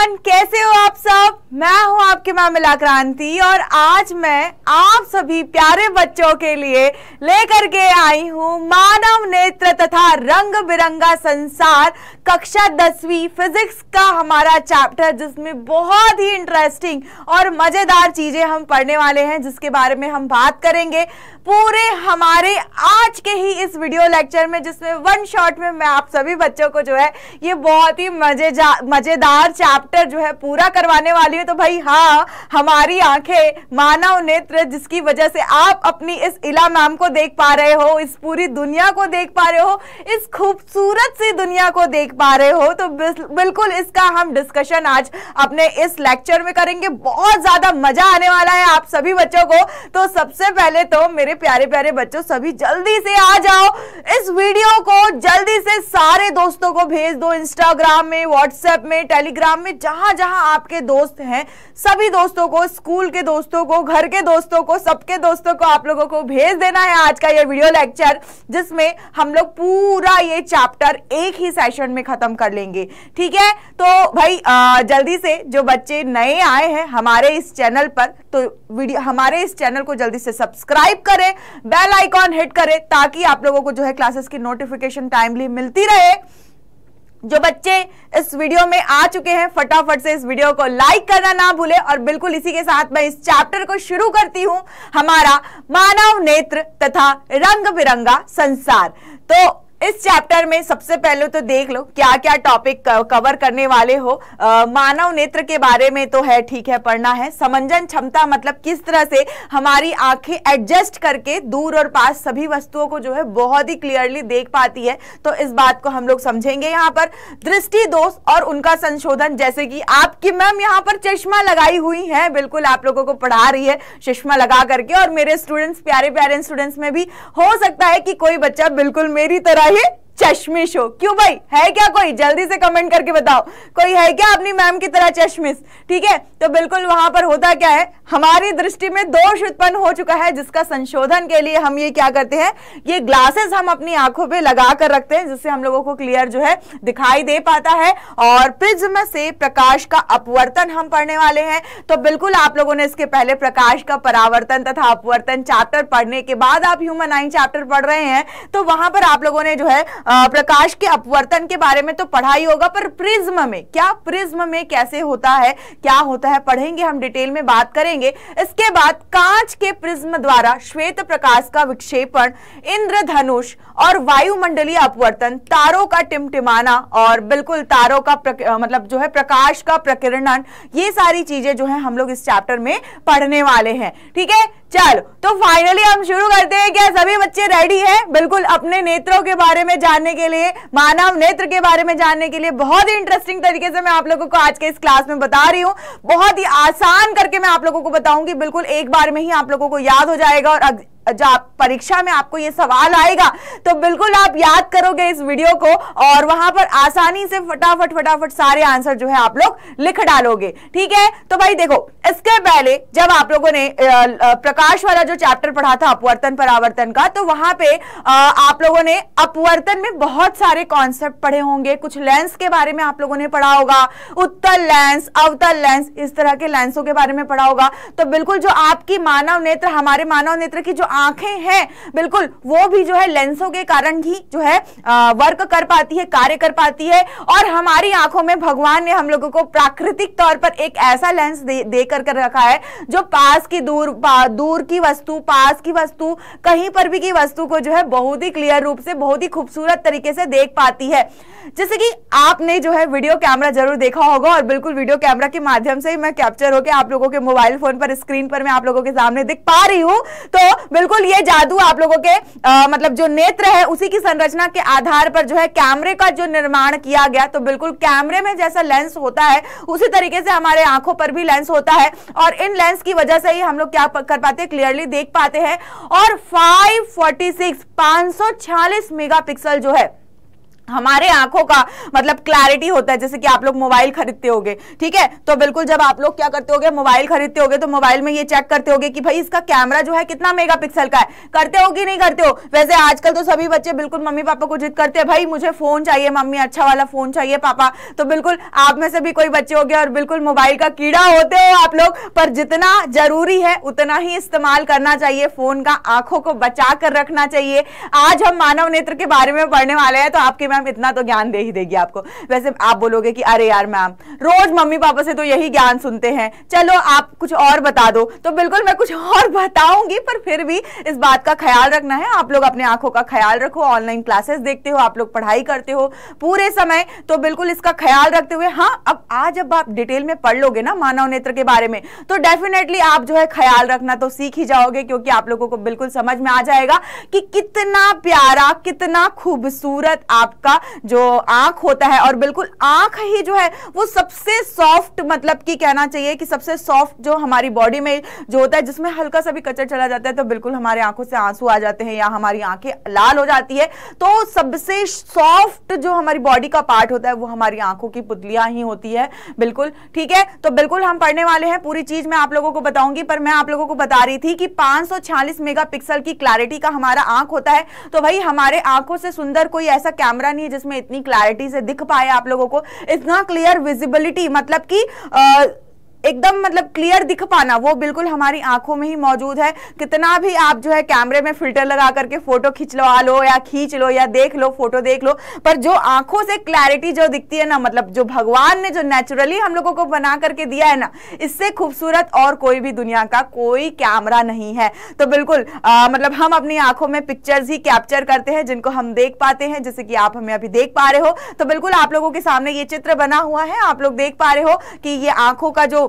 Everyone कैसे हो आप सब मैं हूं आपके मां मिला क्रांति और आज मैं आप सभी प्यारे बच्चों के लिए लेकर के आई हूं मानव नेत्र तथा रंग बिरंगा संसार कक्षा दसवीं फिजिक्स का हमारा चैप्टर जिसमें बहुत ही इंटरेस्टिंग और मज़ेदार चीज़ें हम पढ़ने वाले हैं जिसके बारे में हम बात करेंगे पूरे हमारे आज के ही इस वीडियो लेक्चर में जिसमें वन शॉट में मैं आप सभी बच्चों को जो है ये बहुत ही मजे मज़ेदार चैप्टर जो है पूरा करवाने वाली हूँ तो भाई हाँ हमारी आंखें मानव नेत्र जिसकी वजह से आप अपनी इस इला मैम को देख पा रहे हो इस पूरी दुनिया को देख पा रहे हो इस खूबसूरत सी दुनिया को देख पा रहे हो तो बिल्कुल इसका हम डिस्कशन आज अपने इस लेक्चर में करेंगे बहुत ज्यादा मजा आने वाला है आप सभी बच्चों को तो सबसे पहले तो मेरे प्यारे प्यारे बच्चों सभी जल्दी से आ जाओ इस वीडियो को जल्दी से सारे दोस्तों को भेज दो इंस्टाग्राम में व्हाट्सएप में टेलीग्राम में जहां जहां आपके दोस्त हैं सभी दोस्तों को स्कूल के दोस्तों को घर के दोस्तों को सबके दोस्तों को आप लोगों को भेज देना है आज का ये वीडियो लेक्चर जिसमें हम लोग पूरा ये चैप्टर एक ही सेशन में में ख़त्म कर लेंगे ठीक है तो भाई आ, जल्दी से जो बच्चे नए आए हैं हमारे इस चैनल पर तो वीडियो हमारे इस चैनल को जल्दी से सब्सक्राइब करें बेल आइकॉन हिट करें ताकि आप लोगों को जो है क्लासेस की नोटिफिकेशन टाइमली मिलती रहे जो बच्चे इस वीडियो में आ चुके हैं फटाफट से इस वीडियो को लाइक करना ना भूले और बिल्कुल इसी के साथ मैं इस चैप्टर को शुरू करती हूं हमारा मानव नेत्र तथा रंग बिरंगा संसार तो इस चैप्टर में सबसे पहले तो देख लो क्या क्या टॉपिक कवर करने वाले हो आ, मानव नेत्र के बारे में तो है ठीक है पढ़ना है समंजन क्षमता मतलब किस तरह से हमारी आंखें एडजस्ट करके दूर और पास सभी वस्तुओं को जो है बहुत ही क्लियरली देख पाती है तो इस बात को हम लोग समझेंगे यहाँ पर दृष्टि दोष और उनका संशोधन जैसे कि आपकी मैम यहाँ पर चश्मा लगाई हुई है बिल्कुल आप लोगों को पढ़ा रही है चश्मा लगा करके और मेरे स्टूडेंट्स प्यारे प्यारे स्टूडेंट्स में भी हो सकता है कि कोई बच्चा बिल्कुल मेरी तरह चाहिए चश्मिश हो क्यों भाई है क्या कोई जल्दी से कमेंट करके बताओ कोई है क्या अपनी मैम की तरह चश्मिश ठीक है तो बिल्कुल वहां पर होता क्या है हमारी दृष्टि में दोष उत्पन्न हो चुका है जिसका संशोधन के लिए हम ये क्या करते हैं ये ग्लासेस हम अपनी आंखों पे लगा कर रखते हैं जिससे हम लोगों को क्लियर जो है दिखाई दे पाता है और प्रिज्म से प्रकाश का अपवर्तन हम पढ़ने वाले हैं तो बिल्कुल आप लोगों ने इसके पहले प्रकाश का परावर्तन तथा अपवर्तन चैप्टर पढ़ने के बाद आप ह्यूमन आई चैप्टर पढ़ रहे हैं तो वहां पर आप लोगों ने जो है प्रकाश के अपवर्तन के बारे में तो पढ़ा ही होगा पर प्रिज्म में क्या प्रिज्म में कैसे होता है क्या होता है पढ़ेंगे हम डिटेल में बात करेंगे इसके बाद कांच के प्रिज्म द्वारा श्वेत प्रकाश का विक्षेपण इंद्रधनुष और वायुमंडलीय अपवर्तन तारों का टिमटिमाना और बिल्कुल तारों का मतलब जो है प्रकाश का प्रकीर्णन ये सारी चीजें जो है हम लोग इस चैप्टर में पढ़ने वाले हैं ठीक है चलो तो फाइनली हम शुरू करते हैं क्या सभी बच्चे रेडी हैं बिल्कुल अपने नेत्रों के बारे में जानने के लिए मानव नेत्र के बारे में जानने के लिए बहुत ही इंटरेस्टिंग तरीके से मैं आप लोगों को आज के इस क्लास में बता रही हूँ बहुत ही आसान करके मैं आप लोगों को बताऊंगी बिल्कुल एक बार में ही आप लोगों को याद हो जाएगा और जब परीक्षा में आपको ये सवाल आएगा तो बिल्कुल आप याद करोगे इस वीडियो को और वहां पर आसानी से फटाफट फटाफट सारे आंसर जो है आप लोग लिख डालोगे ठीक है तो भाई देखो इसके पहले जब आप लोगों ने प्रकाश वाला जो चैप्टर पढ़ा था अपवर्तन परावर्तन का तो वहां पे आप लोगों ने अपवर्तन में बहुत सारे कॉन्सेप्ट पढ़े होंगे कुछ लेंस के बारे में आप लोगों ने पढ़ा होगा उत्तर लेंस अवतल लेंस इस तरह के लेंसों के बारे में पढ़ा होगा तो बिल्कुल जो आपकी मानव नेत्र हमारे मानव नेत्र की जो आंखें हैं बिल्कुल वो भी जो है लेंसों के कारण ही जो है वर्क कर पाती है कार्य कर पाती है और हमारी आंखों में भगवान ने हम लोगों को प्राकृतिक तौर पर एक ऐसा लेंस दे, कर, कर रखा है जो पास की दूर पा, दूर की वस्तु पास की वस्तु कहीं पर भी की वस्तु को जो है बहुत ही क्लियर रूप से बहुत ही खूबसूरत तरीके से देख पाती है जैसे कि आपने जो है वीडियो कैमरा जरूर देखा होगा और बिल्कुल वीडियो कैमरा के माध्यम से ही मैं कैप्चर होकर आप लोगों के मोबाइल फोन पर स्क्रीन पर मैं आप लोगों के सामने दिख पा रही हूं तो बिल्कुल ये जादू आप लोगों के आ, मतलब जो नेत्र है उसी की संरचना के आधार पर जो है कैमरे का जो निर्माण किया गया तो बिल्कुल कैमरे में जैसा लेंस होता है उसी तरीके से हमारे आंखों पर भी लेंस होता है और इन लेंस की वजह से ही हम लोग क्या कर पाते हैं क्लियरली देख पाते हैं और 546 546 मेगापिक्सल जो है हमारे आंखों का मतलब क्लैरिटी होता है जैसे कि आप लोग मोबाइल खरीदते होगे ठीक है तो बिल्कुल जब आप लोग क्या करते होगे मोबाइल खरीदते होगे तो मोबाइल में ये चेक करते होगे कि भाई इसका कैमरा जो है कितना मेगापिक्सल का है करते हो कि नहीं करते हो वैसे आजकल तो सभी बच्चे बिल्कुल मम्मी पापा को जिद करते हैं भाई मुझे फोन चाहिए मम्मी अच्छा वाला फोन चाहिए पापा तो बिल्कुल आप में से भी कोई बच्चे हो गए और बिल्कुल मोबाइल का कीड़ा होते हो आप लोग पर जितना जरूरी है उतना ही इस्तेमाल करना चाहिए फोन का आंखों को बचा कर रखना चाहिए आज हम मानव नेत्र के बारे में पढ़ने वाले हैं तो आपके मैम मैम इतना तो ज्ञान दे ही देगी आपको वैसे आप बोलोगे कि अरे यार मैम रोज मम्मी पापा से तो यही ज्ञान सुनते हैं चलो आप कुछ और बता दो तो बिल्कुल मैं कुछ और बताऊंगी पर फिर भी इस बात का ख्याल रखना है आप लोग अपने आंखों का ख्याल रखो ऑनलाइन क्लासेस देखते हो आप लोग पढ़ाई करते हो पूरे समय तो बिल्कुल इसका ख्याल रखते हुए हाँ अब आज अब आप डिटेल में पढ़ लोगे ना मानव नेत्र के बारे में तो डेफिनेटली आप जो है ख्याल रखना तो सीख ही जाओगे क्योंकि आप लोगों को बिल्कुल समझ में आ जाएगा कि कितना प्यारा कितना खूबसूरत आपका का जो आंख होता है और बिल्कुल आंख ही जो है वो सबसे सॉफ्ट मतलब कि कहना चाहिए कि सबसे सॉफ्ट जो हमारी बॉडी में जो होता है जिसमें हल्का सा भी कचर चला जाता है तो बिल्कुल हमारे आंखों से आंसू आ जाते हैं या हमारी आंखें लाल हो जाती है तो सबसे सॉफ्ट जो हमारी बॉडी का पार्ट होता है वो हमारी आंखों की पुतलियां ही होती है बिल्कुल ठीक है तो बिल्कुल हम पढ़ने वाले हैं पूरी चीज मैं आप लोगों को बताऊंगी पर मैं आप लोगों को बता रही थी कि 546 मेगापिक्सल की क्लैरिटी का हमारा आंख होता है तो भाई हमारे आंखों से सुंदर कोई ऐसा कैमरा कैमरा नहीं है जिसमें इतनी क्लैरिटी से दिख पाए आप लोगों को इतना क्लियर विजिबिलिटी मतलब कि एकदम मतलब क्लियर दिख पाना वो बिल्कुल हमारी आंखों में ही मौजूद है कितना भी आप जो है कैमरे में फिल्टर लगा करके फोटो खिंचवा लो या खींच लो या देख लो फोटो देख लो पर जो आंखों से क्लैरिटी जो दिखती है ना मतलब जो भगवान ने जो नेचुरली हम लोगों को बना करके दिया है ना इससे खूबसूरत और कोई भी दुनिया का कोई कैमरा नहीं है तो बिल्कुल आ, मतलब हम अपनी आंखों में पिक्चर्स ही कैप्चर करते हैं जिनको हम देख पाते हैं जैसे कि आप हमें अभी देख पा रहे हो तो बिल्कुल आप लोगों के सामने ये चित्र बना हुआ है आप लोग देख पा रहे हो कि ये आंखों का जो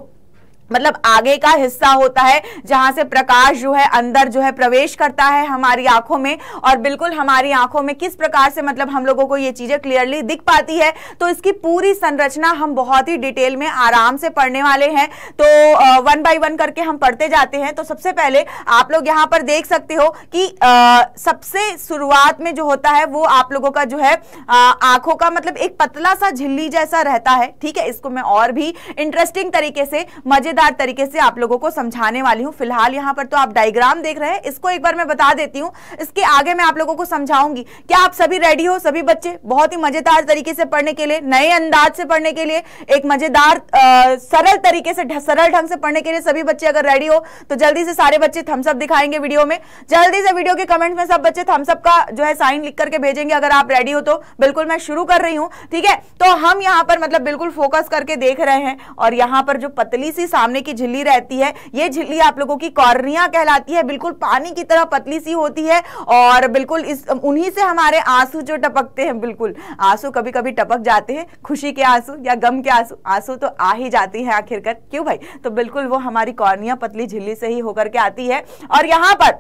मतलब आगे का हिस्सा होता है जहां से प्रकाश जो है अंदर जो है प्रवेश करता है हमारी आंखों में और बिल्कुल हमारी आंखों में किस प्रकार से मतलब हम लोगों को ये चीजें क्लियरली दिख पाती है तो इसकी पूरी संरचना हम बहुत ही डिटेल में आराम से पढ़ने वाले हैं तो वन बाय वन करके हम पढ़ते जाते हैं तो सबसे पहले आप लोग यहाँ पर देख सकते हो कि आ, सबसे शुरुआत में जो होता है वो आप लोगों का जो है आंखों का मतलब एक पतला सा झिल्ली जैसा रहता है ठीक है इसको मैं और भी इंटरेस्टिंग तरीके से मजेदार मजेदार तरीके से आप लोगों को समझाने वाली हूँ फिलहाल यहाँ पर तो आप डायग्राम देख रहे हैं इसको एक बार मैं बता देती हूँ इसके आगे मैं आप लोगों को समझाऊंगी क्या आप सभी रेडी हो सभी बच्चे बहुत ही मजेदार तरीके से पढ़ने के लिए नए अंदाज से पढ़ने के लिए एक मजेदार सरल तरीके से सरल ढंग से पढ़ने के लिए सभी बच्चे अगर रेडी हो तो जल्दी से सारे बच्चे थम्सअप दिखाएंगे वीडियो में जल्दी से वीडियो के कमेंट में सब बच्चे थम्सअप का जो है साइन लिख करके भेजेंगे अगर आप रेडी हो तो बिल्कुल मैं शुरू कर रही हूँ ठीक है तो हम यहाँ पर मतलब बिल्कुल फोकस करके देख रहे हैं और यहाँ पर जो पतली सी सामने की झिल्ली रहती है ये झिल्ली आप लोगों की कॉर्निया कहलाती है बिल्कुल पानी की तरह पतली सी होती है और बिल्कुल इस उन्हीं से हमारे आंसू जो टपकते हैं बिल्कुल आंसू कभी कभी टपक जाते हैं खुशी के आंसू या गम के आंसू आंसू तो आ ही जाती है आखिरकार क्यों भाई तो बिल्कुल वो हमारी कॉर्निया पतली झिल्ली से ही होकर के आती है और यहाँ पर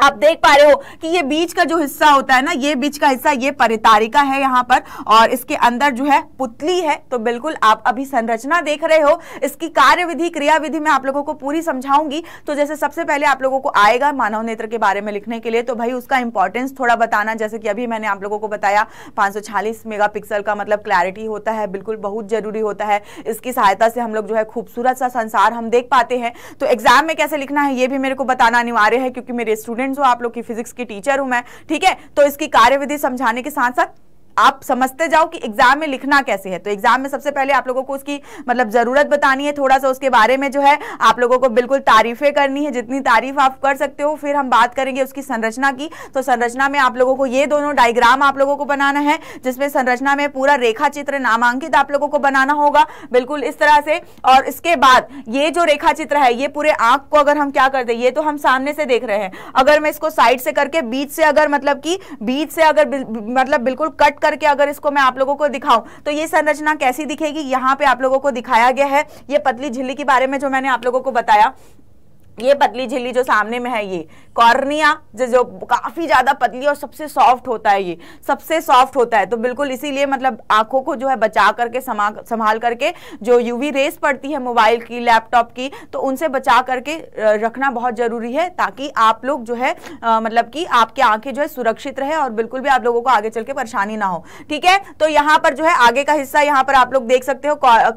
आप देख पा रहे हो कि ये बीच का जो हिस्सा होता है ना ये बीच का हिस्सा ये परितारिका है यहाँ पर और इसके अंदर जो है पुतली है तो बिल्कुल आप अभी संरचना देख रहे हो इसकी कार्यविधि क्रियाविधि में आप लोगों को पूरी समझाऊंगी तो जैसे सबसे पहले आप लोगों को आएगा मानव नेत्र के बारे में लिखने के लिए तो भाई उसका इंपॉर्टेंस थोड़ा बताना जैसे कि अभी मैंने आप लोगों को बताया 546 सौ का मतलब क्लैरिटी होता है बिल्कुल बहुत जरूरी होता है इसकी सहायता से हम लोग जो है खूबसूरत सा संसार हम देख पाते हैं तो एग्जाम में कैसे लिखना है ये भी मेरे को बताना अनिवार्य है क्योंकि मेरे स्टूडेंट स्टूडेंट्स हूँ आप लोग की फिजिक्स की टीचर हूँ मैं ठीक है तो इसकी कार्यविधि समझाने के साथ साथ आप समझते जाओ कि एग्जाम में लिखना कैसे है तो एग्जाम में सबसे पहले आप लोगों को उसकी मतलब ज़रूरत बतानी है थोड़ा सा उसके बारे में जो है आप लोगों को बिल्कुल तारीफें करनी है जितनी तारीफ आप कर सकते हो फिर हम बात करेंगे उसकी संरचना की तो संरचना में आप लोगों को ये दोनों डायग्राम आप लोगों को बनाना है जिसमें संरचना में पूरा रेखा चित्र नामांकित आप लोगों को बनाना होगा बिल्कुल इस तरह से और इसके बाद ये जो रेखा चित्र है ये पूरे आंख को अगर हम क्या कर दे ये तो हम सामने से देख रहे हैं अगर मैं इसको साइड से करके बीच से अगर मतलब कि बीच से अगर मतलब बिल्कुल कट कर करके अगर इसको मैं आप लोगों को दिखाऊं तो ये संरचना कैसी दिखेगी यहाँ पे आप लोगों को दिखाया गया है ये पतली झिल्ली के बारे में जो मैंने आप लोगों को बताया ये पतली झिल्ली जो सामने में है ये कॉर्निया जो जो काफ़ी ज़्यादा पतली और सबसे सॉफ्ट होता है ये सबसे सॉफ्ट होता है तो बिल्कुल इसीलिए मतलब आंखों को जो है बचा करके समा संभाल करके जो यूवी रेस पड़ती है मोबाइल की लैपटॉप की तो उनसे बचा करके रखना बहुत ज़रूरी है ताकि आप लोग जो है आ, मतलब कि आपकी आंखें जो है सुरक्षित रहे और बिल्कुल भी आप लोगों को आगे चल के परेशानी ना हो ठीक है तो यहाँ पर जो है आगे का हिस्सा यहाँ पर आप लोग देख सकते हो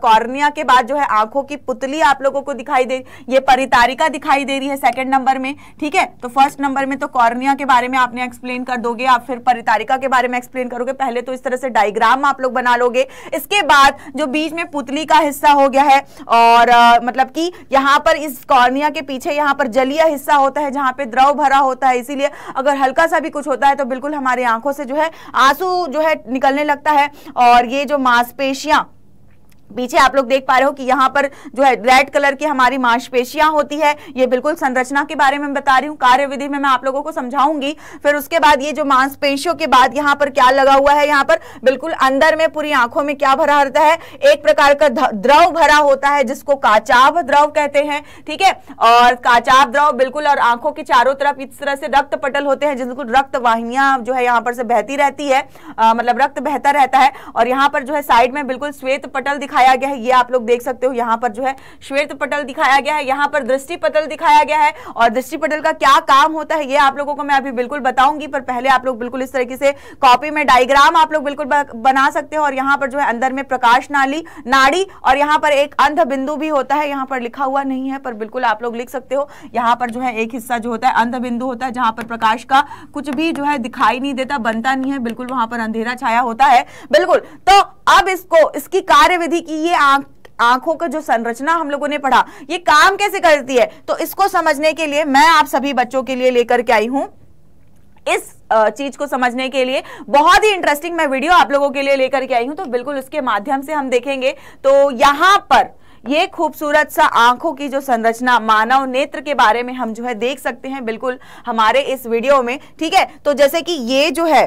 कॉर्निया के बाद जो है आंखों की पुतली आप लोगों को दिखाई दे ये परितारिका दिखाई दिखाई दे रही है सेकंड नंबर में ठीक है तो फर्स्ट नंबर में तो कॉर्निया के बारे में आपने एक्सप्लेन कर दोगे आप फिर परितारिका के बारे में एक्सप्लेन करोगे पहले तो इस तरह से डायग्राम आप लोग बना लोगे इसके बाद जो बीच में पुतली का हिस्सा हो गया है और आ, मतलब कि यहाँ पर इस कॉर्निया के पीछे यहाँ पर जलीय हिस्सा होता है जहाँ पे द्रव भरा होता है इसीलिए अगर हल्का सा भी कुछ होता है तो बिल्कुल हमारी आंखों से जो है आंसू जो है निकलने लगता है और ये जो मांसपेशियां पीछे आप लोग देख पा रहे हो कि यहाँ पर जो है रेड कलर की हमारी मांसपेशियां होती है ये बिल्कुल संरचना के बारे में बता रही हूँ कार्य विधि में मैं आप लोगों को समझाऊंगी फिर उसके बाद ये जो मांसपेशियों के बाद यहाँ पर क्या लगा हुआ है यहाँ पर बिल्कुल अंदर में पूरी आंखों में क्या भरा रहता है एक प्रकार का द्रव भरा होता है जिसको काचाब द्रव कहते हैं ठीक है और काचाब द्रव बिल्कुल और आंखों के चारों तरफ इस तरह से रक्त पटल होते हैं जिनको रक्त वाहिनियां जो है यहाँ पर से बहती रहती है मतलब रक्त बहता रहता है और यहाँ पर जो है साइड में बिल्कुल श्वेत पटल दिखाई दिखाया गया है ये आप लोग देख सकते हो यहाँ पर जो है श्वेत पटल दिखाया गया है यहाँ पर दृष्टि पटल दिखाया गया है और दृष्टि पटल का क्या काम होता है ये आप लोगों को मैं अभी बिल्कुल बताऊंगी पर पहले आप लोग बिल्कुल इस तरीके से कॉपी में डायग्राम आप लोग बिल्कुल बना सकते हो और यहाँ पर जो है अंदर में प्रकाश नाली नाड़ी और यहाँ पर एक अंध बिंदु भी होता है यहाँ पर लिखा हुआ नहीं है पर बिल्कुल आप लोग लिख सकते हो यहाँ पर जो है एक हिस्सा जो होता है अंध बिंदु होता है जहाँ पर प्रकाश का कुछ भी जो है दिखाई नहीं देता बनता नहीं है बिल्कुल वहां पर अंधेरा छाया होता है बिल्कुल तो अब इसको इसकी कार्यविधि कि ये आंख आंखों का जो संरचना हम लोगों ने पढ़ा ये काम कैसे करती है तो इसको समझने के लिए मैं आप सभी बच्चों के लिए लेकर के आई हूं इस चीज को समझने के लिए बहुत ही इंटरेस्टिंग मैं वीडियो आप लोगों के लिए लेकर के आई हूं तो बिल्कुल उसके माध्यम से हम देखेंगे तो यहां पर ये खूबसूरत सा आंखों की जो संरचना मानव नेत्र के बारे में हम जो है देख सकते हैं बिल्कुल हमारे इस वीडियो में ठीक है तो जैसे कि ये जो है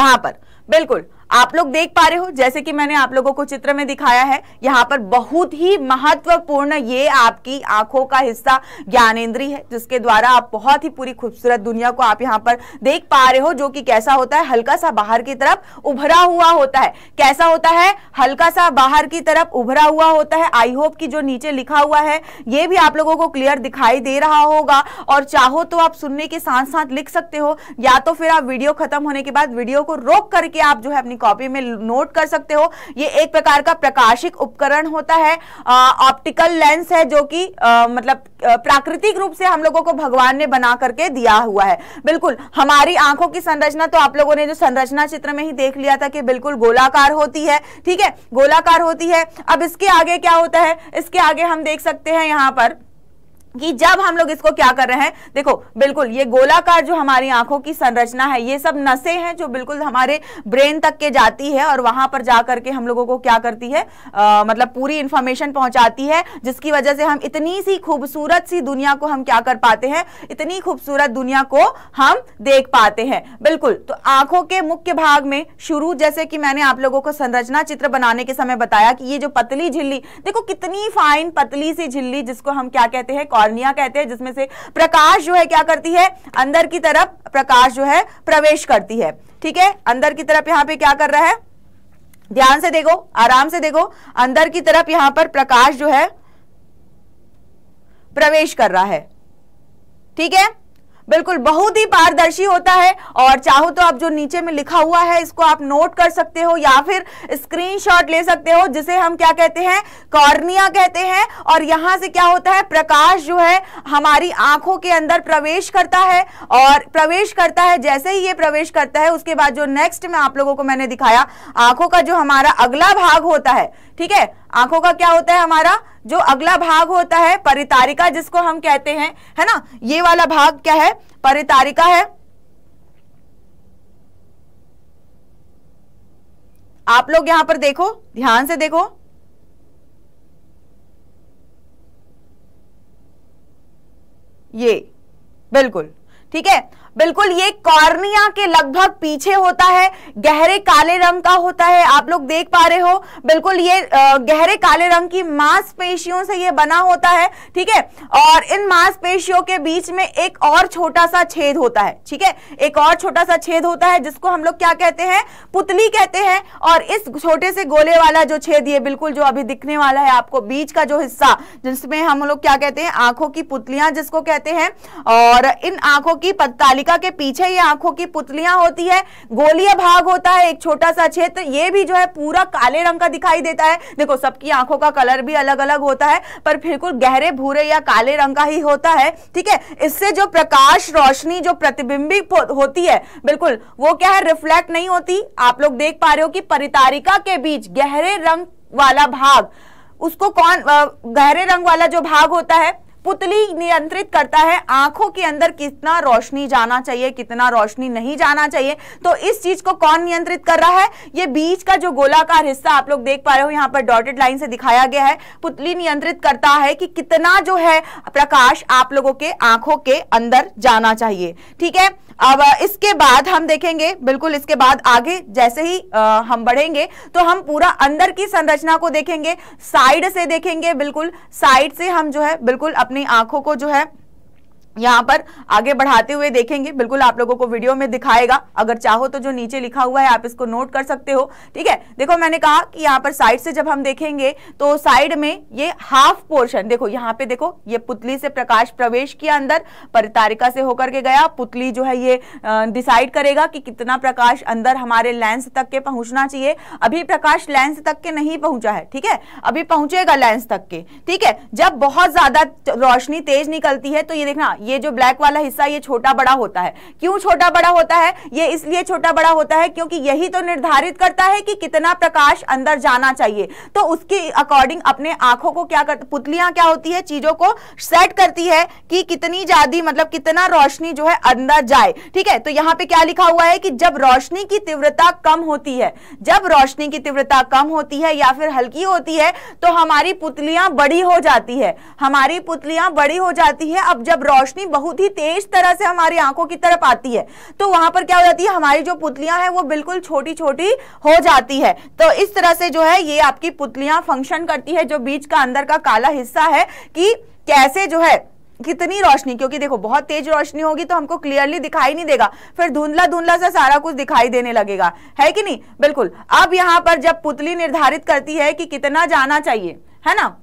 यहां पर बिल्कुल आप लोग देख पा रहे हो जैसे कि मैंने आप लोगों को चित्र में दिखाया है यहाँ पर बहुत ही महत्वपूर्ण ये आपकी आंखों का हिस्सा ज्ञानेंद्री है जिसके द्वारा आप बहुत ही पूरी खूबसूरत दुनिया को आप यहाँ पर देख पा रहे हो जो कि कैसा होता है हल्का सा बाहर की तरफ उभरा हुआ होता है कैसा होता है हल्का सा बाहर की तरफ उभरा हुआ होता है आई होप की जो नीचे लिखा हुआ है ये भी आप लोगों को क्लियर दिखाई दे रहा होगा और चाहो तो आप सुनने के साथ साथ लिख सकते हो या तो फिर आप वीडियो खत्म होने के बाद वीडियो को रोक करके आप जो है अपनी कॉपी में नोट कर सकते हो ये एक प्रकार का प्रकाशिक उपकरण होता है ऑप्टिकल लेंस है जो कि मतलब प्राकृतिक रूप से हम लोगों को भगवान ने बना करके दिया हुआ है बिल्कुल हमारी आंखों की संरचना तो आप लोगों ने जो संरचना चित्र में ही देख लिया था कि बिल्कुल गोलाकार होती है ठीक है गोलाकार होती है अब इसके आगे क्या होता है इसके आगे हम देख सकते हैं यहाँ पर कि जब हम लोग इसको क्या कर रहे हैं देखो बिल्कुल ये गोलाकार जो हमारी आंखों की संरचना है ये सब नसें हैं जो बिल्कुल हमारे ब्रेन तक के जाती है और वहां पर जा करके हम लोगों को क्या करती है आ, मतलब पूरी इंफॉर्मेशन पहुंचाती है जिसकी वजह से हम इतनी सी खूबसूरत सी दुनिया को हम क्या कर पाते हैं इतनी खूबसूरत दुनिया को हम देख पाते हैं बिल्कुल तो आंखों के मुख्य भाग में शुरू जैसे कि मैंने आप लोगों को संरचना चित्र बनाने के समय बताया कि ये जो पतली झिल्ली देखो कितनी फाइन पतली सी झिल्ली जिसको हम क्या कहते हैं कॉर्निया कहते हैं जिसमें से प्रकाश जो है क्या करती है अंदर की तरफ प्रकाश जो है प्रवेश करती है ठीक है अंदर की तरफ यहाँ पे क्या कर रहा है ध्यान से देखो आराम से देखो अंदर की तरफ यहां पर प्रकाश जो है प्रवेश कर रहा है ठीक है बिल्कुल बहुत ही पारदर्शी होता है और चाहो तो आप जो नीचे में लिखा हुआ है इसको आप नोट कर सकते हो या फिर स्क्रीनशॉट ले सकते हो जिसे हम क्या कहते हैं कॉर्निया कहते हैं और यहां से क्या होता है प्रकाश जो है हमारी आंखों के अंदर प्रवेश करता है और प्रवेश करता है जैसे ही ये प्रवेश करता है उसके बाद जो नेक्स्ट में आप लोगों को मैंने दिखाया आंखों का जो हमारा अगला भाग होता है ठीक है आंखों का क्या होता है हमारा जो अगला भाग होता है परितारिका जिसको हम कहते हैं है ना ये वाला भाग क्या है परितारिका है आप लोग यहां पर देखो ध्यान से देखो ये बिल्कुल ठीक है बिल्कुल ये कॉर्निया के लगभग पीछे होता है गहरे काले रंग का होता है आप लोग देख पा रहे हो बिल्कुल ये गहरे काले रंग की मांसपेशियों से ये बना होता है ठीक है और इन मांसपेशियों के बीच में एक और छोटा सा छेद होता है ठीक है एक और छोटा सा छेद होता है जिसको हम लोग क्या कहते हैं पुतली कहते हैं और इस छोटे से गोले वाला जो छेद ये बिल्कुल जो अभी दिखने वाला है आपको बीच का जो हिस्सा जिसमें हम लोग क्या कहते हैं आंखों की पुतलियां जिसको कहते हैं और इन आंखों की पत्तालिका कोशिका के पीछे ये आंखों की पुतलियां होती है गोलीय भाग होता है एक छोटा सा क्षेत्र ये भी जो है पूरा काले रंग का दिखाई देता है देखो सबकी आंखों का कलर भी अलग अलग होता है पर बिल्कुल गहरे भूरे या काले रंग का ही होता है ठीक है इससे जो प्रकाश रोशनी जो प्रतिबिंबित होती है बिल्कुल वो क्या है रिफ्लेक्ट नहीं होती आप लोग देख पा रहे हो कि परितारिका के बीच गहरे रंग वाला भाग उसको कौन गहरे रंग वाला जो भाग होता है पुतली नियंत्रित करता है आंखों के अंदर कितना रोशनी जाना चाहिए कितना रोशनी नहीं जाना चाहिए तो इस चीज को कौन नियंत्रित कर रहा है ये बीच का जो गोलाकार हिस्सा आप लोग देख पा रहे हो यहाँ पर डॉटेड लाइन से दिखाया गया है पुतली नियंत्रित करता है कि कितना जो है प्रकाश आप लोगों के आंखों के अंदर जाना चाहिए ठीक है अब इसके बाद हम देखेंगे बिल्कुल इसके बाद आगे जैसे ही आ, हम बढ़ेंगे तो हम पूरा अंदर की संरचना को देखेंगे साइड से देखेंगे बिल्कुल साइड से हम जो है बिल्कुल अपनी आंखों को जो है यहाँ पर आगे बढ़ाते हुए देखेंगे बिल्कुल आप लोगों को वीडियो में दिखाएगा अगर चाहो तो जो नीचे लिखा हुआ है आप इसको नोट कर सकते हो ठीक है देखो मैंने कहा कि यहाँ पर साइड से जब हम देखेंगे तो साइड में ये हाफ पोर्शन देखो यहाँ पे देखो ये पुतली से प्रकाश प्रवेश किया अंदर परितारिका से होकर के गया पुतली जो है ये डिसाइड करेगा कि कितना प्रकाश अंदर हमारे लेंस तक के पहुंचना चाहिए अभी प्रकाश लेंस तक के नहीं पहुंचा है ठीक है अभी पहुंचेगा लेंस तक के ठीक है जब बहुत ज्यादा रोशनी तेज निकलती है तो ये देखना ये जो ब्लैक वाला हिस्सा ये छोटा बड़ा होता है क्यों छोटा बड़ा होता है ये इसलिए छोटा बड़ा होता है क्योंकि यही तो निर्धारित करता है कि कितना प्रकाश अंदर जाना चाहिए तो उसके अकॉर्डिंग अपने आंखों को क्या करती पुतलियां क्या होती है चीजों को सेट करती है कि कितनी ज्यादा मतलब कितना रोशनी जो है अंदर जाए ठीक है तो यहाँ पे क्या लिखा हुआ है कि जब रोशनी की तीव्रता कम होती है जब रोशनी की तीव्रता कम होती है या फिर हल्की होती है तो हमारी पुतलियां बड़ी हो जाती है हमारी पुतलियां बड़ी हो जाती है अब जब रोशनी रोशनी बहुत ही तेज तरह से हमारी आंखों की तरफ आती है तो वहां पर क्या हो जाती है हमारी जो पुतलियां हैं वो बिल्कुल छोटी छोटी हो जाती है तो इस तरह से जो है ये आपकी पुतलियां फंक्शन करती है जो बीच का अंदर का काला हिस्सा है कि कैसे जो है कितनी रोशनी क्योंकि देखो बहुत तेज रोशनी होगी तो हमको क्लियरली दिखाई नहीं देगा फिर धुंधला धुंधला सा सारा कुछ दिखाई देने लगेगा है कि नहीं बिल्कुल अब यहां पर जब पुतली निर्धारित करती है कि कितना जाना चाहिए है ना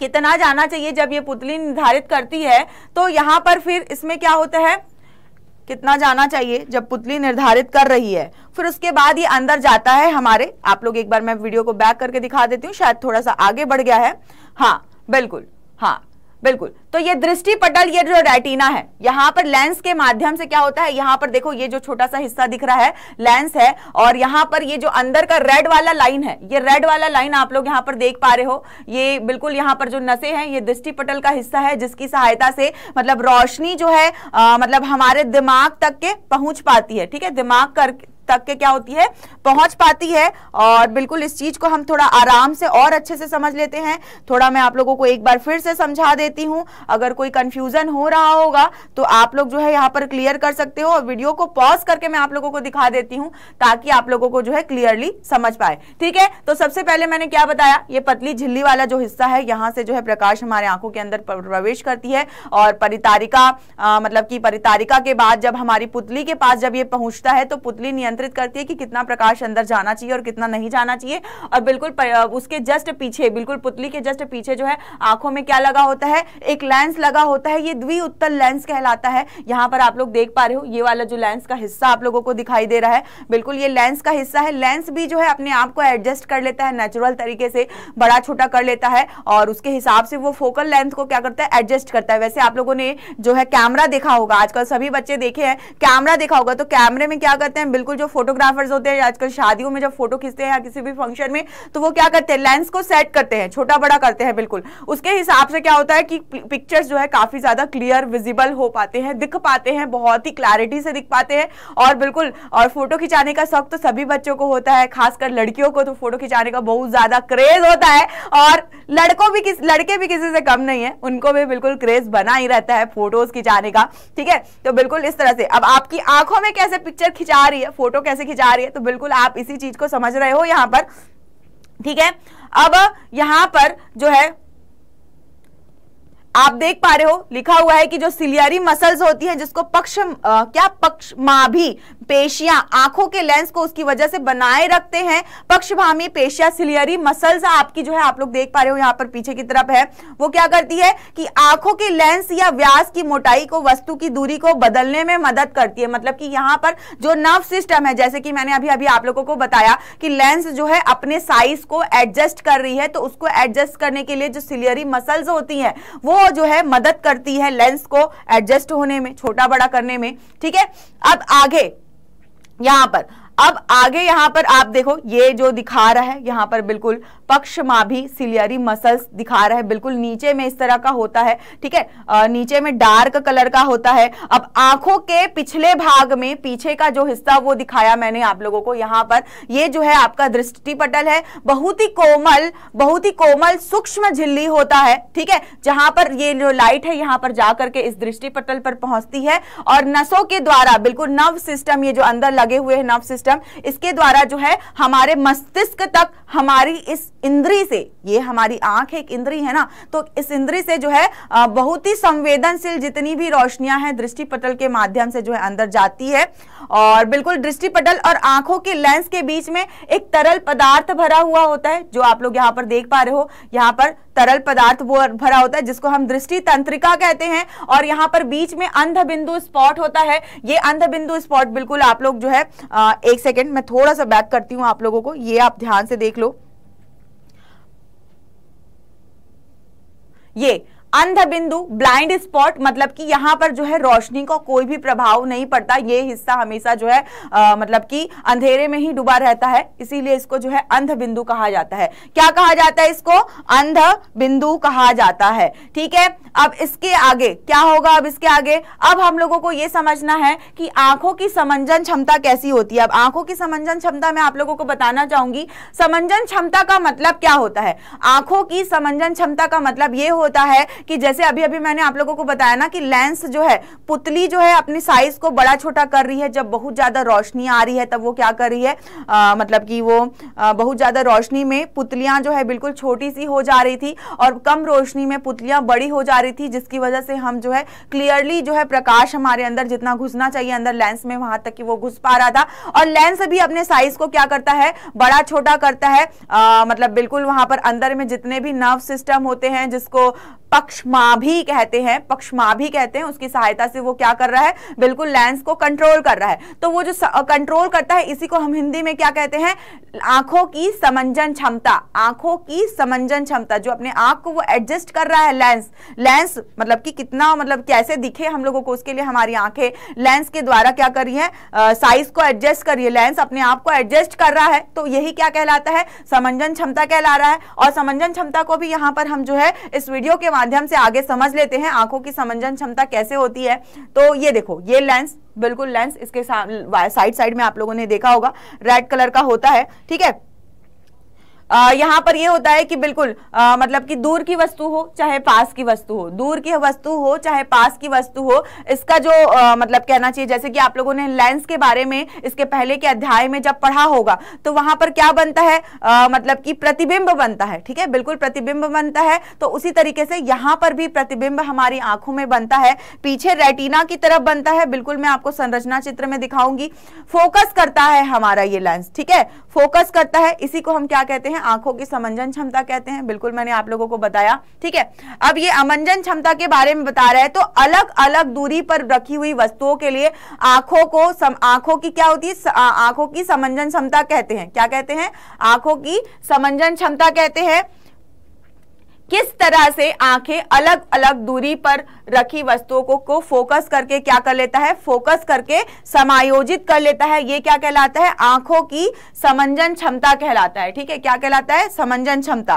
कितना जाना चाहिए जब ये पुतली निर्धारित करती है तो यहाँ पर फिर इसमें क्या होता है कितना जाना चाहिए जब पुतली निर्धारित कर रही है फिर उसके बाद ये अंदर जाता है हमारे आप लोग एक बार मैं वीडियो को बैक करके दिखा देती हूँ शायद थोड़ा सा आगे बढ़ गया है हाँ बिल्कुल हाँ बिल्कुल तो ये दृष्टि पटल ये जो रेटिना है यहाँ पर लेंस के माध्यम से क्या होता है यहाँ पर देखो ये जो छोटा सा हिस्सा दिख रहा है लेंस है और यहाँ पर ये जो अंदर का रेड वाला लाइन है ये रेड वाला लाइन आप लोग यहाँ पर देख पा रहे हो ये बिल्कुल यहाँ पर जो नशे हैं ये दृष्टि पटल का हिस्सा है जिसकी सहायता से मतलब रोशनी जो है आ, मतलब हमारे दिमाग तक के पहुंच पाती है ठीक है दिमाग कर तक के क्या होती है पहुंच पाती है और बिल्कुल इस चीज को हम थोड़ा आराम से और अच्छे से समझ लेते हैं थोड़ा मैं आप लोगों को एक बार फिर से समझा देती हूँ अगर कोई कंफ्यूजन हो रहा होगा तो आप लोग जो है यहाँ पर क्लियर कर सकते हो और वीडियो को पॉज करके मैं आप लोगों को दिखा देती हूँ ताकि आप लोगों को जो है क्लियरली समझ पाए ठीक है तो सबसे पहले मैंने क्या बताया ये पतली झिल्ली वाला जो हिस्सा है यहाँ से जो है प्रकाश हमारे आंखों के अंदर प्रवेश करती है और परितारिका मतलब कि परितारिका के बाद जब हमारी पुतली के पास जब ये पहुंचता है तो पुतली नियंत्रण नियंत्रित करती है कि कितना प्रकाश अंदर जाना चाहिए और कितना नहीं जाना चाहिए और बिल्कुल उसके जस्ट पीछे बिल्कुल पुतली के जस्ट पीछे जो है आंखों में क्या लगा होता है एक लेंस लगा होता है ये द्वि उत्तर लेंस कहलाता है यहाँ पर आप लोग देख पा रहे हो ये वाला जो लेंस का हिस्सा आप लोगों को दिखाई दे रहा है बिल्कुल ये लेंस का हिस्सा है लेंस भी जो है अपने आप को एडजस्ट कर लेता है नेचुरल तरीके से बड़ा छोटा कर लेता है और उसके हिसाब से वो फोकल लेंथ को क्या करता है एडजस्ट करता है वैसे आप लोगों ने जो है कैमरा देखा होगा आजकल सभी बच्चे देखे हैं कैमरा देखा होगा तो कैमरे में क्या करते हैं बिल्कुल जो फोटोग्राफर्स होते हैं आजकल शादियों में जब फोटो खींचते हैं या किसी भी फंक्शन में तो वो क्या करते हैं लेंस को सेट करते हैं छोटा बड़ा करते हैं बिल्कुल उसके हिसाब से क्या होता है कि पिक्चर्स जो है काफी ज्यादा क्लियर विजिबल हो पाते हैं दिख पाते हैं बहुत ही क्लैरिटी से दिख पाते हैं और बिल्कुल और फोटो खिंचाने का शौक तो सभी बच्चों को होता है खासकर लड़कियों को तो फोटो खिंचाने का बहुत ज्यादा क्रेज होता है और लड़कों भी किस लड़के भी किसी से कम नहीं है उनको भी बिल्कुल क्रेज बना ही रहता है फोटोज खिंचाने का ठीक है तो बिल्कुल इस तरह से अब आपकी आंखों में कैसे पिक्चर खिंचा रही है फोटो फोटो कैसे खिंचा रही है तो बिल्कुल आप इसी चीज को समझ रहे हो यहाँ पर ठीक है अब यहाँ पर जो है आप देख पा रहे हो लिखा हुआ है कि जो सिलियरी मसल्स होती हैं जिसको पक्ष आ, क्या पक्ष माभी पेशियां आंखों के लेंस को उसकी वजह से बनाए रखते हैं पक्षभामी पेशियां सिलियरी मसल्स आपकी जो है आप लोग देख पा रहे हो यहाँ पर पीछे की तरफ है वो क्या करती है कि आंखों के लेंस या व्यास की मोटाई को वस्तु की दूरी को बदलने में मदद करती है मतलब कि यहाँ पर जो नर्व सिस्टम है जैसे कि मैंने अभी अभी आप लोगों को बताया कि लेंस जो है अपने साइज को एडजस्ट कर रही है तो उसको एडजस्ट करने के लिए जो सिलियरी मसल्स होती है वो वो जो है मदद करती है लेंस को एडजस्ट होने में छोटा बड़ा करने में ठीक है अब आगे यहां पर अब आगे यहां पर आप देखो ये जो दिखा रहा है यहां पर बिल्कुल पक्ष भी सिलियरी मसल्स दिखा रहा है बिल्कुल नीचे में इस तरह का होता है ठीक है नीचे में डार्क कलर का होता है अब आंखों के पिछले भाग में पीछे का जो हिस्सा वो दिखाया मैंने आप लोगों को यहाँ पर ये जो है आपका दृष्टि पटल है बहुत ही कोमल बहुत ही कोमल सूक्ष्म झिल्ली होता है ठीक है जहां पर ये जो लाइट है यहाँ पर जाकर के इस दृष्टि पटल पर पहुंचती है और नसों के द्वारा बिल्कुल नव सिस्टम ये जो अंदर लगे हुए है नव सिस्टम इसके द्वारा जो है हमारे मस्तिष्क तक हमारी इस इंद्री से ये हमारी आंख एक इंद्री है ना तो इस इंद्री से जो है बहुत ही संवेदनशील जितनी भी रोशनियां हैं दृष्टि पटल के माध्यम से जो है अंदर जाती है और बिल्कुल दृष्टि पटल और आंखों के लेंस के बीच में एक तरल पदार्थ भरा हुआ होता है जो आप लोग यहाँ पर देख पा रहे हो यहाँ पर तरल पदार्थ वो भरा होता है जिसको हम दृष्टि तंत्रिका कहते हैं और यहाँ पर बीच में अंध बिंदु स्पॉट होता है ये अंध बिंदु स्पॉट बिल्कुल आप लोग जो है एक सेकेंड मैं थोड़ा सा बैक करती हूँ आप लोगों को ये आप ध्यान से देख लो ये अंध बिंदु ब्लाइंड स्पॉट मतलब कि यहां पर जो है रोशनी का को कोई भी प्रभाव नहीं पड़ता ये हिस्सा हमेशा जो है आ, मतलब कि अंधेरे में ही डूबा रहता है इसीलिए इसको जो है अंध बिंदु कहा जाता है क्या कहा जाता है इसको अंध बिंदु कहा जाता है ठीक है अब इसके आगे क्या होगा अब इसके आगे अब हम लोगों को यह समझना है कि आंखों की समंजन क्षमता कैसी होती है अब आंखों की समंजन क्षमता मैं आप लोगों को बताना चाहूंगी समंजन क्षमता का मतलब क्या होता है आंखों की समंजन क्षमता का मतलब ये होता है कि जैसे अभी अभी मैंने आप लोगों को बताया ना कि लेंस जो है पुतली जो है अपनी साइज को बड़ा छोटा कर रही है जब बहुत ज्यादा रोशनी आ रही है तब वो क्या कर रही है आ, मतलब कि वो आ, बहुत ज्यादा रोशनी में पुतलियां जो है बिल्कुल छोटी सी हो जा रही थी और कम रोशनी में पुतलियां बड़ी हो जा रही थी जिसकी वजह से हम जो है क्लियरली जो है प्रकाश हमारे अंदर जितना घुसना चाहिए अंदर लेंस में वहां तक कि वो घुस पा रहा था और लेंस भी अपने साइज को क्या करता है बड़ा छोटा करता है आ, मतलब बिल्कुल वहां पर अंदर में जितने भी नर्व सिस्टम होते हैं जिसको पक्षमा भी कहते हैं पक्षमा भी कहते हैं उसकी सहायता से वो क्या कर रहा है बिल्कुल लेंस को कंट्रोल कर रहा है तो वो जो कंट्रोल करता है इसी को हम हिंदी में क्या कहते हैं आंखों की समंजन क्षमता आंखों की समंजन क्षमता जो अपने आंख को वो एडजस्ट कर रहा है लेंस लेंस मतलब कि कितना मतलब कैसे दिखे हम लोगों को उसके लिए हमारी आंखें लेंस के द्वारा क्या कर रही है साइज को एडजस्ट कर रही है लेंस अपने आप को एडजस्ट कर रहा है तो यही क्या कहलाता है समंजन क्षमता कहला रहा है और समंजन क्षमता को भी यहाँ पर हम जो है इस वीडियो के माध्यम से आगे समझ लेते हैं आंखों की समंजन क्षमता कैसे होती है तो ये देखो ये लेंस बिल्कुल लेंस इसके साइड साइड में आप लोगों ने देखा होगा रेड कलर का होता है ठीक है यहाँ पर यह होता है कि बिल्कुल आ, मतलब कि दूर की वस्तु हो चाहे पास की वस्तु हो दूर की वस्तु हो चाहे पास की वस्तु हो इसका जो आ, मतलब कहना चाहिए जैसे कि आप लोगों ने लेंस के बारे में इसके पहले के अध्याय में जब पढ़ा होगा तो वहां पर क्या बनता है आ, मतलब कि प्रतिबिंब बनता है ठीक है बिल्कुल प्रतिबिंब बनता है तो उसी तरीके से यहाँ पर भी प्रतिबिंब हमारी आंखों में बनता है पीछे रेटिना की तरफ बनता है बिल्कुल मैं आपको संरचना चित्र में दिखाऊंगी फोकस करता है हमारा ये लेंस ठीक है फोकस करता है इसी को हम क्या कहते हैं हैं आंखों की समंजन क्षमता कहते हैं बिल्कुल मैंने आप लोगों को बताया ठीक है अब ये अमंजन क्षमता के बारे में बता रहे हैं तो अलग अलग दूरी पर रखी हुई वस्तुओं के लिए आंखों को सम, आंखों की क्या होती है आंखों की समंजन क्षमता कहते हैं क्या कहते हैं आंखों की समंजन क्षमता कहते हैं किस तरह से आंखें अलग अलग दूरी पर रखी वस्तुओं को, को फोकस करके क्या कर लेता है फोकस करके समायोजित कर लेता है ये क्या कहलाता है आंखों की समंजन क्षमता कहलाता है ठीक है क्या कहलाता है समंजन क्षमता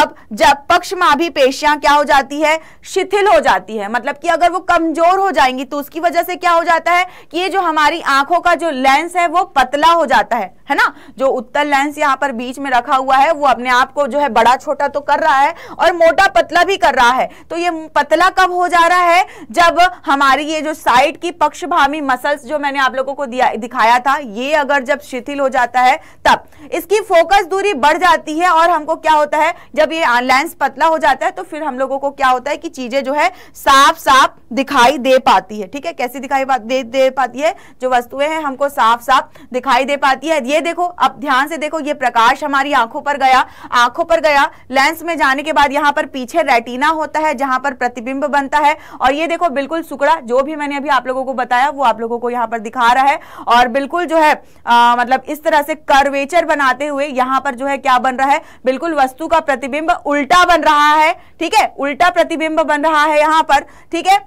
अब जब पक्षमाभी पेशियां क्या हो जाती है शिथिल हो जाती है मतलब कि अगर वो कमजोर हो जाएंगी तो उसकी वजह से क्या हो जाता है कि ये जो हमारी आंखों का जो लेंस है वो पतला हो जाता है है ना जो उत्तर लेंस यहाँ पर बीच में रखा हुआ है वो अपने आप को जो है बड़ा छोटा तो कर रहा है और मोटा पतला भी कर रहा है तो ये पतला कब हो जा रहा है जब हमारी ये जो साइड की पक्षभामी मसल्स जो मैंने आप लोगों को दिया दिखाया था ये अगर जब शिथिल हो जाता है तब इसकी फोकस दूरी बढ़ जाती है और हमको क्या होता है जब ये लेंस पतला हो जाता है तो फिर हम लोगों को क्या होता है कि चीजें जो है साफ साफ दिखाई दे पाती है ठीक है कैसी दिखाई दे, दे पाती है जो वस्तुएं हैं हमको साफ साफ दिखाई दे पाती है ये देखो अब ध्यान से देखो ये प्रकाश हमारी आंखों पर गया आंखों पर गया लेंस में जाने के बाद और यहाँ पर पीछे रेटिना होता है जहां पर प्रतिबिंब बनता है और ये देखो बिल्कुल सुकड़ा जो भी मैंने अभी आप लोगों को बताया वो आप लोगों को यहाँ पर दिखा रहा है और बिल्कुल जो है आ, मतलब इस तरह से कर्वेचर बनाते हुए यहाँ पर जो है क्या बन रहा है बिल्कुल वस्तु का प्रतिबिंब उल्टा बन रहा है ठीक है उल्टा प्रतिबिंब बन रहा है यहाँ पर ठीक है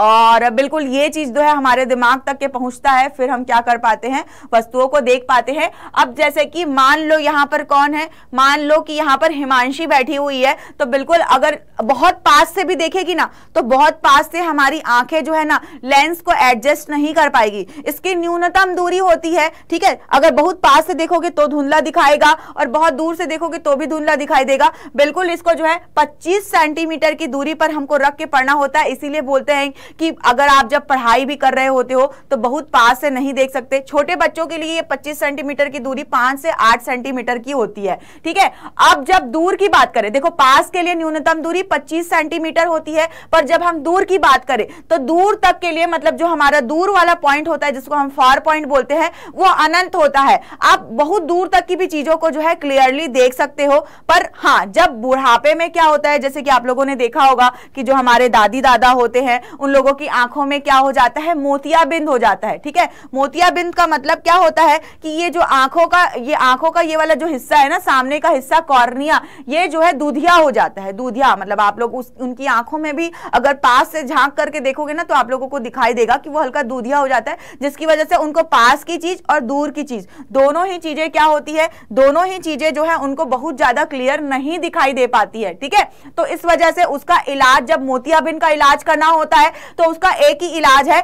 और बिल्कुल ये चीज जो है हमारे दिमाग तक के पहुंचता है फिर हम क्या कर पाते हैं वस्तुओं को देख पाते हैं अब जैसे कि मान लो यहाँ पर कौन है मान लो कि यहाँ पर हिमांशी बैठी हुई है तो बिल्कुल अगर बहुत पास से भी देखेगी ना तो बहुत पास से हमारी आंखें जो है ना लेंस को एडजस्ट नहीं कर पाएगी इसकी न्यूनतम दूरी होती है ठीक है अगर बहुत पास से देखोगे तो धुंधला दिखाएगा और बहुत दूर से देखोगे तो भी धुंधला दिखाई देगा बिल्कुल इसको जो है पच्चीस सेंटीमीटर की दूरी पर हमको रख के पढ़ना होता है इसीलिए बोलते हैं कि अगर आप जब पढ़ाई भी कर रहे होते हो तो बहुत पास से नहीं देख सकते छोटे बच्चों के लिए ये 25 सेंटीमीटर की दूरी 5 से 8 सेंटीमीटर की होती है ठीक है अब जब दूर की बात करें देखो पास के लिए न्यूनतम दूरी 25 सेंटीमीटर होती है पर जब हम दूर की बात करें तो दूर तक के लिए मतलब जो हमारा दूर वाला पॉइंट होता है जिसको हम फार पॉइंट बोलते हैं वो अनंत होता है आप बहुत दूर तक की भी चीजों को जो है क्लियरली देख सकते हो पर हाँ जब बुढ़ापे में क्या होता है जैसे कि आप लोगों ने देखा होगा कि जो हमारे दादी दादा होते हैं उन लोग लोगों की आंखों में क्या हो जाता है मोतियाबिंद हो जाता है ठीक है मोतियाबिंद का मतलब क्या होता है कि ये जो आंखों का ये आंखों का ये वाला जो हिस्सा है ना सामने का हिस्सा कॉर्निया ये जो है दूधिया हो जाता है दूधिया मतलब आप लोग उस उनकी आंखों में भी अगर पास से झांक करके देखोगे ना तो आप लोगों को दिखाई देगा कि वो हल्का दूधिया हो जाता है जिसकी वजह से उनको पास की चीज और दूर की चीज दोनों ही चीजें क्या होती है दोनों ही चीजें जो है उनको बहुत ज्यादा क्लियर नहीं दिखाई दे पाती है ठीक है तो इस वजह से उसका इलाज जब मोतियाबिंद का इलाज करना होता है तो उसका एक ही इलाज है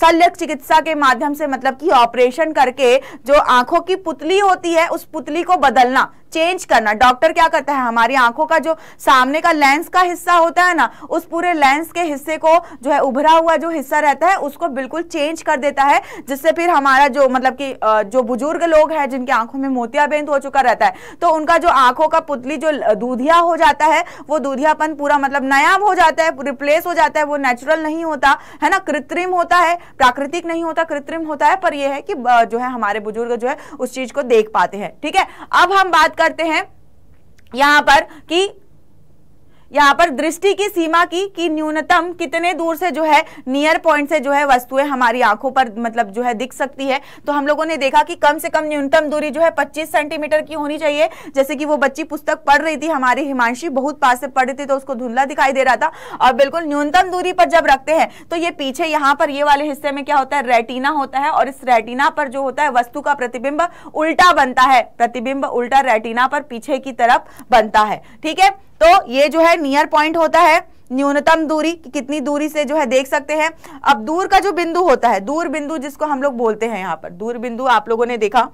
शल्य चिकित्सा के माध्यम से मतलब कि ऑपरेशन करके जो आंखों की पुतली होती है उस पुतली को बदलना चेंज करना डॉक्टर क्या करता है हमारी आंखों का जो सामने का लेंस का हिस्सा होता है ना उस पूरे लेंस के हिस्से को जो है उभरा हुआ जो हिस्सा रहता है उसको बिल्कुल चेंज कर देता है जिससे फिर हमारा जो मतलब कि जो बुजुर्ग लोग हैं जिनकी आंखों में मोतियाबिंद हो चुका रहता है तो उनका जो आंखों का पुतली जो दूधिया हो जाता है वो दूधियापन पूरा मतलब नया हो जाता है रिप्लेस हो जाता है वो नेचुरल नहीं होता है ना कृत्रिम होता है प्राकृतिक नहीं होता कृत्रिम होता है पर यह है कि जो है हमारे बुजुर्ग जो है उस चीज को देख पाते हैं ठीक है अब हम बात करते हैं यहाँ पर कि यहाँ पर दृष्टि की सीमा की कि न्यूनतम कितने दूर से जो है नियर पॉइंट से जो है वस्तुएं हमारी आंखों पर मतलब जो है दिख सकती है तो हम लोगों ने देखा कि कम से कम न्यूनतम दूरी जो है पच्चीस सेंटीमीटर की होनी चाहिए जैसे कि वो बच्ची पुस्तक पढ़ रही थी हमारी हिमांशी बहुत पास से पढ़ रही थी तो उसको धुंधला दिखाई दे रहा था और बिल्कुल न्यूनतम दूरी पर जब रखते हैं तो ये पीछे यहाँ पर ये वाले हिस्से में क्या होता है रेटिना होता है और इस रेटिना पर जो होता है वस्तु का प्रतिबिंब उल्टा बनता है प्रतिबिंब उल्टा रेटिना पर पीछे की तरफ बनता है ठीक है तो ये जो है नियर पॉइंट होता है न्यूनतम दूरी कि कितनी दूरी से जो है देख सकते हैं अब दूर का जो बिंदु होता है दूर बिंदु जिसको हम लोग बोलते हैं यहाँ पर दूर बिंदु आप लोगों ने देखा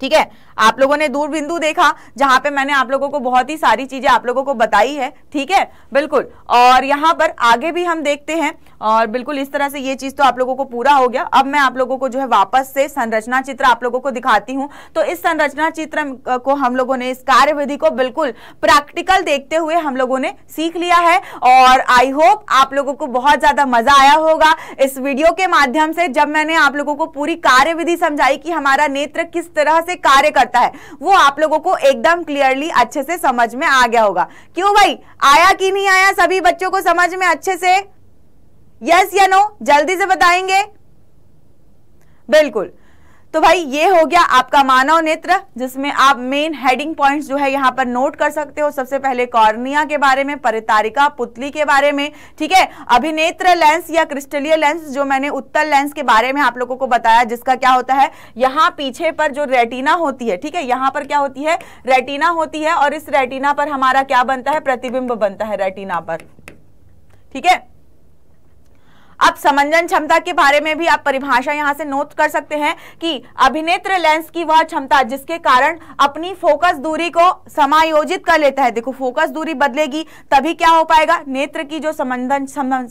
ठीक है आप लोगों ने दूर बिंदु देखा जहां पे मैंने आप लोगों को बहुत ही सारी चीजें आप लोगों को बताई है ठीक है बिल्कुल और यहाँ पर आगे भी हम देखते हैं और बिल्कुल इस तरह से ये चीज तो आप लोगों को पूरा हो गया अब मैं आप लोगों को जो है वापस से संरचना चित्र आप लोगों को दिखाती हूँ तो इस संरचना चित्र को हम लोगों ने इस कार्यविधि को बिल्कुल प्रैक्टिकल देखते हुए हम लोगों ने सीख लिया है और आई होप आप लोगों को बहुत ज्यादा मजा आया होगा इस वीडियो के माध्यम से जब मैंने आप लोगों को पूरी कार्यविधि समझाई कि हमारा नेत्र किस तरह से कार्य कर करता है वो आप लोगों को एकदम क्लियरली अच्छे से समझ में आ गया होगा क्यों भाई आया कि नहीं आया सभी बच्चों को समझ में अच्छे से यस या नो जल्दी से बताएंगे बिल्कुल तो भाई ये हो गया आपका मानव नेत्र जिसमें आप मेन हेडिंग पॉइंट्स जो है यहाँ पर नोट कर सकते हो सबसे पहले कॉर्निया के बारे में परितारिका पुतली के बारे में ठीक है अभिनेत्र लेंस या क्रिस्टलीय लेंस जो मैंने उत्तर लेंस के बारे में आप लोगों को बताया जिसका क्या होता है यहाँ पीछे पर जो रेटिना होती है ठीक है यहाँ पर क्या होती है रेटिना होती है और इस रेटिना पर हमारा क्या बनता है प्रतिबिंब बनता है रेटिना पर ठीक है अब समंजन क्षमता के बारे में भी आप परिभाषा यहाँ से नोट कर सकते हैं कि अभिनेत्र लेंस की वह क्षमता जिसके कारण अपनी फोकस दूरी को समायोजित कर लेता है देखो फोकस दूरी बदलेगी तभी क्या हो पाएगा नेत्र की जो समंजन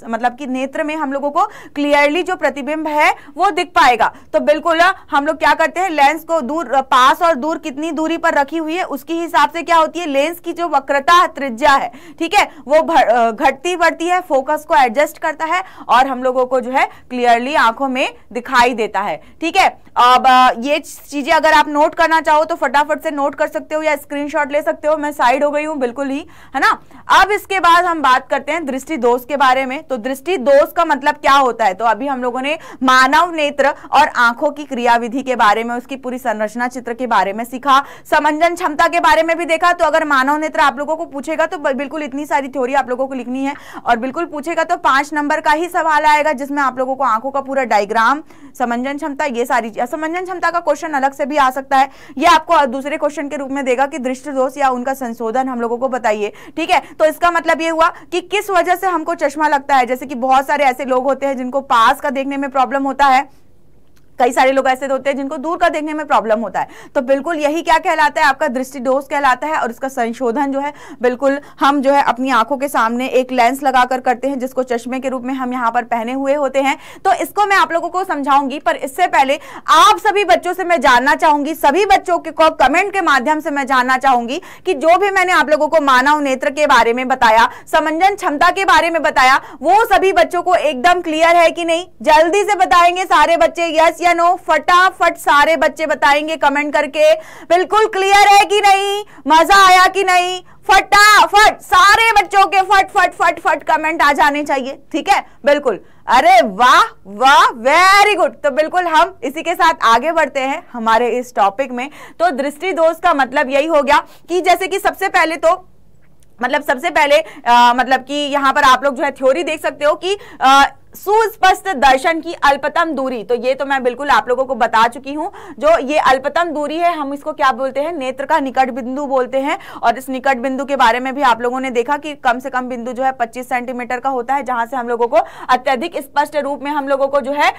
मतलब कि नेत्र में हम लोगों को क्लियरली जो प्रतिबिंब है वो दिख पाएगा तो बिल्कुल हम लोग क्या करते हैं लेंस को दूर पास और दूर कितनी दूरी पर रखी हुई है उसके हिसाब से क्या होती है लेंस की जो वक्रता त्रिज्या है ठीक है वो घटती बढ़ती है फोकस को एडजस्ट करता है और हम हम लोगों को जो है क्लियरली आंखों में दिखाई देता है ठीक है अब ये चीजें अगर आप नोट करना चाहो तो फटाफट से नोट कर सकते हो या स्क्रीनशॉट ले सकते हो मैं साइड हो गई हूँ बिल्कुल ही है ना अब इसके बाद हम बात करते हैं दृष्टि दोष के बारे में तो दृष्टि दोष का मतलब क्या होता है तो अभी हम लोगों ने मानव नेत्र और आंखों की क्रियाविधि के बारे में उसकी पूरी संरचना चित्र के बारे में सीखा समंजन क्षमता के बारे में भी देखा तो अगर मानव नेत्र आप लोगों को पूछेगा तो बिल्कुल इतनी सारी थ्योरी आप लोगों को लिखनी है और बिल्कुल पूछेगा तो पांच नंबर का ही सवाल आएगा जिसमें आप लोगों को आंखों का पूरा डायग्राम समंजन क्षमता ये सारी समंजन क्षमता का क्वेश्चन अलग से भी आ सकता है ये आपको दूसरे क्वेश्चन के रूप में देगा कि दृष्टि दोष या उनका संशोधन हम लोगों को बताइए ठीक है तो इसका मतलब ये हुआ कि किस वजह से हमको चश्मा लगता है जैसे कि बहुत सारे ऐसे लोग होते हैं जिनको पास का देखने में प्रॉब्लम होता है कई सारे लोग ऐसे होते हैं जिनको दूर का देखने में प्रॉब्लम होता है तो बिल्कुल यही क्या कहलाता है आपका दृष्टि कहलाता है और इसका संशोधन जो है बिल्कुल हम जो है अपनी आंखों के सामने एक लेंस लगाकर करते हैं जिसको चश्मे के रूप में हम यहाँ पर पहने हुए होते हैं तो इसको मैं आप लोगों को समझाऊंगी पर इससे पहले आप सभी बच्चों से मैं जानना चाहूंगी सभी बच्चों के को कमेंट के माध्यम से मैं जानना चाहूंगी कि जो भी मैंने आप लोगों को मानव नेत्र के बारे में बताया समंजन क्षमता के बारे में बताया वो सभी बच्चों को एकदम क्लियर है कि नहीं जल्दी से बताएंगे सारे बच्चे यस गार्जियनों फटाफट सारे बच्चे बताएंगे कमेंट करके बिल्कुल क्लियर है कि नहीं मजा आया कि नहीं फटाफट सारे बच्चों के फट फट फट फट कमेंट आ जाने चाहिए ठीक है बिल्कुल अरे वाह वाह वेरी गुड तो बिल्कुल हम इसी के साथ आगे बढ़ते हैं हमारे इस टॉपिक में तो दृष्टि दोष का मतलब यही हो गया कि जैसे कि सबसे पहले तो मतलब सबसे पहले आ, मतलब कि यहाँ पर आप लोग जो है थ्योरी देख सकते हो कि आ, सुस्पष्ट दर्शन की अल्पतम दूरी तो ये तो मैं बिल्कुल आप लोगों को बता चुकी हूँ जो ये अल्पतम दूरी है हम इसको क्या बोलते हैं नेत्र का निकट बिंदु बोलते हैं और इस निकट बिंदु के बारे में भी आप लोगों ने देखा कि कम से कम बिंदु जो है पच्चीस सेंटीमीटर का होता है जहां से हम लोगों को अत्यधिक स्पष्ट रूप में हम लोगों को जो है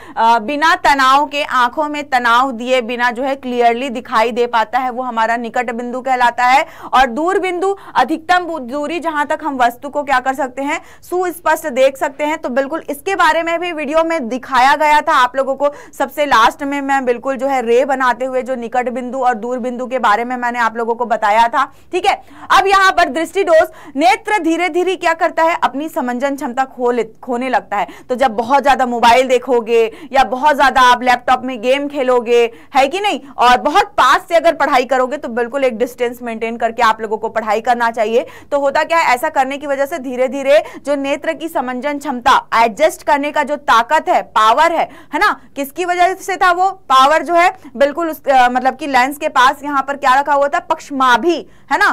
बिना तनाव के आंखों में तनाव दिए बिना जो है क्लियरली दिखाई दे पाता है वो हमारा निकट बिंदु कहलाता है और दूर बिंदु अधिकतम दूरी जहां तक हम वस्तु को क्या कर सकते हैं सुस्पष्ट देख सकते हैं तो बिल्कुल इसके बारे बारे में भी वीडियो में दिखाया गया था आप लोगों को सबसे लास्ट में मैं बिल्कुल जो है रे बनाते हुए जो निकट बिंदु और दूर बिंदु के बारे में मैंने आप लोगों को बताया था ठीक है अब यहाँ पर दृष्टि डोज नेत्र धीरे धीरे क्या करता है अपनी समंजन क्षमता खो खोने लगता है तो जब बहुत ज्यादा मोबाइल देखोगे या बहुत ज्यादा आप लैपटॉप में गेम खेलोगे है कि नहीं और बहुत पास से अगर पढ़ाई करोगे तो बिल्कुल एक डिस्टेंस मेंटेन करके आप लोगों को पढ़ाई करना चाहिए तो होता क्या है ऐसा करने की वजह से धीरे धीरे जो नेत्र की समंजन क्षमता एडजस्ट कर करने का जो ताकत है पावर है है ना किसकी वजह से था वो पावर जो है बिल्कुल उस आ, मतलब कि लेंस के पास यहाँ पर क्या रखा हुआ था पक्षमाभी है ना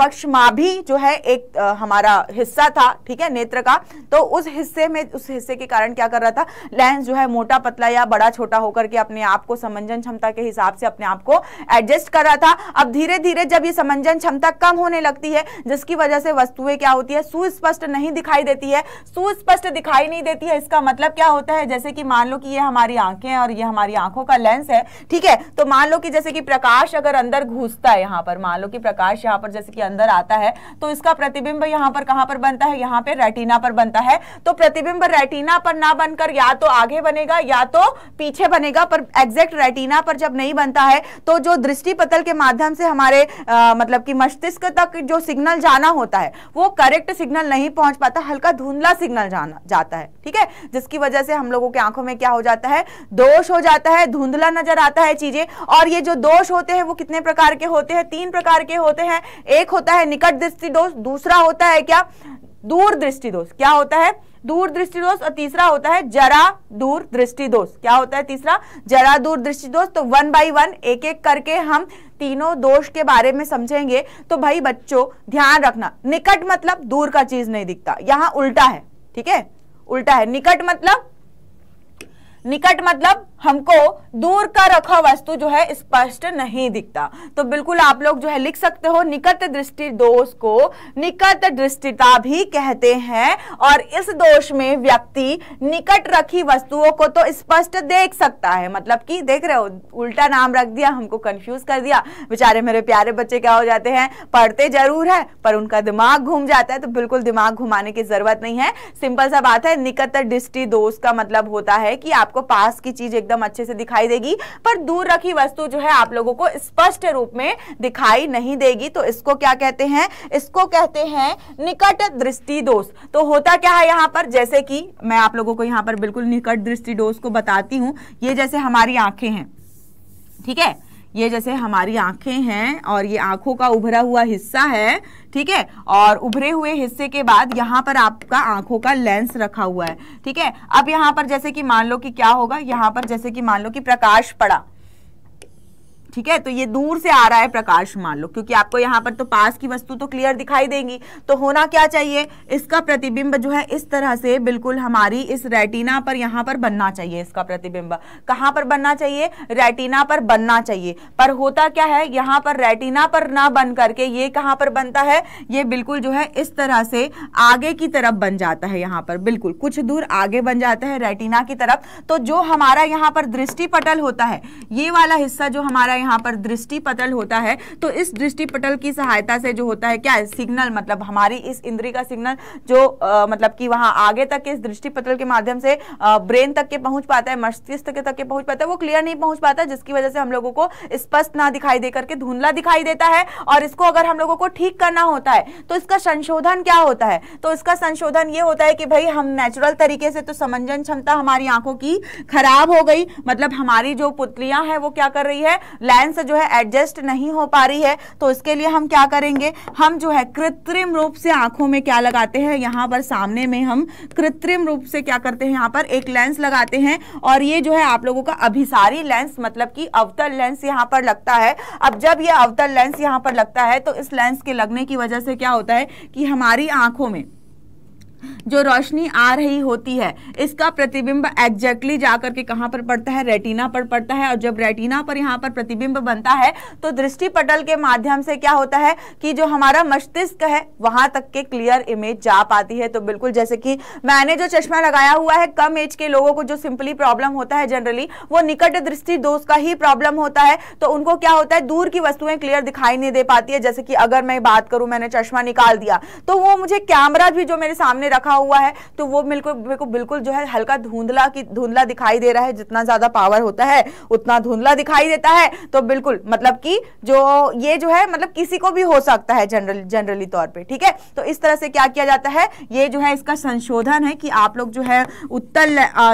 पक्षमाभी जो है एक आ, हमारा हिस्सा था ठीक है नेत्र का तो उस हिस्से में उस हिस्से के कारण क्या कर रहा था लेंस जो है मोटा पतला या बड़ा छोटा होकर के अपने आप को समंजन क्षमता के हिसाब से अपने आप को एडजस्ट कर रहा था अब धीरे धीरे जब ये समंजन क्षमता कम होने लगती है जिसकी वजह से वस्तुएं क्या होती है सुस्पष्ट नहीं दिखाई देती है सुस्पष्ट दिखाई दिखाई नहीं देती है इसका मतलब क्या होता है जैसे कि मान लो कि ये हमारी आंखें हैं और ये हमारी आंखों का लेंस है ठीक है तो मान लो कि जैसे कि प्रकाश अगर अंदर घुसता है यहाँ पर मान लो कि प्रकाश यहाँ पर जैसे कि अंदर आता है तो इसका प्रतिबिंब यहाँ पर कहाँ पर बनता है यहाँ पर रेटिना पर बनता है तो प्रतिबिंब रेटिना पर ना बनकर या तो आगे बनेगा या तो पीछे बनेगा पर एग्जैक्ट रेटिना पर जब नहीं बनता है तो जो दृष्टि पतल के माध्यम से हमारे मतलब कि मस्तिष्क तक जो सिग्नल जाना होता है वो करेक्ट सिग्नल नहीं पहुंच पाता हल्का धुंधला सिग्नल जाना जा जाता है ठीक है जिसकी वजह से हम लोगों की आंखों में क्या हो जाता है दोष हो जाता है धुंधला नजर आता है चीजें और ये जो दोष होते हैं वो कितने प्रकार के होते हैं तीन प्रकार के होते हैं एक होता है निकट दृष्टि दोष दूसरा होता है क्या दूर दृष्टि दोष क्या होता है दूर दृष्टि दोष और तीसरा होता है जरा दूर दृष्टि दोष क्या होता है तीसरा जरा दूर दृष्टि दोष तो वन बाई वन एक एक करके हम तीनों दोष के बारे में समझेंगे तो भाई बच्चों ध्यान रखना निकट मतलब दूर का चीज नहीं दिखता यहां उल्टा है ठीक है उल्टा है निकट मतलब निकट मतलब हमको दूर का रखा वस्तु जो है स्पष्ट नहीं दिखता तो बिल्कुल आप लोग जो है लिख सकते हो निकट दृष्टि दोष को निकट दृष्टिता भी कहते हैं और इस दोष में व्यक्ति निकट रखी वस्तुओं को तो स्पष्ट देख सकता है मतलब कि देख रहे हो उल्टा नाम रख दिया हमको कंफ्यूज कर दिया बेचारे मेरे प्यारे बच्चे क्या हो जाते हैं पढ़ते जरूर है पर उनका दिमाग घूम जाता है तो बिल्कुल दिमाग घुमाने की जरूरत नहीं है सिंपल सा बात है निकट दृष्टि दोष का मतलब होता है कि आपको पास की चीज एकदम अच्छे से दिखाई देगी पर दूर रखी वस्तु जो है आप लोगों को स्पष्ट रूप में दिखाई नहीं देगी तो इसको क्या कहते हैं इसको कहते हैं निकट दृष्टि दोष तो होता क्या है यहाँ पर जैसे कि मैं आप लोगों को यहाँ पर बिल्कुल निकट दृष्टि दोष को बताती हूँ ये जैसे हमारी आंखें हैं ठीक है ये जैसे हमारी आंखें हैं और ये आंखों का उभरा हुआ हिस्सा है ठीक है और उभरे हुए हिस्से के बाद यहाँ पर आपका आंखों का लेंस रखा हुआ है ठीक है अब यहाँ पर जैसे कि मान लो कि क्या होगा यहाँ पर जैसे कि मान लो कि प्रकाश पड़ा ठीक है तो ये दूर से आ रहा है प्रकाश मान लो क्योंकि आपको यहाँ पर तो पास की वस्तु तो क्लियर दिखाई देगी तो होना क्या चाहिए इसका प्रतिबिंब जो है इस तरह से बिल्कुल हमारी इस रेटिना पर यहाँ पर बनना चाहिए इसका प्रतिबिंब कहाँ पर बनना चाहिए रेटिना पर बनना चाहिए पर होता क्या है यहाँ पर रेटिना पर ना बन करके ये कहाँ पर बनता है ये बिल्कुल जो है इस तरह से आगे की तरफ बन जाता है यहाँ पर बिल्कुल कुछ दूर आगे बन जाता है रेटिना की तरफ तो जो हमारा यहाँ पर दृष्टि पटल होता है ये वाला हिस्सा जो हमारा यहाँ पर दृष्टि पटल होता है तो इस दृष्टि पटल की सहायता से जो होता है क्या है सिग्नल मतलब हमारी इस इंद्री का सिग्नल जो आ, मतलब कि वहाँ आगे तक इस दृष्टि पटल के माध्यम से आ, ब्रेन तक के पहुँच पाता है मस्तिष्क के तक के पहुँच पाता है वो क्लियर नहीं पहुँच पाता जिसकी वजह से हम लोगों को स्पष्ट ना दिखाई दे करके धुंधला दिखाई देता है और इसको अगर हम लोगों को ठीक करना होता है तो इसका संशोधन क्या होता है तो इसका संशोधन ये होता है कि भाई हम नेचुरल तरीके से तो समंजन क्षमता हमारी आंखों की खराब हो गई मतलब हमारी जो पुतलियां हैं वो क्या कर रही है लाइन से जो है एडजस्ट नहीं हो पा रही है तो इसके लिए हम क्या करेंगे हम जो है कृत्रिम रूप से आंखों में क्या लगाते हैं यहाँ पर सामने में हम कृत्रिम रूप से क्या करते हैं यहाँ पर एक लेंस लगाते हैं और ये जो है आप लोगों का अभिसारी लेंस मतलब कि अवतल लेंस यहाँ पर लगता है अब जब ये अवतल लेंस यहाँ पर लगता है तो इस लेंस के लगने की वजह से क्या होता है कि हमारी आंखों में जो रोशनी आ रही होती है इसका प्रतिबिंब एग्जैक्टली जाकर के कहाँ पर पड़ता है रेटिना पर पड़ता है और जब रेटिना पर यहाँ पर प्रतिबिंब बनता है तो दृष्टि पटल के माध्यम से क्या होता है कि जो हमारा मस्तिष्क है वहां तक के क्लियर इमेज जा पाती है तो बिल्कुल जैसे कि मैंने जो चश्मा लगाया हुआ है कम एज के लोगों को जो सिंपली प्रॉब्लम होता है जनरली वो निकट दृष्टि दोष का ही प्रॉब्लम होता है तो उनको क्या होता है दूर की वस्तुएं क्लियर दिखाई नहीं दे पाती है जैसे कि अगर मैं बात करूं मैंने चश्मा निकाल दिया तो वो मुझे कैमरा भी जो मेरे सामने में रखा हुआ है तो वो बिल्कुल मेरे को बिल्कुल जो है हल्का धुंधला की धुंधला दिखाई दे रहा है जितना ज्यादा पावर होता है उतना धुंधला दिखाई देता है तो बिल्कुल मतलब कि जो ये जो है मतलब किसी को भी हो सकता है जनरल जनरली तौर पर ठीक है तो इस तरह से क्या किया जाता है ये जो है इसका संशोधन है कि आप लोग जो है उत्तर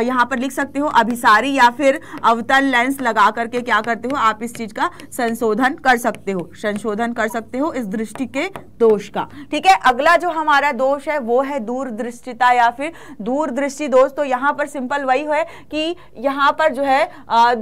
यहाँ पर लिख सकते हो अभिसारी या फिर अवतल लेंस लगा करके क्या करते हो आप इस चीज का संशोधन कर सकते हो संशोधन कर सकते हो इस दृष्टि के दोष का ठीक है अगला जो हमारा दोष है वो है दूर दूरदृष्टिता या फिर दूरदृष्टि दोष तो यहाँ पर सिंपल वही है कि यहाँ पर जो है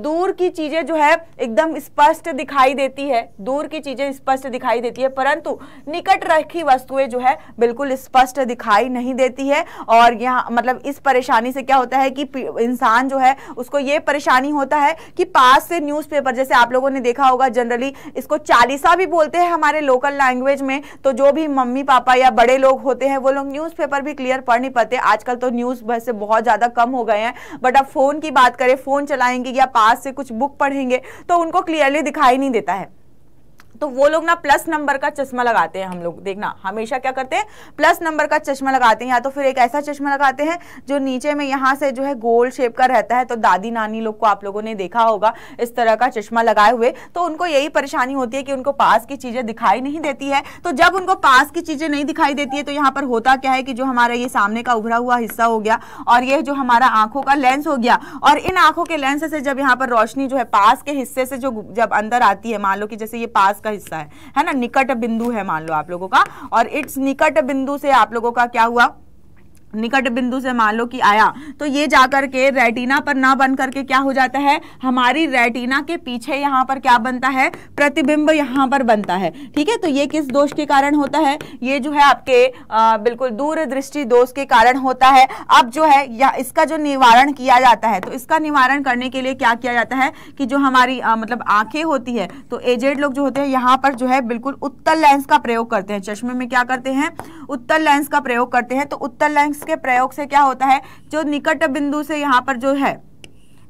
दूर की चीज़ें जो है एकदम स्पष्ट दिखाई देती है दूर की चीज़ें स्पष्ट दिखाई देती है परंतु निकट रखी वस्तुएं जो है बिल्कुल स्पष्ट दिखाई नहीं देती है और यहाँ मतलब इस परेशानी से क्या होता है कि इंसान जो है उसको ये परेशानी होता है कि पास से न्यूज़पेपर जैसे आप लोगों ने देखा होगा जनरली इसको चालीसा भी बोलते हैं हमारे लोकल लैंग्वेज में तो जो भी मम्मी पापा या बड़े लोग होते हैं वो लोग न्यूज़पेपर भी भी क्लियर पढ़ नहीं पाते आजकल तो न्यूज़ वैसे बहुत ज़्यादा कम हो गए हैं बट अब फ़ोन की बात करें फ़ोन चलाएंगे या पास से कुछ बुक पढ़ेंगे तो उनको क्लियरली दिखाई नहीं देता है तो वो लोग ना प्लस नंबर का चश्मा लगाते हैं हम लोग देखना हमेशा क्या करते हैं प्लस नंबर का चश्मा लगाते हैं या तो फिर एक ऐसा चश्मा लगाते हैं जो नीचे में यहाँ से जो है गोल शेप का रहता है तो दादी नानी लोग को आप लोगों ने देखा होगा इस तरह का चश्मा लगाए हुए तो उनको यही परेशानी होती है कि उनको पास की चीज़ें दिखाई नहीं देती है तो जब उनको पास की चीज़ें नहीं दिखाई देती है तो यहाँ पर होता क्या है कि जो हमारा ये सामने का उभरा हुआ हिस्सा हो गया और ये जो हमारा आंखों का लेंस हो गया और इन आंखों के लेंस से जब यहाँ पर रोशनी जो है पास के हिस्से से जो जब अंदर आती है मान लो कि जैसे ये पास का हिस्सा है है ना निकट बिंदु है मान लो आप लोगों का और इट्स निकट बिंदु से आप लोगों का क्या हुआ निकट बिंदु से मान लो कि आया तो ये जाकर के रेटिना पर ना बन करके क्या हो जाता है हमारी रेटिना के पीछे यहाँ पर क्या बनता है प्रतिबिंब यहाँ पर बनता है ठीक है तो ये किस दोष के कारण होता है ये जो है आपके आ, बिल्कुल दूरदृष्टि दोष के कारण होता है अब जो है या इसका जो निवारण किया जाता है तो इसका निवारण करने के लिए क्या किया जाता है कि जो हमारी आ, मतलब आंखें होती है तो एजेड लोग जो होते हैं यहाँ पर जो है बिल्कुल उत्तर लेंस का प्रयोग करते हैं चश्मे में क्या करते हैं उत्तर लेंस का प्रयोग करते हैं तो उत्तर लेंस इसके प्रयोग से क्या होता है जो निकट बिंदु से यहाँ पर जो है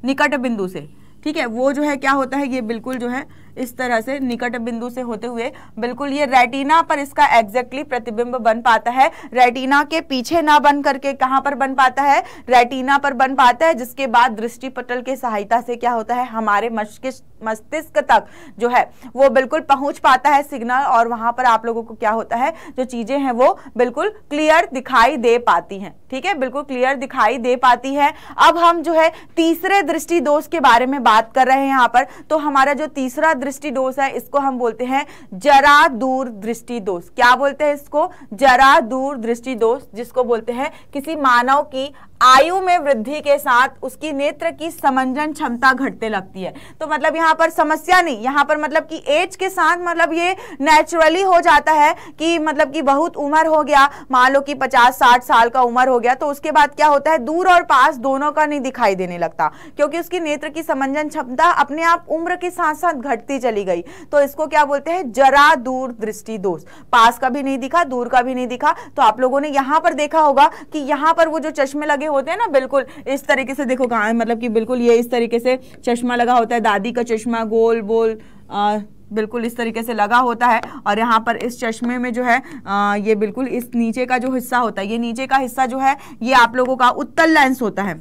निकट बिंदु से ठीक है वो जो है क्या होता है ये बिल्कुल जो है इस तरह से निकट बिंदु से होते हुए बिल्कुल ये रेटिना पर इसका एग्जैक्टली प्रतिबिंब बन पाता है रेटिना के पीछे ना बन करके कहाँ पर बन पाता है रेटिना पर बन पाता है जिसके बाद दृष्टि पटल के सहायता से क्या होता है हमारे मस्तिष्क मस्तिष्क तक जो है वो बिल्कुल पहुंच पाता है सिग्नल और वहां पर आप लोगों को क्या होता है जो चीजें हैं वो बिल्कुल क्लियर दिखाई दे पाती हैं ठीक है बिल्कुल क्लियर दिखाई दे पाती है अब हम जो है तीसरे दृष्टि दोष के बारे में बात कर रहे हैं यहाँ पर तो हमारा जो तीसरा दृष्टि दोष है इसको हम बोलते हैं जरा दूर दृष्टि दोष क्या बोलते हैं इसको जरा दूर दृष्टि दोष जिसको बोलते हैं किसी मानव की आयु में वृद्धि के साथ उसकी नेत्र की समंजन क्षमता घटते लगती है तो मतलब यहाँ पर समस्या नहीं यहाँ पर मतलब कि एज के साथ मतलब ये नेचुरली हो जाता है कि मतलब कि बहुत उम्र हो गया मान लो कि पचास साठ साल का उम्र हो गया तो उसके बाद क्या होता है दूर और पास दोनों का नहीं दिखाई देने लगता क्योंकि उसकी नेत्र की समंजन क्षमता अपने आप उम्र के साथ साथ घटती चली गई तो इसको क्या बोलते हैं जरा दूर दृष्टि दोष पास का भी नहीं दिखा दूर का भी नहीं दिखा तो आप लोगों ने यहाँ पर देखा होगा कि यहाँ पर वो जो चश्मे लगे होते हैं ना बिल्कुल इस तरीके से देखो कहाँ मतलब कि बिल्कुल ये इस तरीके से चश्मा लगा होता है दादी का चश्मा गोल बोल आ, बिल्कुल इस तरीके से लगा होता है और यहाँ पर इस चश्मे में जो है आ, ये बिल्कुल इस नीचे का जो हिस्सा होता है ये नीचे का हिस्सा जो है ये आप लोगों का उत्तल लेंस होता है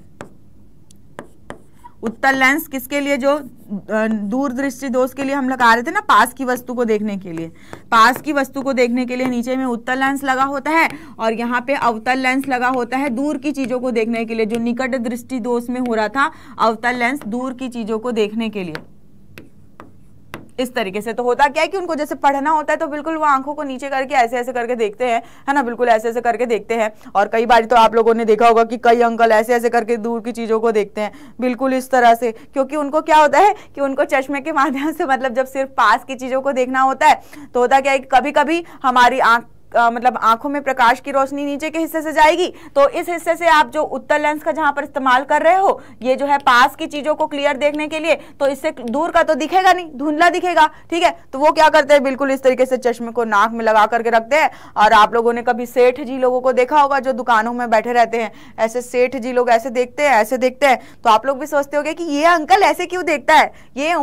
उत्तर लेंस किसके लिए जो दूरदृष्टि दोष के लिए हम लगा रहे थे ना पास की वस्तु को देखने के लिए पास की वस्तु को देखने के लिए नीचे में उत्तर लेंस लगा होता है और यहाँ पे अवतल लेंस लगा होता है दूर की चीज़ों को देखने के लिए जो निकट दृष्टि दोष में हो रहा था अवतल लेंस दूर की चीज़ों को देखने के लिए इस तरीके से तो होता क्या है कि उनको जैसे पढ़ना होता है तो बिल्कुल वो आंखों को नीचे करके ऐसे ऐसे करके देखते हैं है ना बिल्कुल ऐसे ऐसे करके देखते हैं और कई बार तो आप लोगों ने देखा होगा कि कई अंकल ऐसे ऐसे करके दूर की चीज़ों को देखते हैं बिल्कुल इस तरह से क्योंकि उनको क्या होता है कि उनको चश्मे के माध्यम से मतलब जब सिर्फ पास की चीज़ों को देखना होता है तो होता क्या है कि कभी कभी हमारी आंख आ, मतलब आंखों में प्रकाश की रोशनी नीचे के हिस्से से जाएगी तो इस हिस्से से आप जो उत्तर लेंस का जहां पर इस्तेमाल कर रहे हो ये जो है पास की चीजों को क्लियर देखने के लिए तो इससे दूर का तो दिखेगा नहीं धुंधला दिखेगा ठीक है तो वो क्या करते हैं बिल्कुल इस तरीके से चश्मे को नाक में लगा करके रखते हैं और आप लोगों ने कभी सेठ जी लोगों को देखा होगा जो दुकानों में बैठे रहते हैं ऐसे सेठ जी लोग ऐसे देखते हैं ऐसे देखते हैं तो आप लोग भी सोचते हो कि ये अंकल ऐसे क्यों देखता है ये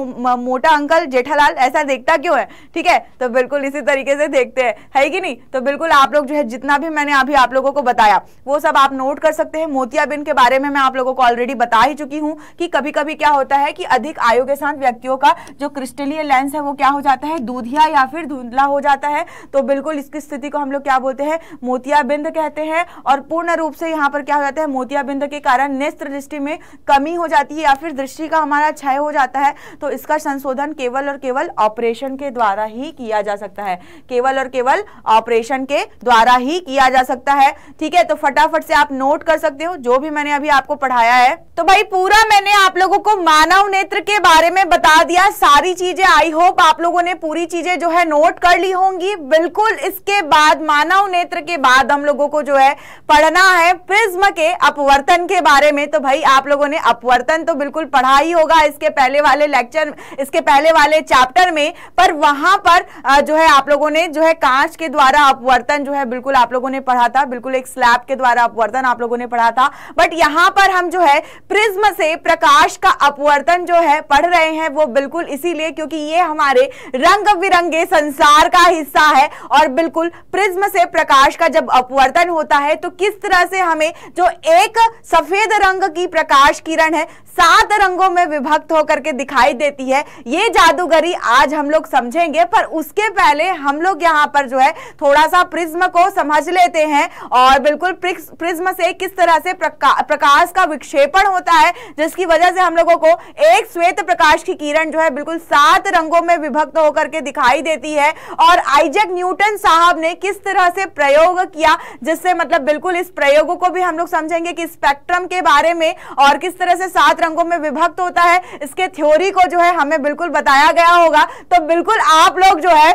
मोटा अंकल जेठालाल ऐसा देखता क्यों है ठीक है तो बिल्कुल इसी तरीके से देखते हैं है कि नहीं तो तो बिल्कुल आप लोग जो है जितना भी मैंने अभी आप लोगों को बताया वो सब आप नोट कर सकते हैं मोतियाबिंद के बारे में मैं आप लोगों को ऑलरेडी बता ही चुकी हूँ कि कभी कभी क्या होता है कि अधिक आयु के साथ व्यक्तियों का जो क्रिस्टलीय लेंस है वो क्या हो जाता है दूधिया या फिर धुंधला हो जाता है तो बिल्कुल इसकी स्थिति को हम लोग क्या बोलते हैं मोतियाबिंद कहते हैं और पूर्ण रूप से यहाँ पर क्या हो जाता है मोतियाबिंद के कारण नेत्र दृष्टि में कमी हो जाती है या फिर दृष्टि का हमारा क्षय हो जाता है तो इसका संशोधन केवल और केवल ऑपरेशन के द्वारा ही किया जा सकता है केवल और केवल ऑपरेशन कैलकुलेशन के द्वारा ही किया जा सकता है ठीक है तो फटाफट से आप नोट कर सकते हो जो भी मैंने अभी आपको पढ़ाया है तो भाई पूरा मैंने आप लोगों को मानव नेत्र के बारे में बता दिया सारी चीजें आई होप आप लोगों ने पूरी चीजें जो है नोट कर ली होंगी बिल्कुल इसके बाद मानव नेत्र के बाद हम लोगों को जो है पढ़ना है प्रिज्म के अपवर्तन के बारे में तो भाई आप लोगों ने अपवर्तन तो बिल्कुल पढ़ा ही होगा इसके पहले वाले लेक्चर इसके पहले वाले चैप्टर में पर वहां पर जो है आप लोगों ने जो है कांच के द्वारा अपवर्तन जो है बिल्कुल आप लोगों ने पढ़ा था बिल्कुल एक स्लैब के द्वारा अपवर्तन आप लोगों ने पढ़ा था बट यहाँ पर हम जो है प्रिज्म से प्रकाश का अपवर्तन जो है पढ़ रहे हैं वो बिल्कुल इसीलिए क्योंकि ये हमारे रंग बिरंगे संसार का हिस्सा है और बिल्कुल प्रिज्म से प्रकाश का जब अपवर्तन होता है तो किस तरह से हमें जो एक सफेद रंग की प्रकाश किरण है सात रंगों में विभक्त होकर के दिखाई देती है ये जादूगरी आज हम लोग समझेंगे पर उसके पहले हम लोग यहाँ पर जो है थोड़ा सा प्रिज्म को समझ लेते हैं और बिल्कुल प्रिज्म से किस तरह से प्रका, प्रकाश का विक्षेपण होता है जिसकी वजह से हम लोगों को एक श्वेत प्रकाश की किरण जो है बिल्कुल सात रंगों में विभक्त होकर के दिखाई देती है और आइजक न्यूटन साहब ने किस तरह से प्रयोग किया जिससे मतलब बिल्कुल इस प्रयोग को भी हम लोग समझेंगे कि स्पेक्ट्रम के बारे में और किस तरह से सात रंगों में विभक्त होता है इसके थ्योरी को जो है हमें बिल्कुल बताया गया होगा तो बिल्कुल आप लोग जो है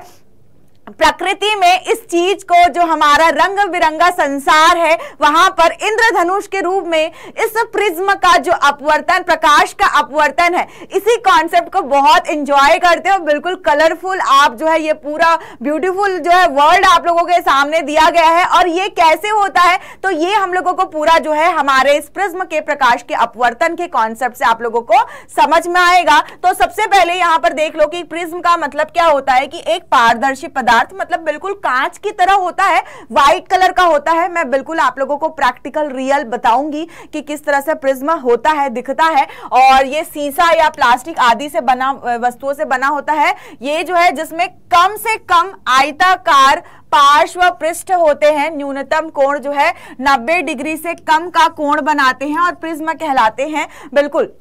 प्रकृति में इस चीज को जो हमारा रंग बिरंगा संसार है वहां पर इंद्रधनुष के रूप में इस प्रिज्म का जो अपवर्तन प्रकाश का अपवर्तन है इसी कॉन्सेप्ट को बहुत इंजॉय करते हो बिल्कुल कलरफुल आप जो है ये पूरा ब्यूटीफुल जो है वर्ल्ड आप लोगों के सामने दिया गया है और ये कैसे होता है तो ये हम लोगों को पूरा जो है हमारे इस प्रिज्म के प्रकाश के अपवर्तन के कॉन्सेप्ट से आप लोगों को समझ में आएगा तो सबसे पहले यहाँ पर देख लो कि प्रिज्म का मतलब क्या होता है कि एक पारदर्शी पदार्थ पदार्थ मतलब बिल्कुल कांच की तरह होता है व्हाइट कलर का होता है मैं बिल्कुल आप लोगों को प्रैक्टिकल रियल बताऊंगी कि किस तरह से प्रिज्म होता है दिखता है और ये सीसा या प्लास्टिक आदि से बना वस्तुओं से बना होता है ये जो है जिसमें कम से कम आयताकार पार्श्व पृष्ठ होते हैं न्यूनतम कोण जो है 90 डिग्री से कम का कोण बनाते हैं और प्रिज्म कहलाते हैं बिल्कुल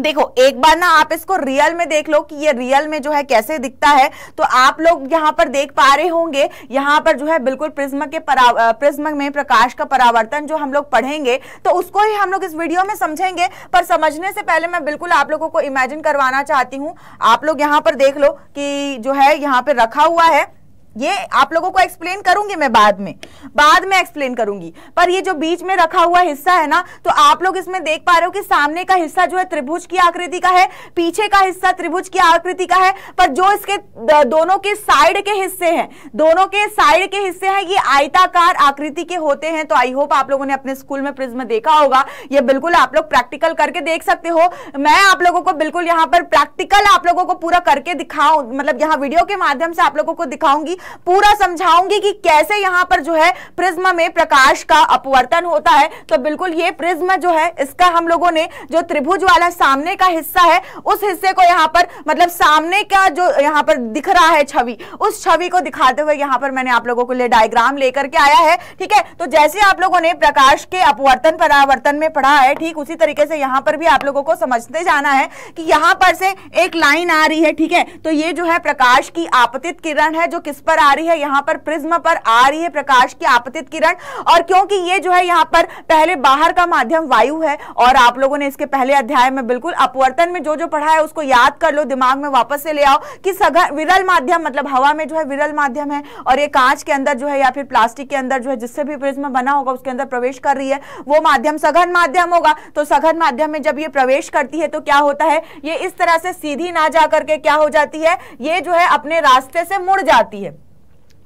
देखो एक बार ना आप इसको रियल में देख लो कि ये रियल में जो है कैसे दिखता है तो आप लोग यहाँ पर देख पा रहे होंगे यहाँ पर जो है बिल्कुल प्रिज्म के प्रिज्म में प्रकाश का परावर्तन जो हम लोग पढ़ेंगे तो उसको ही हम लोग इस वीडियो में समझेंगे पर समझने से पहले मैं बिल्कुल आप लोगों को इमेजिन करवाना चाहती हूँ आप लोग यहाँ पर देख लो कि जो है यहाँ पर रखा हुआ है ये आप लोगों को एक्सप्लेन करूंगी मैं बाद में बाद में एक्सप्लेन करूंगी पर ये जो बीच में रखा हुआ हिस्सा है ना तो आप लोग इसमें देख पा रहे हो कि सामने का हिस्सा जो है त्रिभुज की आकृति का है पीछे का हिस्सा त्रिभुज की आकृति का है पर जो इसके दोनों के साइड के हिस्से हैं दोनों के साइड के हिस्से हैं ये आयताकार आकृति के होते हैं तो आई होप आप लोगों ने अपने स्कूल में प्रिज्म देखा होगा ये बिल्कुल आप लोग प्रैक्टिकल करके देख सकते हो मैं आप लोगों को बिल्कुल यहाँ पर प्रैक्टिकल आप लोगों को पूरा करके दिखाऊ मतलब यहाँ वीडियो के माध्यम से आप लोगों को दिखाऊंगी पूरा समझाऊंगी कि कैसे यहाँ पर जो है प्रिज्म में प्रकाश का अपवर्तन होता है तो बिल्कुल ये प्रिज्म जो है इसका हम लोगों ने जो त्रिभुज वाला सामने का हिस्सा है उस हिस्से को यहाँ पर मतलब सामने का जो यहाँ पर दिख रहा है छवि उस छवि को दिखाते हुए यहाँ पर मैंने आप लोगों को ले डायग्राम लेकर के आया है ठीक है तो जैसे आप लोगों ने प्रकाश के अपवर्तन परावर्तन में पढ़ा है ठीक उसी तरीके से यहाँ पर भी आप लोगों को समझते जाना है कि यहाँ पर से एक लाइन आ रही है ठीक है तो ये जो है प्रकाश की आपतित किरण है जो किस पर पर आ रही है यहाँ पर प्रिज्म पर आ रही है प्रकाश की आपतित किरण और क्योंकि ये जो है यहाँ पर पहले बाहर का माध्यम वायु है और आप लोगों ने इसके पहले अध्याय में बिल्कुल अपवर्तन में जो जो पढ़ा है उसको याद कर लो दिमाग में वापस से ले आओ कि सघन विरल माध्यम मतलब हवा में जो है विरल माध्यम है और ये कांच के अंदर जो है या फिर प्लास्टिक के अंदर जो है जिससे भी प्रिज्म बना होगा उसके अंदर प्रवेश कर रही है वो माध्यम सघन माध्यम होगा तो सघन माध्यम में जब ये प्रवेश करती है तो क्या होता है ये इस तरह से सीधी ना जा करके क्या हो जाती है ये जो है अपने रास्ते से मुड़ जाती है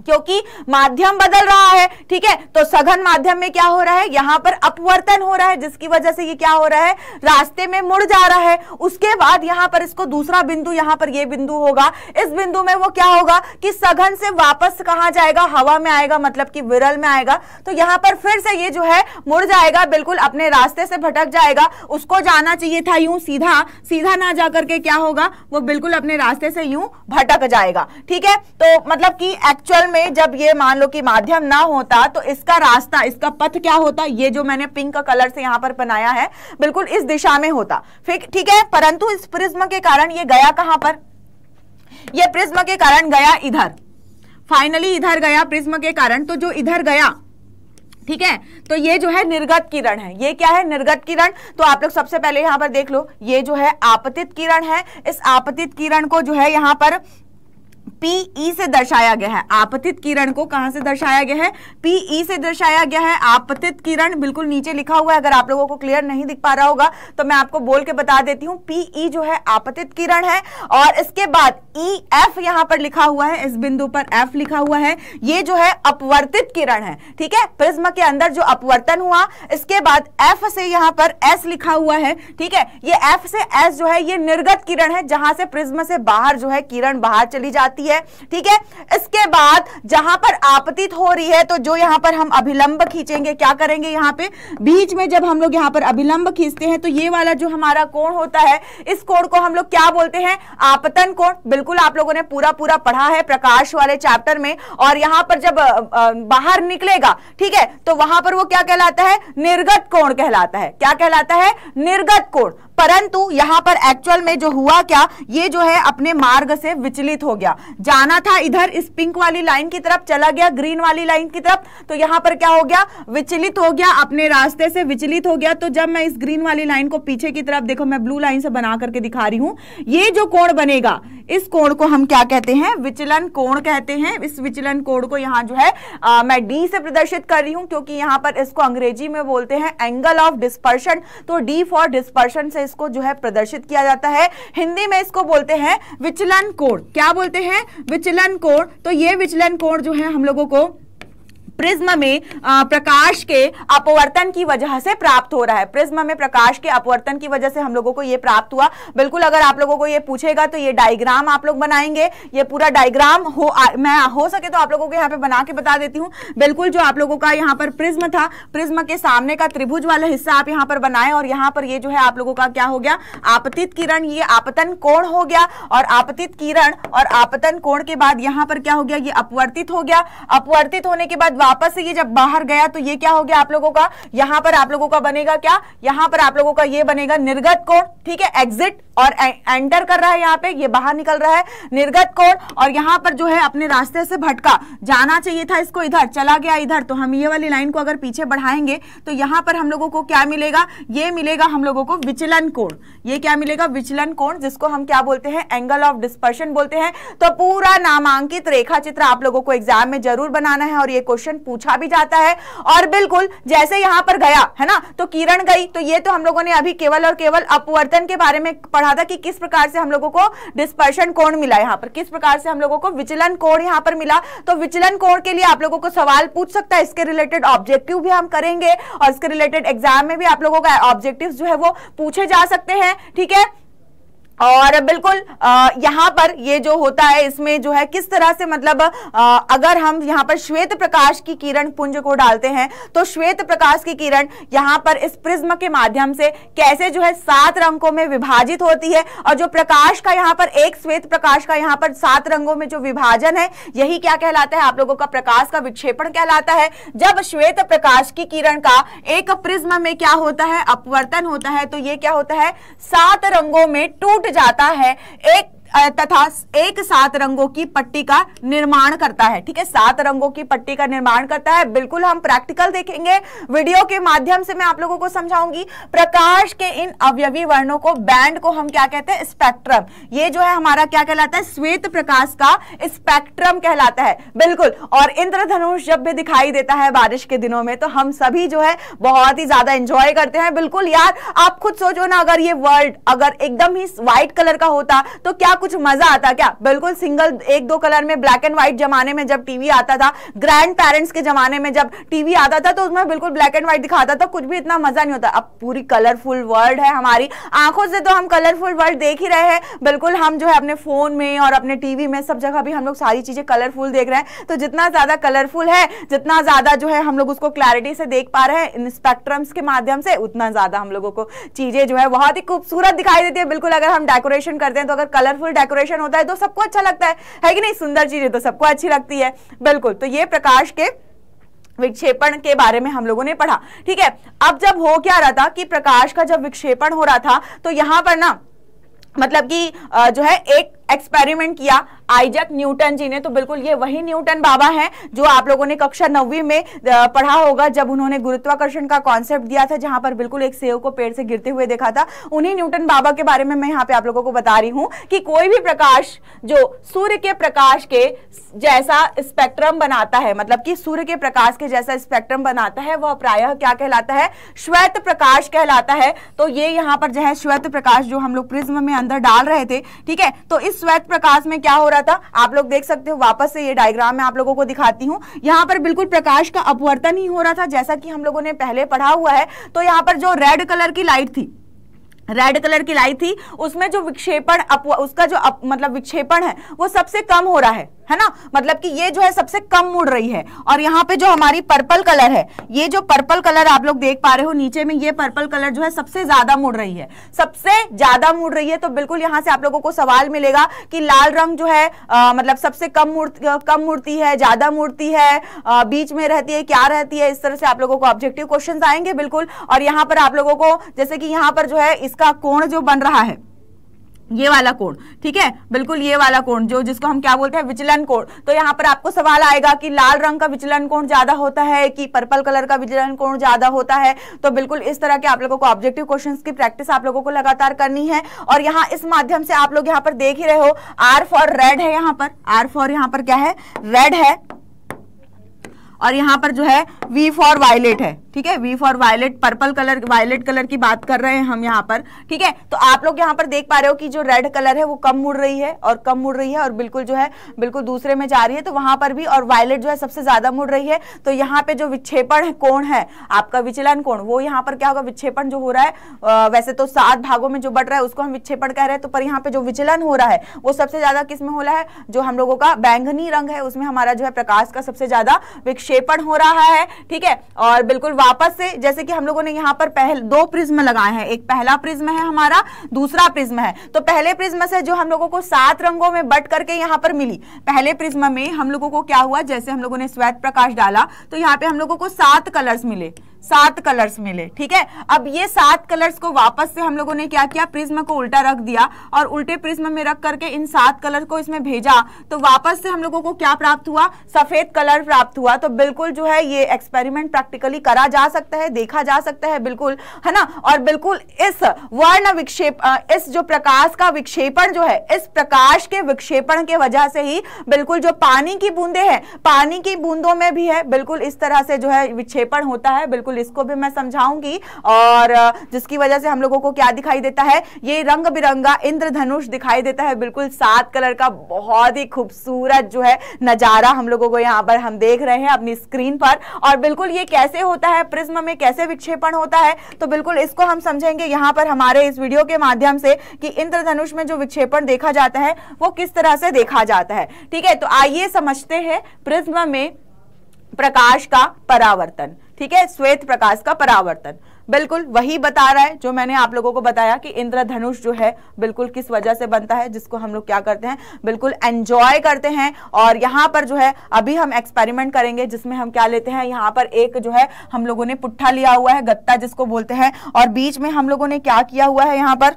क्योंकि माध्यम बदल रहा है ठीक है तो सघन माध्यम में क्या हो रहा है यहां पर अपवर्तन हो रहा है जिसकी वजह से ये क्या हो रहा है रास्ते में मुड़ जा रहा है उसके बाद यहां पर इसको दूसरा बिंदु यहां पर ये बिंदु होगा इस बिंदु में वो क्या होगा कि सघन से वापस कहा जाएगा हवा में आएगा मतलब कि विरल में आएगा तो यहां पर फिर से ये जो है मुड़ जाएगा बिल्कुल अपने रास्ते से भटक जाएगा उसको जाना चाहिए था यूं सीधा सीधा ना जाकर के क्या होगा वो बिल्कुल अपने रास्ते से यूं भटक जाएगा ठीक है तो मतलब कि एक्चुअल में जब ये मान लो कि माध्यम ना होता तो इसका रास्ता इसका पथ क्या होता ये जो मैंने पिंक कलर से यहां पर बनाया है बिल्कुल इस दिशा में होता फिर ठीक है परंतु इस प्रिज्म के कारण ये गया कहां पर ये प्रिज्म के कारण गया इधर फाइनली इधर गया प्रिज्म के कारण तो जो इधर गया ठीक है तो ये जो है निर्गत किरण है ये क्या है निर्गत किरण तो आप लोग सबसे पहले यहां पर देख लो ये जो है आपतित किरण है इस आपतित किरण को जो है यहां पर पीई e से दर्शाया गया है आपतित किरण को कहां से दर्शाया गया है पीई e से दर्शाया गया है आपतित किरण बिल्कुल नीचे लिखा हुआ है अगर आप लोगों को क्लियर नहीं दिख पा रहा होगा तो मैं आपको बोल के बता देती हूँ पीई e जो है आपतित किरण है और इसके बाद ई एफ यहां पर लिखा हुआ है इस बिंदु पर एफ लिखा हुआ है ये जो है अपवर्तित किरण है ठीक है प्रिज्म के अंदर जो अपवर्तन हुआ इसके बाद एफ से यहां पर एस लिखा हुआ है ठीक है ये एफ से एस जो है ये निर्गत किरण है जहां से प्रिज्म से बाहर जो है किरण बाहर चली जाती जाती है ठीक है इसके बाद जहां पर आपतित हो रही है तो जो यहां पर हम अभिलंब खींचेंगे क्या करेंगे यहां पे बीच में जब हम लोग यहां पर अभिलंब खींचते हैं तो ये वाला जो हमारा कोण होता है इस कोण को हम लोग क्या बोलते हैं आपतन कोण बिल्कुल आप लोगों ने पूरा पूरा पढ़ा है प्रकाश वाले चैप्टर में और यहां पर जब बाहर निकलेगा ठीक है तो वहां पर वो क्या कहलाता है निर्गत कोण कहलाता है क्या कहलाता है निर्गत कोण परंतु यहां पर एक्चुअल में जो हुआ क्या ये जो है अपने मार्ग से विचलित हो गया जाना था इधर इस पिंक वाली लाइन की तरफ चला गया ग्रीन वाली लाइन की तरफ तो यहां पर क्या हो गया विचलित हो गया अपने रास्ते से विचलित हो गया तो जब मैं इस ग्रीन वाली लाइन को पीछे की तरफ देखो मैं ब्लू लाइन से बना करके दिखा रही हूं ये जो कोण बनेगा इस कोण को हम क्या कहते हैं विचलन कोण कहते हैं इस विचलन कोण को यहां जो है आ, मैं डी से प्रदर्शित कर रही हूँ क्योंकि यहाँ पर इसको अंग्रेजी में बोलते हैं एंगल ऑफ डिस्पर्शन तो डी फॉर डिस्पर्शन से इसको जो है प्रदर्शित किया जाता है हिंदी में इसको बोलते हैं विचलन कोण क्या बोलते हैं विचलन कोण तो ये विचलन कोण जो है हम लोगों को प्रिज्म में प्रकाश के अपवर्तन की वजह से प्राप्त हो रहा है प्रिज्म में प्रकाश के अपवर्तन की वजह से हम लोगों को ये प्राप्त हुआ बिल्कुल अगर आप लोगों को ये पूछेगा तो ये डायग्राम आप लोग बनाएंगे ये पूरा डायग्राम हो आ, मैं हो सके तो आप लोगों को यहाँ पे बना के बता देती हूँ बिल्कुल जो आप लोगों का यहाँ पर प्रिज्म था प्रिज्म के सामने का त्रिभुज वाला हिस्सा आप यहाँ पर बनाए और यहाँ पर ये जो है आप लोगों का क्या हो गया आपतित किरण ये आपतन कोण हो गया और आपतित किरण और आपतन कोण के बाद यहाँ पर क्या हो गया ये अपवर्तित हो गया अपवर्तित होने के बाद वापस से ये जब बाहर गया तो ये क्या हो गया आप लोगों का यहां पर आप लोगों का बनेगा क्या यहां पर आप लोगों का ये बनेगा निर्गत कोण ठीक है एग्जिट और एंटर कर रहा है यहाँ पे ये बाहर निकल रहा है निर्गत कोण और यहाँ पर जो है अपने रास्ते से भटका जाना चाहिए था इसको इधर चला गया इधर तो हम ये वाली लाइन को अगर पीछे बढ़ाएंगे तो यहाँ पर हम लोगों को क्या मिलेगा ये मिलेगा हम लोगों को विचलन कोण ये क्या मिलेगा विचलन कोण जिसको हम क्या बोलते हैं एंगल ऑफ डिस्पर्शन बोलते हैं तो पूरा नामांकित रेखा चित्र आप लोगों को एग्जाम में जरूर बनाना है और ये क्वेश्चन क्वेश्चन पूछा भी जाता है और बिल्कुल जैसे यहां पर गया है ना तो किरण गई तो ये तो हम लोगों ने अभी केवल और केवल अपवर्तन के बारे में पढ़ा था कि किस प्रकार से हम लोगों को डिस्पर्शन कोण मिला यहां पर किस प्रकार से हम लोगों को विचलन कोण यहां पर मिला तो विचलन कोण के लिए आप लोगों को सवाल पूछ सकता है इसके रिलेटेड ऑब्जेक्टिव भी हम करेंगे और इसके रिलेटेड एग्जाम में भी आप लोगों का ऑब्जेक्टिव जो है वो पूछे जा सकते हैं ठीक है थीके? और बिल्कुल यहाँ पर ये जो होता है इसमें जो है किस तरह से मतलब आ, अगर हम यहाँ पर श्वेत प्रकाश की किरण पुंज को डालते हैं तो श्वेत प्रकाश की किरण यहाँ पर इस प्रिज्म के माध्यम से कैसे जो है सात रंगों में विभाजित होती है और जो प्रकाश का यहाँ पर एक श्वेत प्रकाश का यहाँ पर सात रंगों में जो विभाजन है यही क्या कहलाता है आप लोगों का प्रकाश का विक्षेपण कहलाता है जब श्वेत प्रकाश की किरण का एक प्रिज्म में क्या होता है अपवर्तन होता है तो ये क्या होता है सात रंगों में टूट जाता है एक तथा एक सात रंगों की पट्टी का निर्माण करता है ठीक है सात रंगों की पट्टी का निर्माण करता है बिल्कुल हम प्रैक्टिकल देखेंगे वीडियो के माध्यम से मैं आप लोगों को समझाऊंगी प्रकाश के इन अवयवी वर्णों को बैंड को हम क्या कहते हैं स्पेक्ट्रम ये जो है हमारा क्या कहलाता है श्वेत प्रकाश का स्पेक्ट्रम कहलाता है बिल्कुल और इंद्रधनुष जब भी दिखाई देता है बारिश के दिनों में तो हम सभी जो है बहुत ही ज्यादा एंजॉय करते हैं बिल्कुल यार आप खुद सोचो ना अगर ये वर्ल्ड अगर एकदम ही व्हाइट कलर का होता तो क्या कुछ मजा आता क्या बिल्कुल सिंगल एक दो कलर में ब्लैक एंड व्हाइट जमाने में जब टीवी आता था ग्रैंड पेरेंट्स के जमाने में जब टीवी आता था तो उसमें बिल्कुल ब्लैक एंड व्हाइट दिखाता था कुछ भी इतना मजा नहीं होता अब पूरी कलरफुल वर्ल्ड है हमारी आंखों से तो हम कलरफुल वर्ल्ड देख ही रहे हैं बिल्कुल हम जो है अपने फोन में और अपने टीवी में सब जगह भी हम लोग सारी चीजें कलरफुल देख रहे हैं तो जितना ज्यादा कलरफुल है जितना ज्यादा जो है हम लोग उसको क्लैरिटी से देख पा रहे हैं इन स्पेक्ट्रम्स के माध्यम से उतना ज्यादा हम लोगों को चीजें जो है बहुत ही खूबसूरत दिखाई देती है बिल्कुल अगर हम डेकोरेशन करते हैं तो अगर कलरफुल ब्यूटीफुल डेकोरेशन होता है तो सबको अच्छा लगता है है कि नहीं सुंदर चीजें तो सबको अच्छी लगती है बिल्कुल तो ये प्रकाश के विक्षेपण के बारे में हम लोगों ने पढ़ा ठीक है अब जब हो क्या रहा था कि प्रकाश का जब विक्षेपण हो रहा था तो यहाँ पर ना मतलब कि जो है एक एक्सपेरिमेंट किया आइजक न्यूटन जी ने तो बिल्कुल ये वही न्यूटन बाबा हैं जो आप लोगों ने कक्षा नवी में पढ़ा होगा जब उन्होंने गुरुत्वाकर्षण का कॉन्सेप्ट दिया था जहां पर बिल्कुल एक सेव को पेड़ से गिरते हुए देखा था उन्हीं न्यूटन बाबा के बारे में मैं यहाँ पे आप लोगों को बता रही हूँ कि कोई भी प्रकाश जो सूर्य के प्रकाश के जैसा स्पेक्ट्रम बनाता है मतलब कि सूर्य के प्रकाश के जैसा स्पेक्ट्रम बनाता है वह प्रायः क्या कहलाता है श्वेत प्रकाश कहलाता है तो ये यहाँ पर जो है श्वेत प्रकाश जो हम लोग प्रिज्म में अंदर डाल रहे थे ठीक है तो इस श्वेत प्रकाश में क्या हो रहा था आप लोग देख सकते हो वापस से ये डायग्राम में आप लोगों को दिखाती हूँ यहाँ पर बिल्कुल प्रकाश का अपवर्तन ही हो रहा था जैसा कि हम लोगों ने पहले पढ़ा हुआ है तो यहाँ पर जो रेड कलर की लाइट थी रेड कलर की लाइट थी उसमें जो विक्षेपण उसका जो अप, मतलब विक्षेपण है वो सबसे कम हो रहा है है ना मतलब कि ये जो है सबसे कम मुड़ रही है और यहाँ पे जो हमारी पर्पल कलर है ये जो पर्पल कलर आप लोग देख पा रहे हो नीचे में ये पर्पल कलर जो है सबसे ज्यादा मुड़ रही है सबसे ज्यादा मुड़ रही है तो बिल्कुल यहाँ से आप लोगों को सवाल मिलेगा कि लाल रंग जो है आ, मतलब सबसे कम मुड़ कम मुड़ती है ज्यादा मुड़ती है आ, बीच में रहती है क्या रहती है इस तरह से आप लोगों को ऑब्जेक्टिव क्वेश्चन आएंगे बिल्कुल और यहाँ पर आप लोगों को जैसे कि यहाँ पर जो है इसका कोण जो बन रहा है ये वाला कोण ठीक है बिल्कुल ये वाला कोण जो जिसको हम क्या बोलते हैं विचलन कोण तो यहाँ पर आपको सवाल आएगा कि लाल रंग का विचलन कोण ज्यादा होता है कि पर्पल कलर का विचलन कोण ज्यादा होता है तो बिल्कुल इस तरह के आप लोगों को ऑब्जेक्टिव क्वेश्चंस की प्रैक्टिस आप लोगों को लगातार करनी है और यहाँ इस माध्यम से आप लोग यहाँ पर देख ही रहे हो आर फॉर रेड है यहाँ पर आर फॉर यहाँ पर क्या है रेड है और यहाँ पर जो है वी फॉर वायलेट है ठीक है V for violet purple colour violet colour की बात कर रहे हैं हम यहाँ पर ठीक है तो आप लोग यहाँ पर देख पा रहे हो कि जो रेड कलर है वो कम मुड़ रही है और कम मुड़ रही है और बिल्कुल जो है बिल्कुल दूसरे में जा रही है तो वहां पर भी और वायलेट जो है सबसे ज्यादा मुड़ रही है तो यहाँ पे जो विक्षेपण कोण है आपका विचलन कोण वो यहाँ पर क्या होगा विक्षेपण जो हो रहा है वैसे तो सात भागों में जो बढ़ रहा है उसको हम विक्षेपण कह रहे हैं तो पर यहाँ पे जो विचलन हो रहा है वो सबसे ज्यादा किसमें हो रहा है जो हम लोगों का बैंगनी रंग है उसमें हमारा जो है प्रकाश का सबसे ज्यादा विक्षेप प्रक्षेपण हो रहा है ठीक है और बिल्कुल वापस से जैसे कि हम लोगों ने यहाँ पर पहले दो प्रिज्म लगाए हैं एक पहला प्रिज्म है हमारा दूसरा प्रिज्म है तो पहले प्रिज्म से जो हम लोगों को सात रंगों में बट करके यहाँ पर मिली पहले प्रिज्म में हम लोगों को क्या हुआ जैसे हम लोगों ने श्वेत प्रकाश डाला तो यहाँ पे हम लोगों को सात कलर्स मिले सात कलर्स मिले ठीक है अब ये सात कलर्स को वापस से हम लोगों ने क्या किया प्रिज्म को उल्टा रख दिया और उल्टे प्रिज्म में रख करके इन सात कलर को इसमें भेजा तो वापस से हम लोगों को क्या प्राप्त हुआ सफेद कलर प्राप्त हुआ तो बिल्कुल जो है ये एक्सपेरिमेंट प्रैक्टिकली करा जा सकता है देखा जा सकता है बिल्कुल है ना और बिल्कुल इस वर्ण विक्षेप इस जो प्रकाश का विक्षेपण जो है इस प्रकाश के विक्षेपण के वजह से ही बिल्कुल जो पानी की बूंदे है पानी की बूंदों में भी है बिल्कुल इस तरह से जो है विक्षेपण होता है बिल्कुल बिल्कुल इसको भी मैं समझाऊंगी और जिसकी वजह से हम लोगों को क्या दिखाई देता है ये रंग बिरंगा इंद्रधनुष दिखाई देता है बिल्कुल सात कलर का बहुत ही खूबसूरत जो है नज़ारा हम लोगों को यहाँ पर हम देख रहे हैं अपनी स्क्रीन पर और बिल्कुल ये कैसे होता है प्रिज्म में कैसे विक्षेपण होता है तो बिल्कुल इसको हम समझेंगे यहाँ पर हमारे इस वीडियो के माध्यम से कि इंद्रधनुष में जो विक्षेपण देखा जाता है वो किस तरह से देखा जाता है ठीक है तो आइए समझते हैं प्रिज्म में प्रकाश का परावर्तन ठीक है श्वेत प्रकाश का परावर्तन बिल्कुल वही बता रहा है जो मैंने आप लोगों को बताया कि इंद्रधनुष जो है बिल्कुल किस वजह से बनता है जिसको हम लोग क्या करते हैं बिल्कुल एंजॉय करते हैं और यहाँ पर जो है अभी हम एक्सपेरिमेंट करेंगे जिसमें हम क्या लेते हैं यहाँ पर एक जो है हम लोगों ने पुट्ठा लिया हुआ है गत्ता जिसको बोलते हैं और बीच में हम लोगों ने क्या किया हुआ है यहाँ पर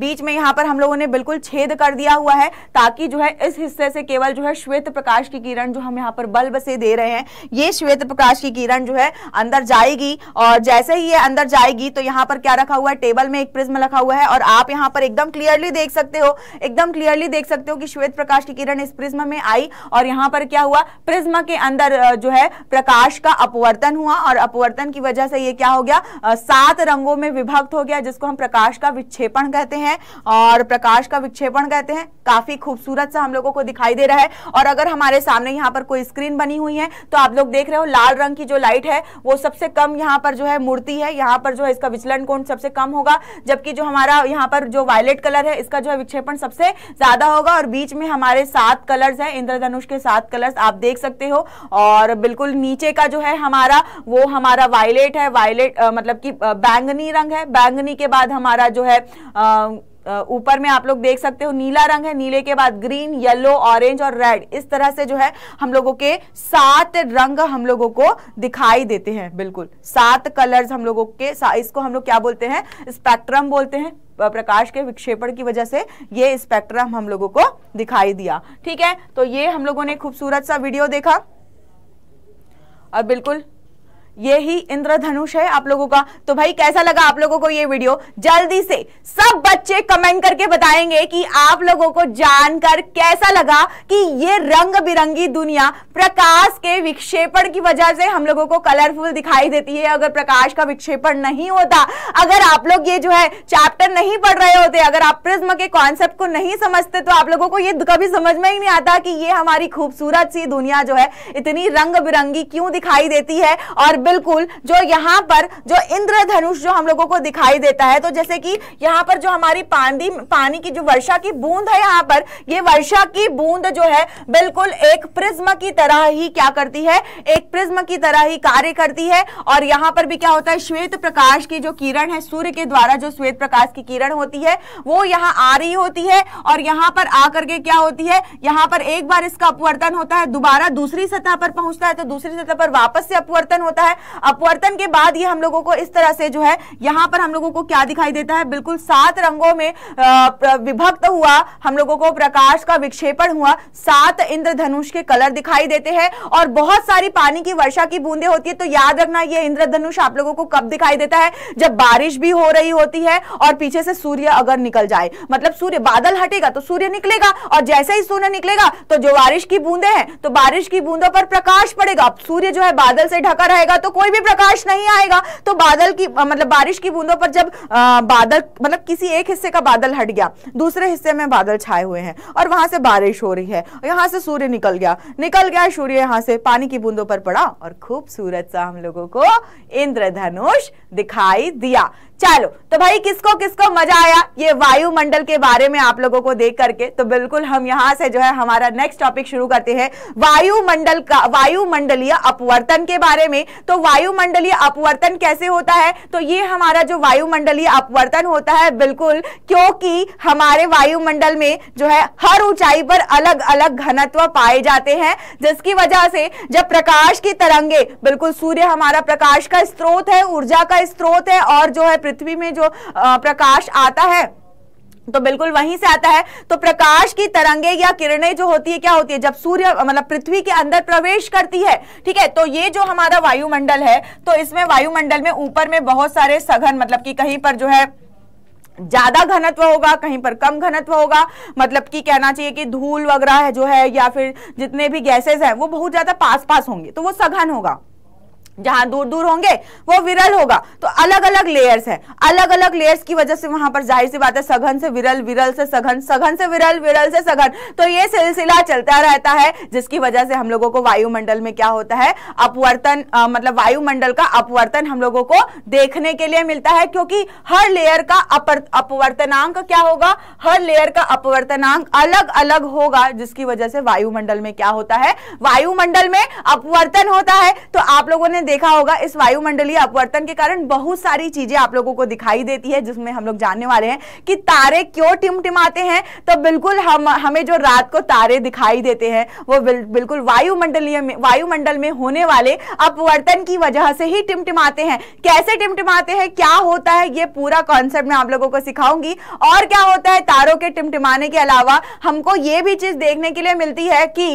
बीच में यहाँ पर हम लोगों ने बिल्कुल छेद कर दिया हुआ है ताकि जो है इस हिस्से से केवल जो है श्वेत प्रकाश की किरण जो हम यहाँ पर बल्ब से दे रहे हैं ये श्वेत प्रकाश की किरण जो है अंदर जाएगी और जैसे ही ये अंदर जाएगी तो यहाँ पर क्या रखा हुआ है टेबल में एक प्रिज्म रखा हुआ है और आप यहाँ पर एकदम क्लियरली देख सकते हो एकदम क्लियरली देख सकते हो कि श्वेत प्रकाश की किरण इस प्रिज्म में आई और यहाँ पर क्या हुआ प्रिज्म के अंदर जो है प्रकाश का अपवर्तन हुआ और अपवर्तन की वजह से ये क्या हो गया सात रंगों में विभक्त हो गया जिसको हम प्रकाश का विक्षेपण कहते हैं हैं और प्रकाश का विक्षेपण कहते हैं काफी खूबसूरत सा हम लोगों को दिखाई दे रहा है और अगर हमारे सामने यहाँ पर कोई स्क्रीन बनी हुई है तो आप लोग देख रहे हो लाल रंग की जो लाइट है वो सबसे कम यहाँ पर जो है मूर्ति है यहाँ पर जो है इसका विचलन कोण सबसे कम होगा जबकि जो हमारा यहाँ पर जो वायलेट कलर है इसका जो है विक्षेपण सबसे ज्यादा होगा और बीच में हमारे सात कलर्स है इंद्रधनुष के सात कलर्स आप देख सकते हो और बिल्कुल नीचे का जो है हमारा वो हमारा वायलेट है वायलेट मतलब कि बैंगनी रंग है बैंगनी के बाद हमारा जो है ऊपर में आप लोग देख सकते हो नीला रंग है नीले के बाद ग्रीन येलो ऑरेंज और रेड इस तरह से जो है हम लोगों के सात रंग हम लोगों को दिखाई देते हैं बिल्कुल सात कलर्स हम लोगों के इसको हम लोग क्या बोलते हैं स्पेक्ट्रम बोलते हैं प्रकाश के विक्षेपण की वजह से ये स्पेक्ट्रम हम लोगों को दिखाई दिया ठीक है तो ये हम लोगों ने खूबसूरत सा वीडियो देखा और बिल्कुल ये ही इंद्रधनुष है आप लोगों का तो भाई कैसा लगा आप लोगों को ये वीडियो जल्दी से सब बच्चे कमेंट करके बताएंगे कि आप लोगों को जानकर कैसा लगा कि ये रंग बिरंगी दुनिया प्रकाश के विक्षेपण की वजह से हम लोगों को कलरफुल दिखाई देती है अगर प्रकाश का विक्षेपण नहीं होता अगर आप लोग ये जो है चैप्टर नहीं पढ़ रहे होते अगर आप प्रिज्म के कॉन्सेप्ट को नहीं समझते तो आप लोगों को ये कभी समझ में ही नहीं आता कि ये हमारी खूबसूरत सी दुनिया जो है इतनी रंग बिरंगी क्यों दिखाई देती है और बिल्कुल जो यहाँ पर जो इंद्रधनुष जो हम लोगों को दिखाई देता है तो जैसे कि यहाँ पर जो हमारी पानी पानी की जो वर्षा की बूंद है यहाँ पर ये वर्षा की बूंद जो है बिल्कुल एक प्रिज्म की तरह ही क्या करती है एक प्रिज्म की तरह ही कार्य करती है और यहाँ पर भी क्या होता है श्वेत प्रकाश की जो किरण है सूर्य के द्वारा जो श्वेत प्रकाश की किरण होती है वो यहाँ आ रही होती है और यहाँ पर आकर के क्या होती है यहाँ पर एक बार इसका अपवर्तन होता है दोबारा दूसरी सतह पर पहुंचता है तो दूसरी सतह पर वापस से अपवर्तन होता है अपवर्तन के बाद ये हम लोगों को इस तरह से जो है यहाँ पर हम लोगों को क्या दिखाई देता है बिल्कुल सात रंगों में विभक्त हुआ हम लोगों को प्रकाश का विक्षेपण हुआ सात इंद्रधनुष के कलर दिखाई देते हैं और बहुत सारी पानी की वर्षा की बूंदे होती है तो याद रखना ये इंद्रधनुष आप लोगों को कब दिखाई देता है जब बारिश भी हो रही होती है और पीछे से सूर्य अगर निकल जाए मतलब सूर्य बादल हटेगा तो सूर्य निकलेगा और जैसे ही सूर्य निकलेगा तो जो बारिश की बूंदे हैं तो बारिश की बूंदों पर प्रकाश पड़ेगा सूर्य जो है बादल से ढका रहेगा तो कोई भी प्रकाश नहीं आएगा तो बादल की मतलब बारिश की बूंदों पर जब बादल मतलब किसी एक हिस्से का बादल हट गया दूसरे हिस्से में बादल छाए हुए हैं और वहां से बारिश हो रही है यहाँ से सूर्य निकल गया निकल गया सूर्य यहाँ से पानी की बूंदों पर पड़ा और खूबसूरत सा हम लोगों को इंद्रधनुष दिखाई दिया चलो तो भाई किसको किसको मजा आया ये वायुमंडल के बारे में आप लोगों को देख करके तो बिल्कुल हम यहाँ से जो है हमारा नेक्स्ट टॉपिक शुरू करते हैं वायुमंडल का वायुमंडलीय अपवर्तन के बारे में तो वायुमंडलीय अपवर्तन कैसे होता है तो ये हमारा जो वायुमंडलीय अपवर्तन होता है बिल्कुल क्योंकि हमारे वायुमंडल में जो है हर ऊंचाई पर अलग अलग घनत्व पाए जाते हैं जिसकी वजह से जब प्रकाश की तरंगे बिल्कुल सूर्य हमारा प्रकाश का स्त्रोत है ऊर्जा का स्त्रोत है और जो है पृथ्वी में जो प्रकाश आता है तो बिल्कुल वहीं से आता है तो प्रकाश की तरंगे या किरणें जो होती है क्या होती है जब सूर्य मतलब पृथ्वी के अंदर प्रवेश करती है ठीक है तो ये जो हमारा वायुमंडल है तो इसमें वायुमंडल में ऊपर में बहुत सारे सघन मतलब कि कहीं पर जो है ज्यादा घनत्व होगा कहीं पर कम घनत्व होगा मतलब कि कहना चाहिए कि धूल वगैरह है जो है या फिर जितने भी गैसेस हैं वो बहुत ज्यादा पास पास होंगे तो वो सघन होगा जहां दूर दूर होंगे वो विरल होगा तो अलग अलग लेयर्स है अलग अलग लेयर्स की वजह से वहां पर जाहिर सी बात है सघन से विरल विरल से सघन सघन से विरल विरल से सघन तो ये सिलसिला चलता रहता है जिसकी वजह से हम लोगों को वायुमंडल में क्या होता है अपवर्तन मतलब वायुमंडल का अपवर्तन हम लोगों को देखने के लिए मिलता है क्योंकि हर लेयर का अपर अपवर्तनांक क्या होगा हर लेयर का अपवर्तनांक अलग अलग होगा जिसकी वजह से वायुमंडल में क्या होता है वायुमंडल में अपवर्तन होता है तो आप लोगों ने आपने देखा होगा इस वायुमंडलीय अपवर्तन के कारण बहुत सारी चीजें आप लोगों को दिखाई देती है जिसमें हम लोग जानने वाले हैं कि तारे क्यों टिमटिमाते हैं तो बिल्कुल हम हमें जो रात को तारे दिखाई देते हैं वो बिल, बिल्कुल वायुमंडलीय वायुमंडल में होने वाले अपवर्तन की वजह से ही टिमटिमाते हैं कैसे टिमटिमाते हैं क्या होता है ये पूरा कॉन्सेप्ट मैं आप लोगों को सिखाऊंगी और क्या होता है तारों के टिमटिमाने के अलावा हमको ये भी चीज देखने के लिए मिलती है कि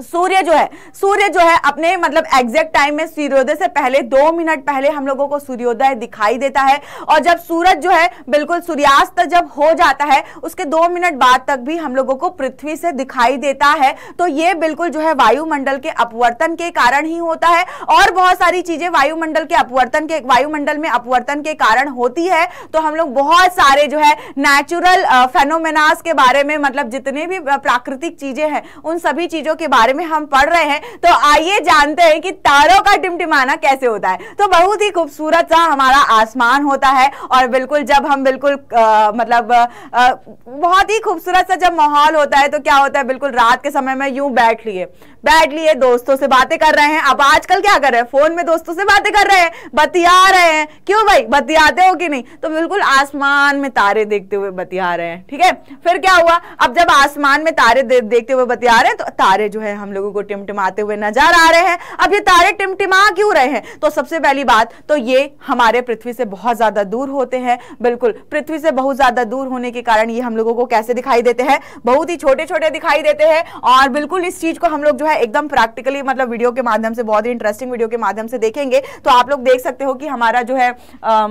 सूर्य जो है सूर्य जो है अपने मतलब एग्जैक्ट टाइम में सूर्योदय से पहले दो मिनट पहले हम लोगों को सूर्योदय दिखाई देता है और जब सूरज जो है बिल्कुल सूर्यास्त जब हो जाता है उसके दो मिनट बाद तक भी हम लोगों को पृथ्वी से दिखाई देता है तो ये बिल्कुल जो है वायुमंडल के अपवर्तन के कारण ही होता है और बहुत सारी चीजें वायुमंडल के अपवर्तन के वायुमंडल में अपवर्तन के कारण होती है तो हम लोग बहुत सारे जो है नेचुरल फेनोमेनास के बारे में मतलब जितने भी प्राकृतिक चीजें हैं उन सभी चीजों के बारे बारे में हम पढ़ रहे हैं तो आइए जानते हैं कि तारों का टिमटिमाना कैसे होता है तो बहुत ही खूबसूरत सा हमारा आसमान होता है और बिल्कुल जब हम बिल्कुल आ, मतलब आ, बहुत ही खूबसूरत सा जब माहौल होता है तो क्या होता है बिल्कुल रात के समय में यूं बैठ लिए बैठ लिए दोस्तों से बातें कर रहे हैं अब आजकल क्या कर रहे हैं फोन में दोस्तों से बातें कर रहे हैं बतिया रहे हैं क्यों भाई बतियाते हो कि नहीं तो बिल्कुल आसमान में तारे देखते हुए बतिया रहे हैं ठीक है फिर क्या हुआ अब जब आसमान में तारे दे, देखते हुए बतिया रहे हैं तो तारे जो है हम लोगों को टिमटिमाते हुए नजर आ रहे हैं अब ये तारे टिमटिमा क्यों रहे हैं तो सबसे पहली बात तो ये हमारे पृथ्वी से बहुत ज्यादा दूर होते हैं बिल्कुल पृथ्वी से बहुत ज्यादा दूर होने के कारण ये हम लोगों को कैसे दिखाई देते हैं बहुत ही छोटे छोटे दिखाई देते हैं और बिल्कुल इस चीज को हम लोग जो है है एकदम प्रैक्टिकली मतलब वीडियो के माध्यम से बहुत ही इंटरेस्टिंग वीडियो के माध्यम से देखेंगे तो आप लोग देख सकते हो कि हमारा जो है आ,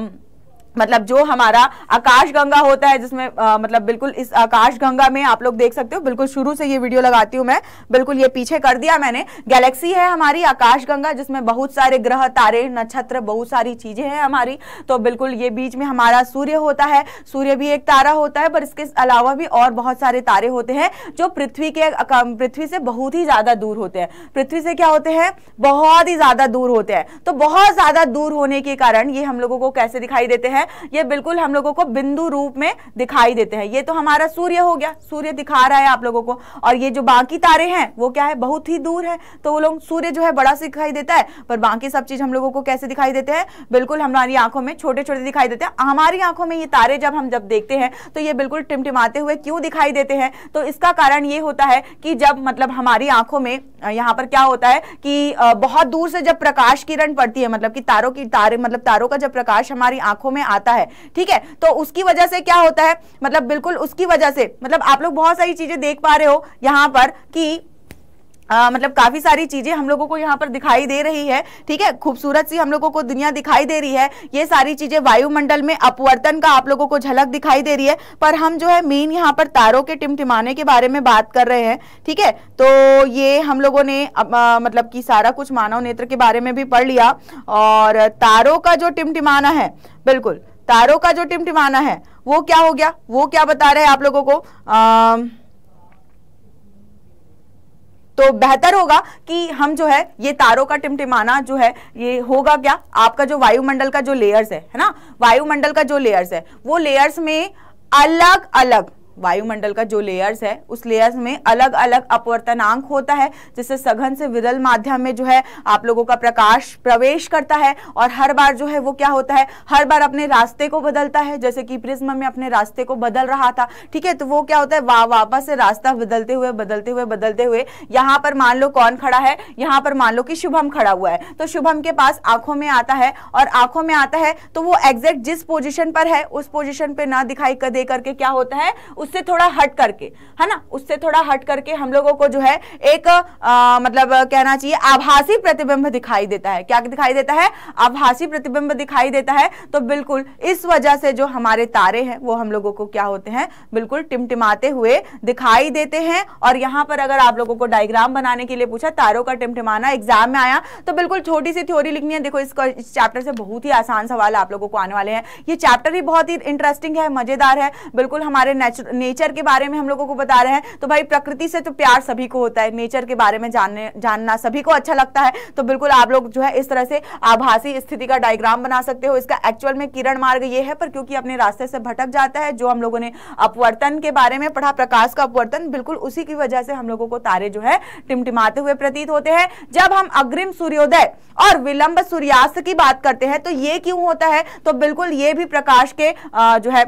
मतलब जो हमारा आकाश गंगा होता है जिसमें आ, मतलब बिल्कुल इस आकाश गंगा में आप लोग देख सकते हो बिल्कुल शुरू से ये वीडियो लगाती हूँ मैं बिल्कुल ये पीछे कर दिया मैंने गैलेक्सी है हमारी आकाश गंगा जिसमें बहुत सारे ग्रह तारे नक्षत्र बहुत सारी चीजें हैं हमारी तो बिल्कुल ये बीच में हमारा सूर्य होता है सूर्य भी एक तारा होता है पर इसके अलावा भी और बहुत सारे तारे होते हैं जो पृथ्वी के पृथ्वी से बहुत ही ज्यादा दूर होते हैं पृथ्वी से क्या होते हैं बहुत ही ज्यादा दूर होते हैं तो बहुत ज्यादा दूर होने के कारण ये हम लोगों को कैसे दिखाई देते हैं हैं ये बिल्कुल हम लोगों को बिंदु रूप में दिखाई देते हैं ये तो हमारा सूर्य हो गया सूर्य दिखा रहा है आप लोगों को और ये जो बाकी तारे हैं वो क्या है बहुत ही दूर है तो वो लोग सूर्य जो है बड़ा दिखाई देता है पर बाकी सब चीज हम लोगों को कैसे दिखाई देते हैं बिल्कुल हमारी आंखों में छोटे छोटे दिखाई देते हैं हमारी आंखों में ये तारे जब हम जब देखते हैं तो ये बिल्कुल टिमटिमाते हुए क्यों दिखाई देते हैं तो इसका कारण ये होता है कि जब मतलब हमारी आंखों में यहाँ पर क्या होता है कि बहुत दूर से जब प्रकाश किरण पड़ती है मतलब कि तारों की तारे मतलब तारों का जब प्रकाश हमारी आंखों में आता है ठीक है तो उसकी वजह से क्या होता है मतलब बिल्कुल उसकी वजह से मतलब आप लोग बहुत सारी चीजें देख पा रहे हो यहाँ पर कि आ, मतलब काफी सारी चीजें हम लोगों को यहाँ पर दिखाई दे रही है ठीक है खूबसूरत सी हम लोगों को दुनिया दिखाई दे रही है ये सारी चीजें वायुमंडल में अपवर्तन का आप लोगों को झलक दिखाई दे रही है पर हम जो है मेन यहाँ पर तारों के टिमटिमाने के बारे में बात कर रहे हैं ठीक है तो ये हम लोगों ने आ, मतलब कि सारा कुछ मानव नेत्र के बारे में भी पढ़ लिया और तारों का जो टिमटिमाना है बिल्कुल तारों का जो टिमटिमाना है वो क्या हो गया वो क्या बता रहे हैं आप लोगों को आ, तो बेहतर होगा कि हम जो है ये तारों का टिमटिमाना जो है ये होगा क्या आपका जो वायुमंडल का जो लेयर्स है है ना वायुमंडल का जो लेयर्स है वो लेयर्स में अलग अलग वायुमंडल का जो लेयर्स है उस लेयर्स में अलग अलग अपवर्तनांक होता है जिससे सघन से विरल माध्यम में जो है आप लोगों का प्रकाश प्रवेश करता है और हर बार जो है वो क्या होता है हर बार अपने रास्ते को बदलता है जैसे कि प्रिज्म में अपने रास्ते को बदल रहा था ठीक है तो वो क्या होता है वा वापस से रास्ता बदलते हुए बदलते हुए बदलते हुए यहाँ पर मान लो कौन खड़ा है यहाँ पर मान लो कि शुभम खड़ा हुआ है तो शुभम के पास आंखों में आता है और आंखों में आता है तो वो एग्जैक्ट जिस पोजिशन पर है उस पोजिशन पर ना दिखाई दे करके क्या होता है उससे थोड़ा हट करके है ना उससे थोड़ा हट करके हम लोगों को जो है एक आ, मतलब कहना चाहिए आभासी प्रतिबिंब दिखाई देता है क्या दिखाई देता है आभासी प्रतिबिंब दिखाई देता है तो बिल्कुल इस वजह से जो हमारे तारे हैं वो हम लोगों को क्या होते हैं बिल्कुल टिमटिमाते हुए दिखाई देते हैं और यहाँ पर अगर आप लोगों को डायग्राम बनाने के लिए पूछा तारों का टिमटिमाना एग्जाम में आया तो बिल्कुल छोटी सी थ्योरी लिखनी है देखो इसको इस चैप्टर से बहुत ही आसान सवाल आप लोगों को आने वाले हैं ये चैप्टर ही बहुत ही इंटरेस्टिंग है मजेदार है बिल्कुल हमारे नेचुरल नेचर के बारे में हम लोगों को बता रहे हैं तो भाई प्रकृति से तो प्यार सभी को होता है नेचर के बारे में जानने जानना सभी को अच्छा लगता है तो बिल्कुल आप लोग जो है इस तरह से आभासी स्थिति का डायग्राम बना सकते हो इसका एक्चुअल में किरण मार्ग ये है पर क्योंकि अपने रास्ते से भटक जाता है जो हम लोगों ने अपवर्तन के बारे में पढ़ा प्रकाश का अपवर्तन बिल्कुल उसी की वजह से हम लोगों को तारे जो है टिमटिमाते हुए प्रतीत होते हैं जब हम अग्रिम सूर्योदय और विलंब सूर्यास्त की बात करते हैं तो ये क्यों होता है तो बिल्कुल ये भी प्रकाश के जो है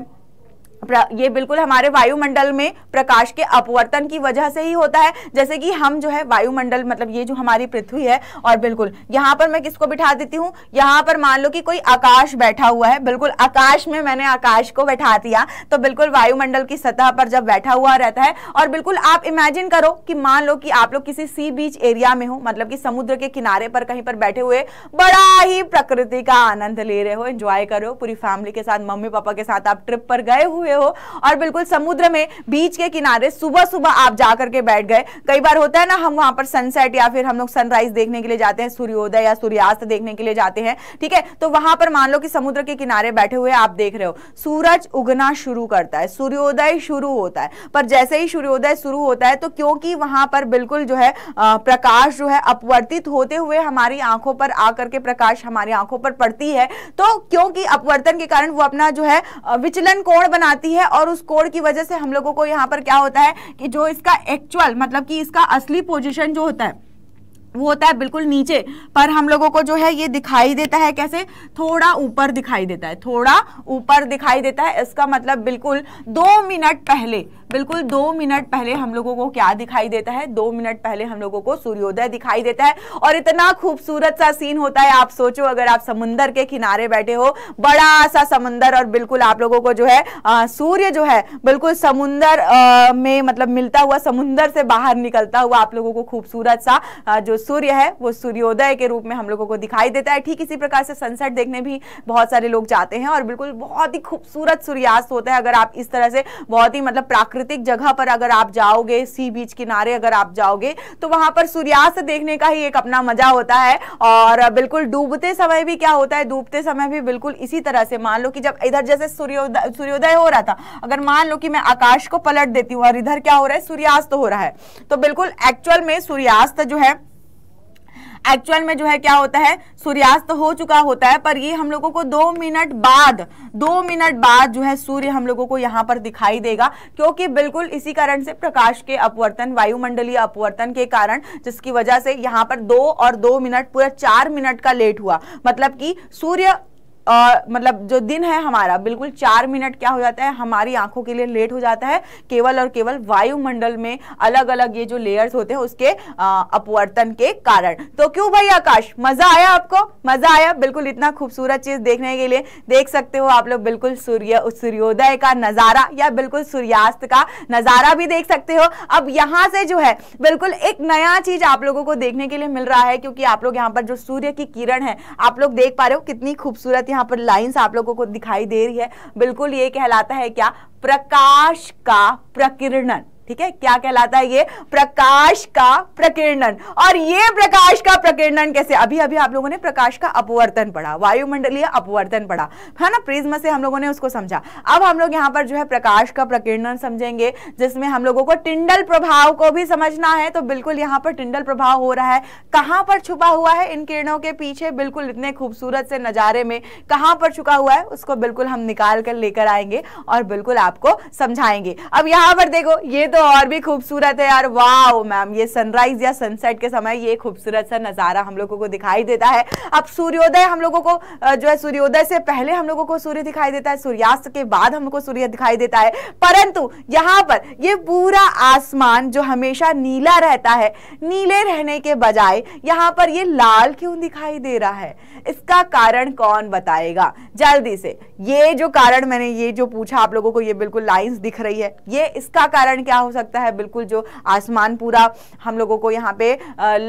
ये बिल्कुल हमारे वायुमंडल में प्रकाश के अपवर्तन की वजह से ही होता है जैसे कि हम जो है वायुमंडल मतलब ये जो हमारी पृथ्वी है और बिल्कुल यहाँ पर मैं किसको बिठा देती हूँ यहाँ पर मान लो कि कोई आकाश बैठा हुआ है बिल्कुल आकाश में मैंने आकाश को बैठा दिया तो बिल्कुल वायुमंडल की सतह पर जब बैठा हुआ रहता है और बिल्कुल आप इमेजिन करो कि मान लो कि आप लोग किसी सी बीच एरिया में हो मतलब कि समुद्र के किनारे पर कहीं पर बैठे हुए बड़ा ही प्रकृति का आनंद ले रहे हो एंजॉय करो पूरी फैमिली के साथ मम्मी पापा के साथ आप ट्रिप पर गए हुए रहे हो और बिल्कुल समुद्र में बीच के किनारे सुबह सुबह आप जा करके बैठ गए कई बार होता है ना हम वहां पर सनसेट या फिर हम लोग सनराइज देखने के लिए जाते हैं सूर्योदय या सूर्यास्त देखने के लिए जाते हैं ठीक है तो वहां पर मान लो कि समुद्र के किनारे बैठे हुए आप देख रहे हो सूरज उगना शुरू करता है सूर्योदय शुरू होता है पर जैसे ही सूर्योदय शुरू होता है तो क्योंकि वहां पर बिल्कुल जो है प्रकाश जो है अपवर्तित होते हुए हमारी आंखों पर आकर के प्रकाश हमारी आंखों पर पड़ती है तो क्योंकि अपवर्तन के कारण वो अपना जो है विचलन कोण बनाती जाती है और उस कोड की वजह से हम लोगों को यहाँ पर क्या होता है कि जो इसका एक्चुअल मतलब कि इसका असली पोजिशन जो होता है वो होता है बिल्कुल नीचे पर हम लोगों को जो है ये दिखाई देता है कैसे थोड़ा ऊपर दिखाई देता है थोड़ा ऊपर दिखाई देता है इसका मतलब बिल्कुल दो मिनट पहले बिल्कुल दो मिनट पहले हम लोगों को क्या दिखाई देता है दो मिनट पहले हम लोगों को सूर्योदय दिखाई देता है और इतना खूबसूरत सा सीन होता है आप सोचो अगर आप समुंदर के किनारे बैठे हो बड़ा सा समुंदर और बिल्कुल आप लोगों को जो है आ, सूर्य जो है बिल्कुल समुंदर में मतलब मिलता हुआ समुंदर से बाहर निकलता हुआ आप लोगों को खूबसूरत सा आ, जो सूर्य है वो सूर्योदय के रूप में हम लोगों को दिखाई देता है ठीक इसी प्रकार से सनसेट देखने भी बहुत सारे लोग जाते हैं और बिल्कुल बहुत ही खूबसूरत सूर्यास्त होता है अगर आप इस तरह से बहुत ही मतलब प्राकृतिक जगह पर अगर आप जाओगे सी बीच किनारे अगर आप जाओगे तो वहां पर सूर्यास्त देखने का ही एक अपना मजा होता है और बिल्कुल डूबते समय भी क्या होता है डूबते समय भी बिल्कुल इसी तरह से मान लो कि जब इधर जैसे सूर्योदय सूर्योदय हो रहा था अगर मान लो कि मैं आकाश को पलट देती हूँ और इधर क्या हो रहा है सूर्यास्त हो रहा है तो बिल्कुल एक्चुअल में सूर्यास्त जो है एक्चुअल में जो है क्या होता है सूर्यास्त हो चुका होता है पर ये हम लोगों को दो मिनट बाद दो मिनट बाद जो है सूर्य हम लोगों को यहाँ पर दिखाई देगा क्योंकि बिल्कुल इसी कारण से प्रकाश के अपवर्तन वायुमंडलीय अपवर्तन के कारण जिसकी वजह से यहाँ पर दो और दो मिनट पूरा चार मिनट का लेट हुआ मतलब कि सूर्य आ, मतलब जो दिन है हमारा बिल्कुल चार मिनट क्या हो जाता है हमारी आंखों के लिए लेट हो जाता है केवल और केवल वायुमंडल में अलग अलग ये जो लेयर्स होते हैं उसके आ, अपवर्तन के कारण तो क्यों भाई आकाश मजा आया आपको मजा आया बिल्कुल इतना खूबसूरत चीज देखने के लिए देख सकते हो आप लोग बिल्कुल सूर्य सूर्योदय का नजारा या बिल्कुल सूर्यास्त का नजारा भी देख सकते हो अब यहां से जो है बिल्कुल एक नया चीज आप लोगों को देखने के लिए मिल रहा है क्योंकि आप लोग यहाँ पर जो सूर्य की किरण है आप लोग देख पा रहे हो कितनी खूबसूरत यहाँ पर लाइंस आप लोगों को दिखाई दे रही है बिल्कुल ये कहलाता है क्या प्रकाश का प्रकीर्णन ठीक है क्या कहलाता है ये प्रकाश का प्रकीर्णन और ये प्रकाश का प्रकीर्णन कैसे अभी अभी आप लोगों ने प्रकाश का अपवर्तन पढ़ा वायुमंडलीय अपवर्तन पढ़ा है ना प्रिज्म से हम लोगों ने उसको समझा अब हम लोग यहाँ पर जो है प्रकाश का प्रकीर्णन समझेंगे जिसमें हम लोगों को टिंडल प्रभाव को भी समझना है तो बिल्कुल यहाँ पर टिंडल प्रभाव हो रहा है कहाँ पर छुपा हुआ है इन किरणों के पीछे बिल्कुल इतने खूबसूरत से नज़ारे में कहाँ पर छुपा हुआ है उसको बिल्कुल हम निकाल कर लेकर आएंगे और बिल्कुल आपको समझाएंगे अब यहाँ पर देखो ये तो और भी खूबसूरत है यार वाह मैम ये सनराइज या सनसेट के समय ये खूबसूरत सा नज़ारा हम लोगों को दिखाई देता है अब सूर्योदय हम लोगों को जो है सूर्योदय से पहले हम लोगों को सूर्य दिखाई देता है सूर्यास्त के बाद हमको सूर्य दिखाई देता है परंतु यहाँ पर ये पूरा आसमान जो हमेशा नीला रहता है नीले रहने के बजाय यहाँ पर ये लाल क्यों दिखाई दे रहा है इसका कारण कौन बताएगा जल्दी से ये जो कारण मैंने ये जो पूछा आप लोगों को ये बिल्कुल लाइंस दिख रही है ये इसका कारण क्या हो सकता है बिल्कुल जो आसमान पूरा हम लोगों को यहाँ पे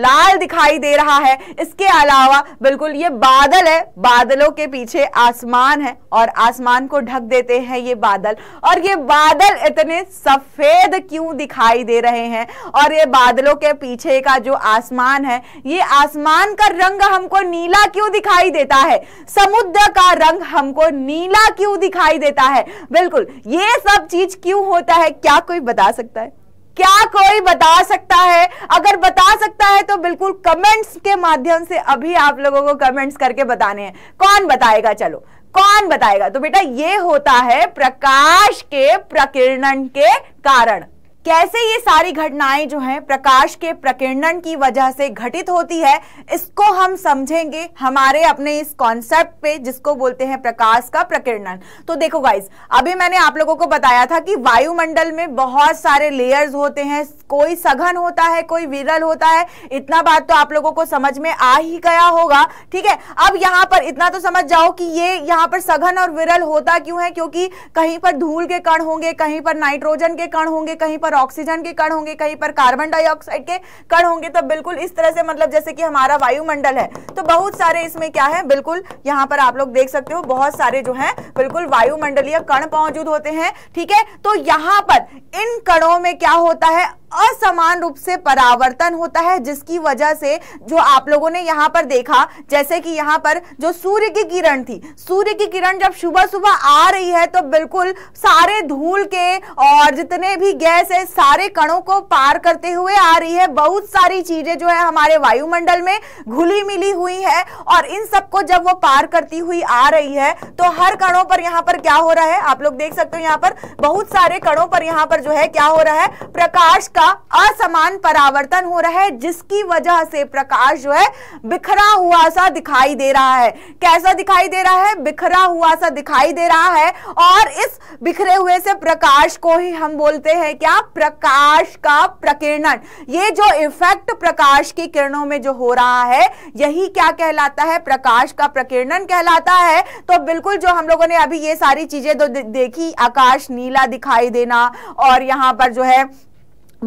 लाल दिखाई दे रहा है इसके अलावा बिल्कुल ये बादल है बादलों के पीछे आसमान है और आसमान को ढक देते हैं ये बादल और ये बादल इतने सफेद क्यों दिखाई दे रहे हैं और ये बादलों के पीछे का जो आसमान है ये आसमान का रंग हमको नीला क्यों दिखाई देता है समुद्र का रंग हमको नीला क्यों दिखाई देता है बिल्कुल ये सब चीज क्यों होता है क्या कोई बता सकता सकता है क्या कोई बता सकता है अगर बता सकता है तो बिल्कुल कमेंट्स के माध्यम से अभी आप लोगों को कमेंट्स करके बताने हैं कौन बताएगा चलो कौन बताएगा तो बेटा ये होता है प्रकाश के प्रकीर्णन के कारण कैसे ये सारी घटनाएं जो हैं प्रकाश के प्रकीर्णन की वजह से घटित होती है इसको हम समझेंगे हमारे अपने इस कॉन्सेप्ट पे जिसको बोलते हैं प्रकाश का प्रकीर्णन तो देखो गाइज अभी मैंने आप लोगों को बताया था कि वायुमंडल में बहुत सारे लेयर्स होते हैं कोई सघन होता है कोई विरल होता है इतना बात तो आप लोगों को समझ में आ ही गया होगा ठीक है अब यहाँ पर इतना तो समझ जाओ कि ये यहाँ पर सघन और विरल होता क्यों है क्योंकि कहीं पर धूल के कण होंगे कहीं पर नाइट्रोजन के कण होंगे कहीं पर पर ऑक्सीजन के कण होंगे कहीं पर कार्बन डाइऑक्साइड के कण होंगे तो बिल्कुल इस तरह से मतलब जैसे कि हमारा वायुमंडल है तो बहुत सारे इसमें क्या है बिल्कुल यहाँ पर आप लोग देख सकते हो बहुत सारे जो है बिल्कुल वायुमंडलीय कण मौजूद होते हैं ठीक है तो यहाँ पर इन कणों में क्या होता है असमान रूप से परावर्तन होता है जिसकी वजह से जो आप लोगों ने यहाँ पर देखा जैसे कि यहाँ पर जो सूर्य की किरण थी सूर्य की किरण जब सुबह सुबह आ रही है तो बिल्कुल सारे धूल के और जितने भी गैस है सारे कणों को पार करते हुए आ रही है बहुत सारी चीजें जो है हमारे वायुमंडल में घुली मिली हुई है और इन सबको जब वो पार करती हुई आ रही है तो हर कणों पर यहाँ पर क्या हो रहा है आप लोग देख सकते हो यहाँ पर बहुत सारे कणों पर यहाँ पर जो है क्या हो रहा है प्रकाश का का असमान परावर्तन हो रहा है जिसकी वजह से प्रकाश जो है बिखरा हुआ सा दिखाई दे रहा है कैसा दिखाई दे रहा है बिखरा हुआ सा दिखाई दे रहा है और इस बिखरे हुए से प्रकाश को ही हम बोलते हैं क्या प्रकाश का प्रकीर्णन ये जो इफेक्ट प्रकाश की किरणों में जो हो रहा है यही क्या कहलाता है प्रकाश का प्रकीर्णन कहलाता है तो बिल्कुल जो हम लोगों ने अभी ये सारी चीजें तो देखी आकाश नीला दिखाई देना और यहां पर जो है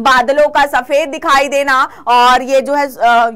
बादलों का सफेद दिखाई देना और ये जो है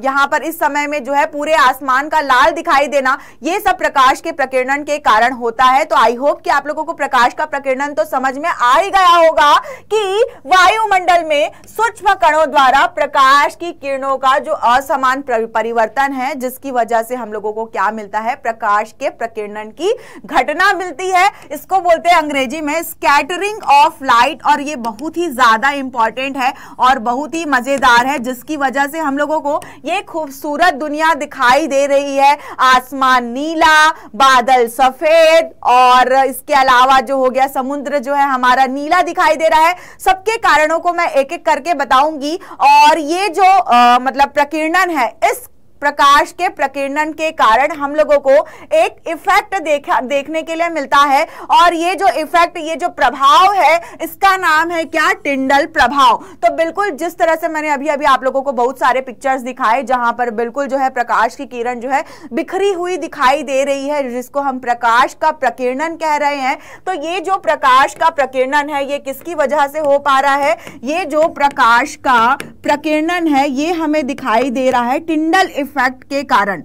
यहाँ पर इस समय में जो है पूरे आसमान का लाल दिखाई देना ये सब प्रकाश के प्रकीर्णन के कारण होता है तो आई होप कि आप लोगों को प्रकाश का प्रकीर्णन तो समझ में आ ही गया होगा कि वायुमंडल में सूक्ष्म कणों द्वारा प्रकाश की किरणों का जो असमान परिवर्तन है जिसकी वजह से हम लोगों को क्या मिलता है प्रकाश के प्रकीर्णन की घटना मिलती है इसको बोलते हैं अंग्रेजी में स्कैटरिंग ऑफ लाइट और ये बहुत ही ज्यादा इंपॉर्टेंट है और बहुत ही मजेदार है जिसकी वजह से हम लोगों को ये खूबसूरत दुनिया दिखाई दे रही है आसमान नीला बादल सफेद और इसके अलावा जो हो गया समुद्र जो है हमारा नीला दिखाई दे रहा है सबके कारणों को मैं एक एक करके बताऊंगी और ये जो आ, मतलब प्रकीर्णन है इस प्रकाश के प्रकीर्णन के कारण हम लोगों को एक इफेक्ट देखा देखने के लिए मिलता है और ये जो इफेक्ट ये जो प्रभाव है इसका नाम है क्या टिंडल प्रभाव तो बिल्कुल जिस तरह से मैंने अभी अभी आप लोगों को बहुत सारे पिक्चर्स दिखाए जहां पर बिल्कुल जो है प्रकाश की किरण जो है बिखरी हुई दिखाई दे रही है जिसको हम प्रकाश का प्रकीर्णन कह रहे हैं तो ये जो प्रकाश का प्रकीर्णन है ये किसकी वजह से हो पा रहा है ये जो प्रकाश का प्रकीर्णन है ये हमें दिखाई दे रहा है टिंडल इफेक्ट इफेक्ट के कारण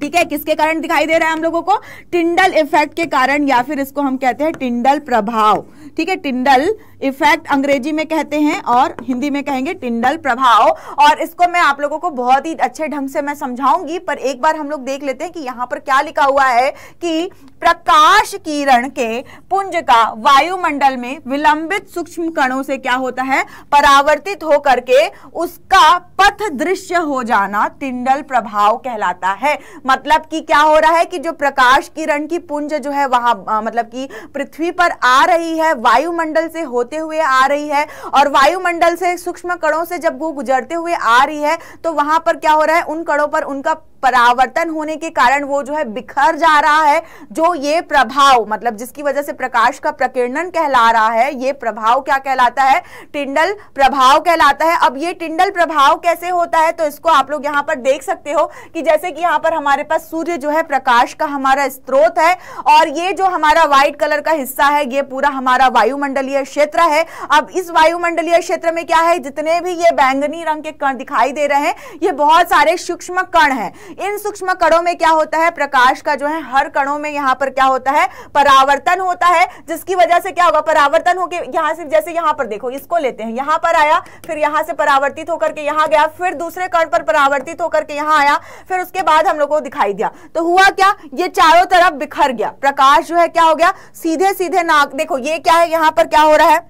ठीक है किसके कारण दिखाई दे रहा है हम लोगों को टिंडल इफेक्ट के कारण या फिर इसको हम कहते हैं टिंडल प्रभाव ठीक है टिंडल इफेक्ट अंग्रेजी में कहते हैं और हिंदी में कहेंगे टिंडल प्रभाव और इसको मैं आप लोगों को बहुत ही अच्छे ढंग से मैं समझाऊंगी पर एक बार हम लोग देख लेते हैं कि यहाँ पर क्या लिखा हुआ है कि प्रकाश किरण के पुंज का वायुमंडल में विलंबित सूक्ष्म कणों से क्या होता है परावर्तित होकर के उसका पथ दृश्य हो जाना टिंडल प्रभाव कहलाता है मतलब कि क्या हो रहा है कि जो प्रकाश किरण की पुंज जो है वहां मतलब कि पृथ्वी पर आ रही है वायुमंडल से होती होते हुए आ रही है और वायुमंडल से सूक्ष्म कणों से जब वो गुजरते हुए आ रही है तो वहां पर क्या हो रहा है उन कणों पर उनका परावर्तन होने के कारण वो जो है बिखर जा रहा है जो ये प्रभाव मतलब जिसकी वजह से प्रकाश का प्रकीर्णन कहला रहा है ये प्रभाव क्या कहलाता है टिंडल प्रभाव कहलाता है अब ये टिंडल प्रभाव कैसे होता है तो इसको आप लोग यहाँ पर देख सकते हो कि जैसे कि यहाँ पर हमारे पास सूर्य जो है प्रकाश का हमारा स्त्रोत है और ये जो हमारा व्हाइट कलर का हिस्सा है ये पूरा हमारा वायुमंडलीय क्षेत्र है अब इस वायुमंडलीय क्षेत्र में क्या है जितने भी ये बैंगनी रंग के कण दिखाई दे रहे हैं ये बहुत सारे सूक्ष्म कण हैं इन सूक्ष्म कणों में क्या होता है प्रकाश का जो है हर कणों में यहाँ पर क्या होता है परावर्तन होता है जिसकी वजह से क्या होगा परावर्तन होकर यहाँ से जैसे यहाँ पर देखो इसको लेते हैं यहाँ पर आया फिर यहाँ से परावर्तित होकर के यहाँ गया फिर दूसरे कण पर परावर्तित होकर के यहाँ आया फिर उसके बाद हम लोग को दिखाई दिया तो हुआ क्या ये चारों तरफ बिखर गया प्रकाश जो है क्या हो गया सीधे सीधे नाक देखो ये क्या है यहाँ पर क्या हो रहा है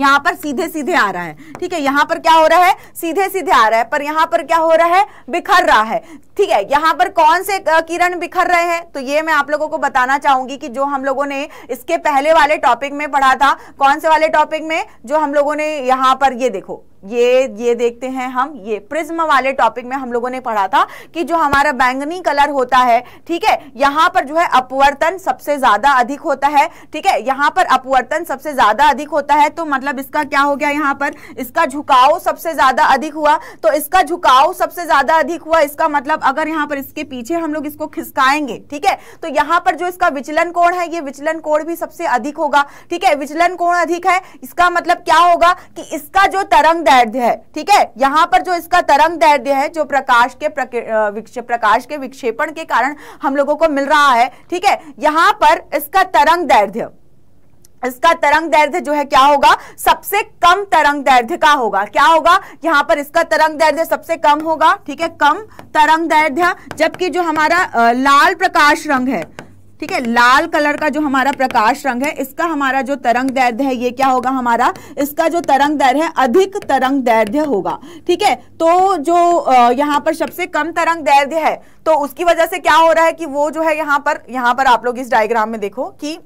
यहां पर सीधे सीधे आ रहा है ठीक है यहाँ पर क्या हो रहा है सीधे सीधे आ रहा है पर यहाँ पर क्या हो रहा है बिखर रहा है ठीक है यहाँ पर कौन से किरण बिखर रहे हैं तो ये मैं आप लोगों को बताना चाहूंगी कि जो हम लोगों ने इसके पहले वाले टॉपिक में पढ़ा था कौन से वाले टॉपिक में जो हम लोगों ने यहाँ पर ये देखो ये ये देखते हैं हम ये प्रिज्म वाले टॉपिक में हम लोगों ने पढ़ा था कि जो हमारा बैंगनी कलर होता है ठीक है यहाँ पर जो है अपवर्तन सबसे ज्यादा अधिक होता है ठीक है यहाँ पर अपवर्तन सबसे ज्यादा अधिक होता है तो मतलब इसका क्या हो गया यहाँ पर इसका झुकाव सबसे ज्यादा अधिक हुआ तो इसका झुकाव सबसे ज्यादा अधिक हुआ इसका मतलब अगर यहाँ पर इसके पीछे हम लोग इसको खिसकाएंगे ठीक है तो यहाँ पर जो इसका विचलन कोण है ये विचलन कोण भी सबसे अधिक होगा ठीक है विचलन कोण अधिक है इसका मतलब क्या होगा कि इसका जो तरंग दैर्ध्य है ठीक है यहाँ पर जो इसका तरंग दैर्ध्य है जो प्रकाश के प्रके, प्रकाश के विक्षेपण के कारण हम लोगों को मिल रहा है ठीक है यहाँ पर इसका तरंग दैर्ध्य इसका तरंग दैर्ध्य जो है क्या होगा सबसे कम तरंग दैर्ध्य का होगा क्या होगा यहाँ पर इसका तरंग दैर्ध्य सबसे कम होगा ठीक है कम तरंग दैर्ध्य जबकि जो हमारा लाल प्रकाश रंग है ठीक है लाल कलर का जो हमारा प्रकाश रंग है इसका हमारा जो तरंग दैर्ध्य है ये क्या होगा हमारा इसका जो तरंग दैर्ध्य है अधिक तरंग दैर्ध्य होगा ठीक है तो जो यहाँ पर सबसे कम तरंग दैर्ध्य है तो उसकी वजह से क्या हो रहा है कि वो जो है यहाँ पर यहाँ पर आप लोग इस डायग्राम में देखो कि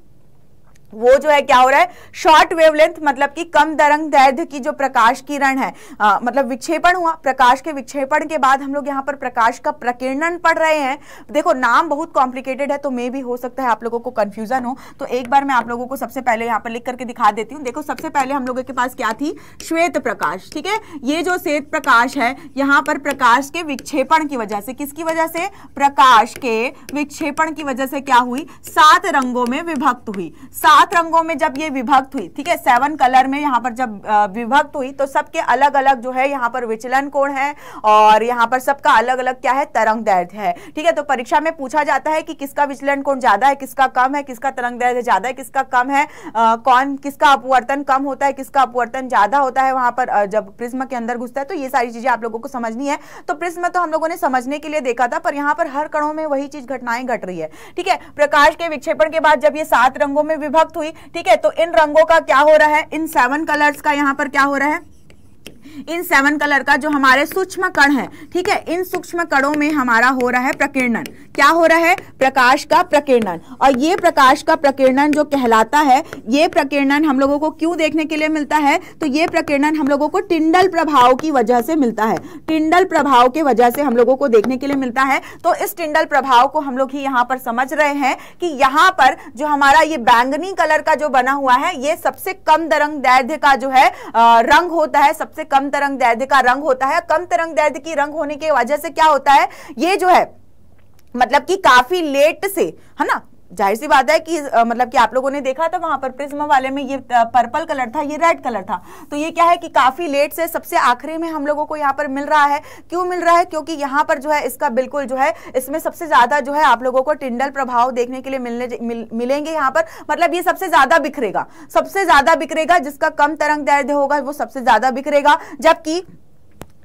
वो जो है क्या हो रहा है शॉर्ट वेवलेंथ मतलब कि कम तरंग दैर्ध्य की जो प्रकाश किरण है आ, मतलब विक्षेपण हुआ प्रकाश के विक्षेपण के बाद हम लोग यहाँ पर प्रकाश का प्रकीर्णन पढ़ रहे हैं देखो नाम बहुत कॉम्प्लिकेटेड है तो मे भी हो सकता है आप लोगों को कंफ्यूजन हो तो एक बार मैं आप लोगों को सबसे पहले यहाँ पर लिख करके दिखा देती हूँ देखो सबसे पहले हम लोगों के पास क्या थी श्वेत प्रकाश ठीक है ये जो श्वेत प्रकाश है यहाँ पर प्रकाश के विक्षेपण की वजह से किसकी वजह से प्रकाश के विक्षेपण की वजह से क्या हुई सात रंगों में विभक्त हुई सात सात रंगों में जब ये विभक्त हुई ठीक है सेवन कलर में यहाँ पर जब विभक्त हुई तो सबके अलग अलग जो है यहाँ पर विचलन कोण है और यहाँ पर सबका अलग अलग क्या है तरंग दैर्ध है ठीक है तो परीक्षा में पूछा जाता है कि किसका विचलन कोण ज्यादा है किसका कम है किसका तरंग दैर्ध ज्यादा है किसका कम है कौन किसका अपवर्तन कम होता है किसका अपवर्तन ज्यादा होता है वहां पर जब प्रिज्म के अंदर घुसता है तो ये सारी चीजें आप लोगों को समझनी है तो प्रिज्म तो हम लोगों ने समझने के लिए देखा था पर यहाँ पर हर कणों में वही चीज घटनाएं घट रही है ठीक है प्रकाश के विक्षेपण के बाद जब ये सात रंगों में विभक्त वक्त हुई ठीक है तो इन रंगों का क्या हो रहा है इन सेवन कलर्स का यहाँ पर क्या हो रहा है इन सेवन कलर का जो हमारे सूक्ष्म कण है ठीक है इन सूक्ष्म कणों में हमारा हो रहा है प्रकीर्णन क्या हो रहा है प्रकाश का प्रकीर्णन और ये प्रकाश का प्रकीर्णन जो कहलाता है ये प्रकीर्णन हम लोगों को क्यों देखने के लिए मिलता है तो ये प्रकीर्णन हम लोगों को टिंडल प्रभाव की वजह से मिलता है टिंडल प्रभाव के वजह से हम लोगों को देखने के लिए मिलता है तो इस टिंडल प्रभाव को हम लोग ही यहाँ पर समझ रहे हैं कि यहाँ पर जो हमारा ये बैंगनी कलर का जो बना हुआ है ये सबसे कम दरंग दैर्ध्य का जो है रंग होता है सबसे कम तरंग दैर्ध्य का रंग होता है कम तरंग दैर्ध्य की रंग होने की वजह से क्या होता है ये जो है मतलब कि काफी लेट से है ना जाहिर सी बात है कि आ, मतलब कि आप लोगों ने देखा था वहां पर प्रिज्म वाले में ये पर्पल कलर था ये रेड कलर था तो ये क्या है कि काफी लेट से सबसे आखिरी में हम लोगों को यहाँ पर मिल रहा है क्यों मिल रहा है क्योंकि यहाँ पर जो है इसका बिल्कुल जो है इसमें सबसे ज्यादा जो है आप लोगों को टिंडल प्रभाव देखने के लिए मिलने मिल, मिलेंगे यहाँ पर मतलब ये सबसे ज्यादा बिखरेगा सबसे ज्यादा बिखरेगा जिसका कम तरंग दर्द होगा वो सबसे ज्यादा बिखरेगा जबकि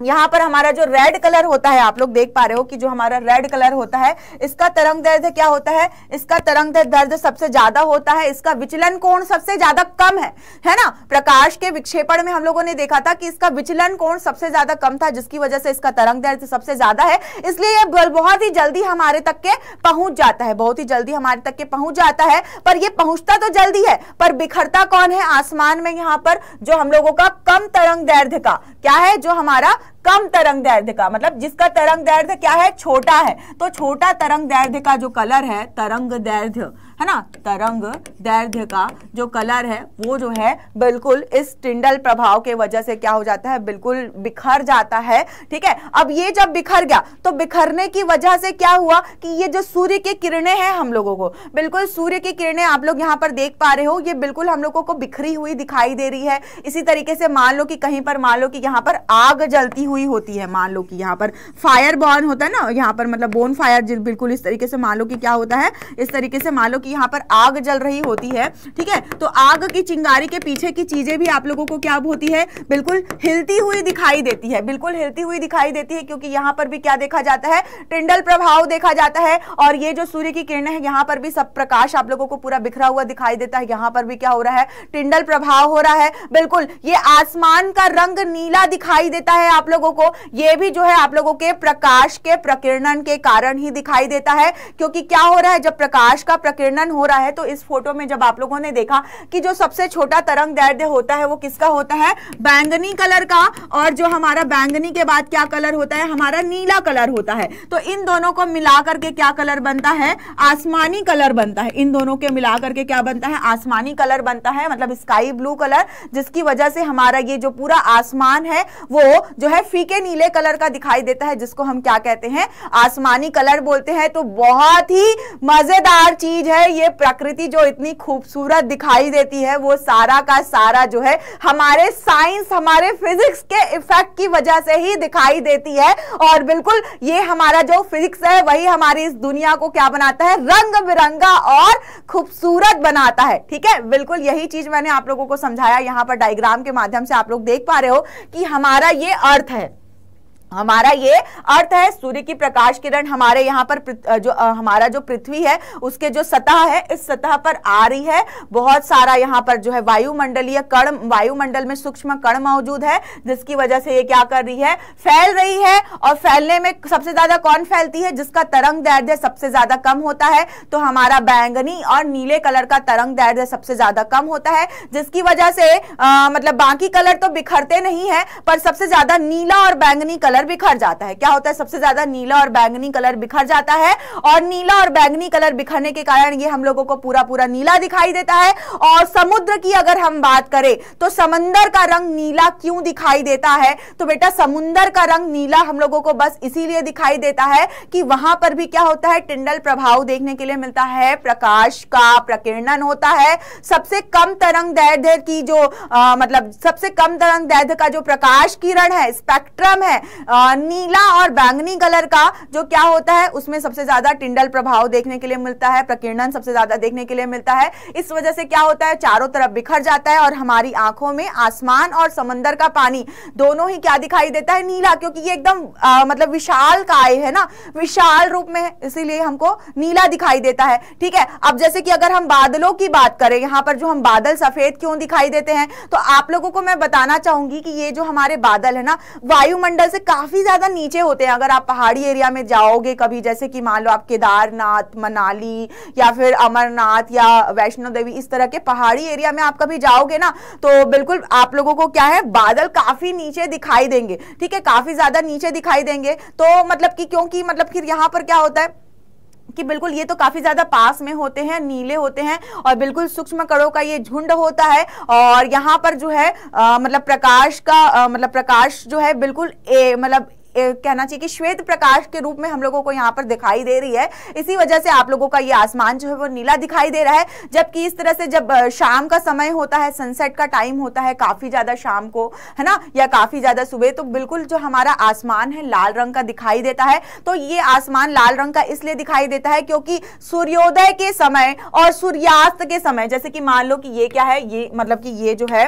यहाँ पर हमारा जो रेड कलर होता है आप लोग देख पा रहे हो कि जो हमारा रेड कलर होता है इसका तरंग दर्द क्या होता है इसका तरंग दर्द सबसे ज्यादा होता है इसका विचलन कोण सबसे ज्यादा कम है है ना प्रकाश के विक्षेपण में हम लोगों ने देखा था कि इसका विचलन कोण सबसे ज्यादा कम था जिसकी वजह से इसका तरंग दर्द सबसे ज्यादा है इसलिए यह बहुत ही जल्दी हमारे तक के पहुंच जाता है बहुत ही जल्दी हमारे तक के पहुंच जाता है पर यह पहुंचता तो जल्दी है पर बिखरता कौन है आसमान में यहाँ पर जो हम लोगों का कम तरंग दर्द का क्या है जो हमारा कम तरंग दैर्ध्य का मतलब जिसका तरंग दैर्ध्य क्या है छोटा है तो छोटा तरंग दैर्ध्य का जो कलर है तरंग दैर्ध्य है ना तरंग दैर्ध्य का जो कलर है वो जो है बिल्कुल इस टिंडल प्रभाव के वजह से क्या हो जाता है बिल्कुल बिखर जाता है ठीक है अब ये जब बिखर गया तो बिखरने की वजह से क्या हुआ कि ये जो सूर्य की किरणें हैं हम लोगों को बिल्कुल सूर्य की किरणें आप लोग यहाँ पर देख पा रहे हो ये बिल्कुल हम लोगों को बिखरी हुई दिखाई दे रही है इसी तरीके से मान लो कि कहीं पर मान लो कि यहाँ पर आग जलती हुई होती है मान लो कि यहाँ पर फायर बॉर्न होता है ना यहाँ पर मतलब बोन फायर बिल्कुल इस तरीके से मान लो कि क्या होता है इस तरीके से मान लो कि यहाँ पर आग जल रही होती है ठीक है तो आग की चिंगारी के पीछे की चीजें भी आप लोगों को क्या होती है बिल्कुल हिलती हुई दिखाई देती है बिल्कुल हिलती हुई दिखाई देती है क्योंकि यहाँ पर भी क्या देखा जाता है टिंडल प्रभाव देखा जाता है और ये जो सूर्य की किरण है यहाँ पर भी सब प्रकाश आप लोगों को पूरा बिखरा हुआ दिखाई देता है यहाँ पर भी क्या हो रहा है टिंडल प्रभाव हो रहा है बिल्कुल ये आसमान का रंग नीला दिखाई देता है आप लोगों को ये भी जो है आप लोगों के प्रकाश के प्रकीर्णन के कारण ही दिखाई देता है क्योंकि क्या हो रहा है जब प्रकाश का प्रकीर्णन खनन हो रहा है तो इस फोटो में जब आप लोगों ने देखा कि जो सबसे छोटा तरंग दैर्ध्य होता है वो किसका होता है बैंगनी कलर का और जो हमारा बैंगनी के बाद क्या कलर होता है हमारा नीला कलर होता है तो इन दोनों को मिला करके क्या कलर बनता है आसमानी कलर बनता है इन दोनों के मिला करके क्या बनता है आसमानी कलर बनता है मतलब स्काई ब्लू कलर जिसकी वजह से हमारा ये जो पूरा आसमान है वो जो है फीके नीले कलर का दिखाई देता है जिसको हम क्या कहते हैं आसमानी कलर बोलते हैं तो बहुत ही मजेदार चीज है है ये प्रकृति जो इतनी खूबसूरत दिखाई देती है वो सारा का सारा जो है हमारे साइंस हमारे फिजिक्स के इफेक्ट की वजह से ही दिखाई देती है और बिल्कुल ये हमारा जो फिजिक्स है वही हमारी इस दुनिया को क्या बनाता है रंग बिरंगा और खूबसूरत बनाता है ठीक है बिल्कुल यही चीज मैंने आप लोगों को समझाया यहाँ पर डायग्राम के माध्यम से आप लोग देख पा रहे हो कि हमारा ये अर्थ है हमारा ये अर्थ है सूर्य की प्रकाश किरण हमारे यहाँ पर जो हमारा जो पृथ्वी है उसके जो सतह है इस सतह पर आ रही है बहुत सारा यहाँ पर जो है वायुमंडलीय कण वायुमंडल में सूक्ष्म कण मौजूद है जिसकी वजह से ये क्या कर रही है फैल रही है और फैलने में सबसे ज्यादा कौन फैलती है जिसका तरंग दैर्ध्य सबसे ज्यादा कम होता है तो हमारा बैंगनी और नीले कलर का तरंग दैर्ध्य सबसे ज्यादा कम होता है जिसकी वजह से मतलब बाकी कलर तो बिखरते नहीं है पर सबसे ज्यादा नीला और बैंगनी कलर कलर बिखर जाता है क्या होता है सबसे ज्यादा नीला और बैंगनी कलर बिखर जाता है और नीला और बैंगनी कलर बिखरने के कारण ये हम लोगों को पूरा पूरा नीला दिखाई देता है और समुद्र की अगर हम बात करें तो समंदर का रंग नीला क्यों दिखाई देता है तो बेटा समुंदर का रंग नीला हम लोगों को बस इसीलिए दिखाई देता है कि वहां पर भी क्या होता है टिंडल प्रभाव देखने के लिए मिलता है प्रकाश का प्रकीर्णन होता है सबसे कम तरंग दैर्ध्य की जो आ, मतलब सबसे कम तरंग दैर्ध्य का जो प्रकाश किरण है स्पेक्ट्रम है नीला और बैंगनी कलर का जो क्या होता है उसमें सबसे ज्यादा टिंडल प्रभाव देखने के लिए मिलता है प्रकीर्णन सबसे ज्यादा देखने के लिए मिलता है इस वजह से क्या होता है चारों तरफ बिखर जाता है और हमारी आंखों में आसमान और समंदर का पानी दोनों ही क्या दिखाई देता है नीला क्योंकि ये एकदम आ, मतलब विशाल काय है ना विशाल रूप में है इसीलिए हमको नीला दिखाई देता है ठीक है अब जैसे कि अगर हम बादलों की बात करें यहाँ पर जो हम बादल सफेद क्यों दिखाई देते हैं तो आप लोगों को मैं बताना चाहूंगी कि ये जो हमारे बादल है ना वायुमंडल से काफी ज्यादा नीचे होते हैं अगर आप पहाड़ी एरिया में जाओगे कभी जैसे कि मान लो आप केदारनाथ मनाली या फिर अमरनाथ या वैष्णो देवी इस तरह के पहाड़ी एरिया में आप कभी जाओगे ना तो बिल्कुल आप लोगों को क्या है बादल काफी नीचे दिखाई देंगे ठीक है काफी ज्यादा नीचे दिखाई देंगे तो मतलब कि क्योंकि मतलब फिर यहाँ पर क्या होता है कि बिल्कुल ये तो काफी ज्यादा पास में होते हैं नीले होते हैं और बिल्कुल सूक्ष्म कणों का ये झुंड होता है और यहाँ पर जो है आ, मतलब प्रकाश का आ, मतलब प्रकाश जो है बिल्कुल ए मतलब कहना चाहिए कि श्वेत प्रकाश के रूप में हम लोगों को यहाँ पर दिखाई दे रही है इसी वजह से आप लोगों का ये आसमान जो है वो नीला दिखाई दे रहा है जबकि इस तरह से जब शाम का समय होता है सनसेट का टाइम होता है काफी ज्यादा शाम को है ना या काफी ज्यादा सुबह तो बिल्कुल जो हमारा आसमान है लाल रंग का दिखाई देता है तो ये आसमान लाल रंग का इसलिए दिखाई देता है क्योंकि सूर्योदय के समय और सूर्यास्त के समय जैसे कि मान लो कि ये क्या है ये मतलब कि ये जो है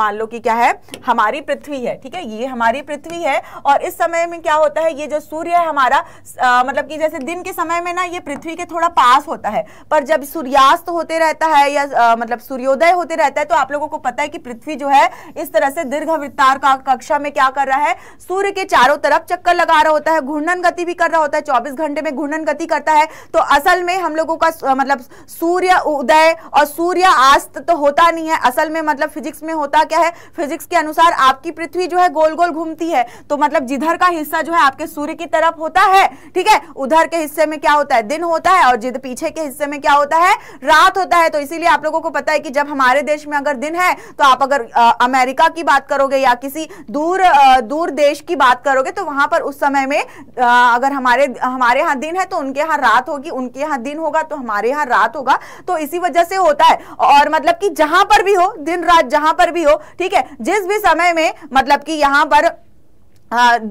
मान लो कि क्या है हमारी पृथ्वी है ठीक है ये हमारी पृथ्वी है और इस समय में क्या होता है ये जो सूर्य है हमारा आ, मतलब कि जैसे दिन के समय में ना ये पृथ्वी के थोड़ा पास होता है पर जब सूर्यास्त होते रहता है या आ, मतलब सूर्योदय होते रहता है तो आप लोगों को पता है कि पृथ्वी जो है इस तरह से दीर्घ वृत्तार का कक्षा में क्या कर रहा है सूर्य के चारों तरफ चक्कर लगा रहा होता है घूर्णन गति भी कर रहा होता है चौबीस घंटे में घूर्णन गति करता है तो असल में हम लोगों का मतलब सूर्य उदय और सूर्य आस्त तो होता नहीं है असल में मतलब फिजिक्स में होता क्या है फिजिक्स के अनुसार आपकी पृथ्वी जो है गोल गोल घूमती है तो मतलब जिधर उधर का हिस्सा जो है आपके सूर्य की तरफ होता है ठीक है उधर के हिस्से में क्या होता है दिन होता है और जिद पीछे के हिस्से में क्या होता है रात होता है तो इसीलिए आप लोगों को पता है कि जब हमारे देश में अगर दिन है तो आप अगर आ, अमेरिका की बात करोगे या किसी दूर आ, दूर देश की बात करोगे तो वहां पर उस समय में आ, अगर हमारे हमारे यहाँ दिन है तो उनके यहाँ रात होगी उनके यहाँ दिन होगा तो हमारे यहाँ रात होगा तो इसी वजह से होता है और मतलब कि जहां पर भी हो दिन रात जहां पर भी हो ठीक है जिस भी समय में मतलब कि यहाँ पर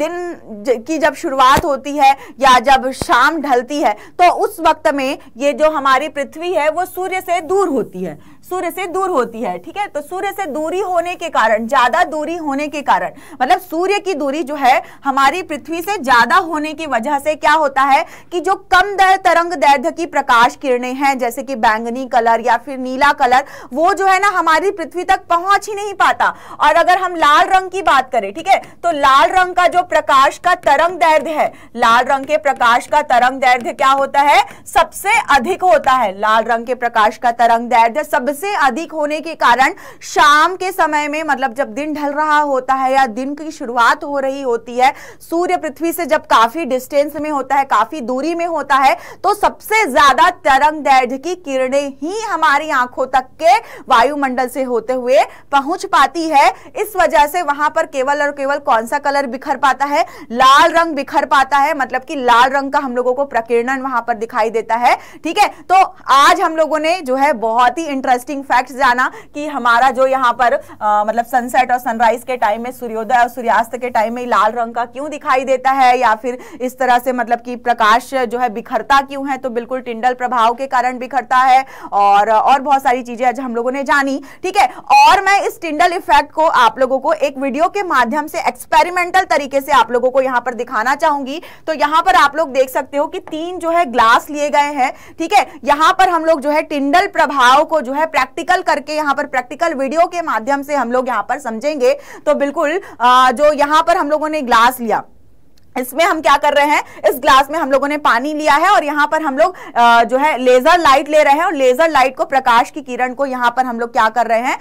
दिन की जब शुरुआत होती है या जब शाम ढलती है तो उस वक्त में ये जो हमारी पृथ्वी है वो सूर्य से दूर होती है सूर्य से दूर होती है ठीक है तो सूर्य से दूरी होने के कारण ज्यादा दूरी होने के कारण मतलब सूर्य की दूरी जो है हमारी पृथ्वी से ज्यादा होने की वजह से क्या होता है कि जो कम दर तरंग दैर्ध्य की प्रकाश किरणें हैं जैसे कि बैंगनी कलर या फिर नीला कलर वो जो है ना हमारी पृथ्वी तक पहुंच ही नहीं पाता और अगर हम लाल रंग की बात करें ठीक है तो लाल रंग का जो प्रकाश का तरंग दैर्ध्य है लाल रंग के प्रकाश का तरंग दैर्ध्य क्या होता है सबसे अधिक होता है लाल रंग के प्रकाश का तरंग दैर्ध्य सबसे से अधिक होने के कारण शाम के समय में मतलब जब दिन ढल रहा होता है या दिन की शुरुआत हो रही होती है सूर्य पृथ्वी से जब काफी डिस्टेंस में होता है काफी दूरी में होता है तो सबसे ज्यादा तरंग दैर्ध्य की किरणें ही हमारी आंखों तक के वायुमंडल से होते हुए पहुंच पाती है इस वजह से वहां पर केवल और केवल कौन सा कलर बिखर पाता है लाल रंग बिखर पाता है मतलब कि लाल रंग का हम लोगों को प्रकीर्णन वहां पर दिखाई देता है ठीक है तो आज हम लोगों ने जो है बहुत ही इंटरेस्ट इंटरेस्टिंग फैक्ट जाना कि हमारा जो यहाँ पर आ, मतलब सनसेट और सनराइज के टाइम में सूर्योदय और सूर्यास्त के टाइम में लाल रंग का क्यों दिखाई देता है या फिर इस तरह से मतलब कि प्रकाश जो है बिखरता क्यों है तो बिल्कुल टिंडल प्रभाव के कारण बिखरता है और और बहुत सारी चीजें आज हम लोगों ने जानी ठीक है और मैं इस टिंडल इफेक्ट को आप लोगों को एक वीडियो के माध्यम से एक्सपेरिमेंटल तरीके से आप लोगों को यहाँ पर दिखाना चाहूंगी तो यहाँ पर आप लोग देख सकते हो कि तीन जो है ग्लास लिए गए हैं ठीक है यहाँ पर हम लोग जो है टिंडल प्रभाव को जो है प्रैक्टिकल करके यहाँ पर प्रैक्टिकल वीडियो के माध्यम से हम लोग यहाँ पर समझेंगे तो बिल्कुल जो यहाँ पर हम लोगों ने ग्लास लिया इसमें हम क्या कर रहे हैं इस ग्लास में हम लोगों ने पानी लिया है और यहाँ पर हम लोग जो है लेजर लाइट ले रहे हैं और लेजर लाइट को प्रकाश की किरण को यहाँ पर हम लोग क्या कर रहे हैं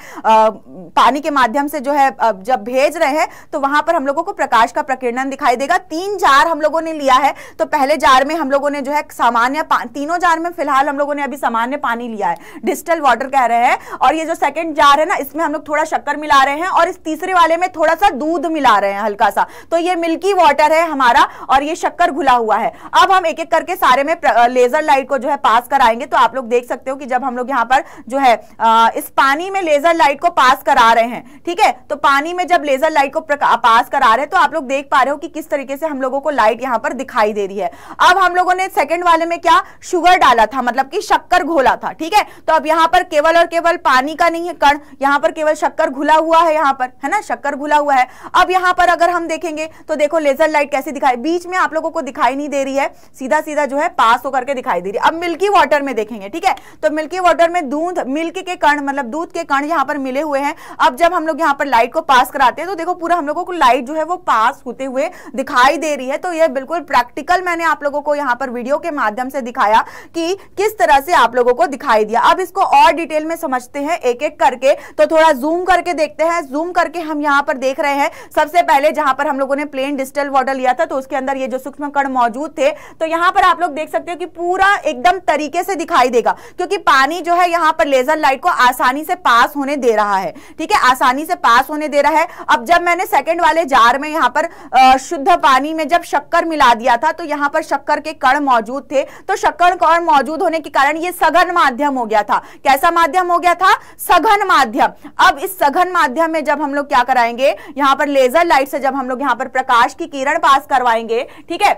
पानी के माध्यम से जो है जब भेज रहे हैं तो वहां पर हम लोगों को प्रकाश का प्रकीर्णन दिखाई देगा तीन जार हम लोगों ने लिया है तो पहले जार में हम लोगों ने जो है सामान्य तीनों जार में फिलहाल हम लोगों ने अभी सामान्य पानी लिया है डिजिटल वाटर कह रहे हैं और ये जो सेकेंड जार है ना इसमें हम लोग थोड़ा शक्कर मिला रहे हैं और इस तीसरे वाले में थोड़ा सा दूध मिला रहे हैं हल्का सा तो ये मिल्की वाटर है हमारा और ये शक्कर घुला हुआ है अब हम एक एक करके सारे में लेजर लाइट को जो है पास कराएंगे तो आप लोग देख सकते हो कि जब हम लोग यहाँ पर जो है इस पानी में लेजर लाइट को पास करा रहे हैं ठीक है तो पानी में जब लेजर लाइट को पास करा रहे हैं तो आप लोग देख पा रहे हो कि किस तरीके से हम लोगों को लाइट यहाँ पर दिखाई दे रही है अब हम लोगों ने सेकेंड वाले में क्या शुगर डाला था मतलब कि शक्कर घोला था ठीक है तो अब यहाँ पर केवल और केवल पानी का नहीं है कण यहाँ पर केवल शक्कर घुला हुआ है यहाँ पर है ना शक्कर घुला हुआ है अब यहाँ पर अगर हम देखेंगे तो देखो लेजर लाइट कैसे सी दिखाई बीच में आप लोगों को दिखाई नहीं दे रही है सीधा सीधा जो है पास होकर के दिखाई दे रही है अब मिल्की वाटर में देखेंगे ठीक है तो मिल्की वाटर में दूध मिल्क के कण मतलब दूध के कण यहाँ पर मिले हुए हैं अब जब हम लोग यहाँ पर लाइट को पास कराते हैं तो देखो पूरा हम लोगों को लाइट जो है वो पास होते हुए दिखाई दे रही है तो यह बिल्कुल प्रैक्टिकल मैंने आप लोगों को यहाँ पर वीडियो के माध्यम से दिखाया कि किस तरह से आप लोगों को दिखाई दिया अब इसको और डिटेल में समझते हैं एक एक करके तो थोड़ा जूम करके देखते हैं जूम करके हम यहाँ पर देख रहे हैं सबसे पहले जहां पर हम लोगों ने प्लेन डिजिटल वाटर लिया था था तो उसके अंदर ये जो सूक्ष्म कण मौजूद थे तो यहाँ पर आप लोग देख सकते हो कि पूरा एकदम तरीके से दिखाई देगा क्योंकि पानी जो है यहाँ पर लेजर लाइट को आसानी से पास होने दे रहा है ठीक है आसानी से पास होने दे रहा है अब जब मैंने सेकेंड वाले जार में यहाँ पर शुद्ध पानी में जब शक्कर मिला दिया था तो यहाँ पर शक्कर के कण मौजूद थे तो शक्कर कण मौजूद होने के कारण ये सघन माध्यम हो गया था कैसा माध्यम हो गया था सघन माध्यम अब इस सघन माध्यम में जब हम लोग क्या कराएंगे यहाँ पर लेजर लाइट से जब हम लोग यहाँ पर प्रकाश की किरण पास करवाएंगे ठीक है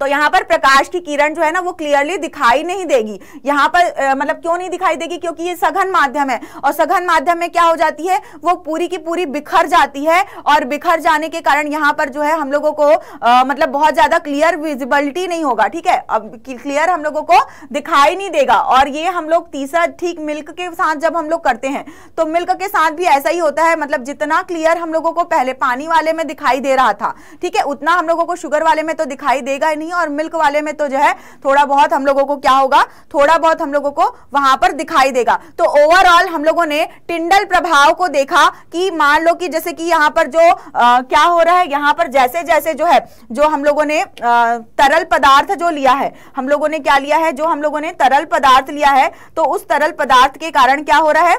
तो यहाँ पर प्रकाश की किरण जो है ना वो क्लियरली दिखाई नहीं देगी यहाँ पर मतलब क्यों नहीं दिखाई देगी क्योंकि ये सघन माध्यम है और सघन माध्यम में क्या हो जाती है वो पूरी की पूरी बिखर जाती है और बिखर जाने के कारण यहाँ पर जो है हम लोगों को आ, मतलब बहुत ज्यादा क्लियर विजिबिलिटी नहीं होगा ठीक है अब क्लियर हम लोगों को दिखाई नहीं देगा और ये हम लोग तीसरा ठीक मिल्क के साथ जब हम लोग करते हैं तो मिल्क के साथ भी ऐसा ही होता है मतलब जितना क्लियर हम लोगों को पहले पानी वाले में दिखाई दे रहा था ठीक है उतना हम लोगों को शुगर वाले में तो दिखाई देगा नहीं है और मिल्क वाले में तो जो है थोड़ा बहुत हम लोगों को क्या होगा थोड़ा बहुत हम लोगों को वहां पर दिखाई देगा तो ओवरऑल हम लोगों ने टिंडल प्रभाव को देखा कि मान लो कि जैसे कि यहाँ पर जो आ, क्या हो रहा है यहाँ पर जैसे जैसे जो है जो हम लोगों ने आ, तरल पदार्थ जो लिया है हम लोगों ने क्या लिया है जो हम लोगों ने तरल पदार्थ लिया है तो उस तरल पदार्थ के कारण क्या हो रहा है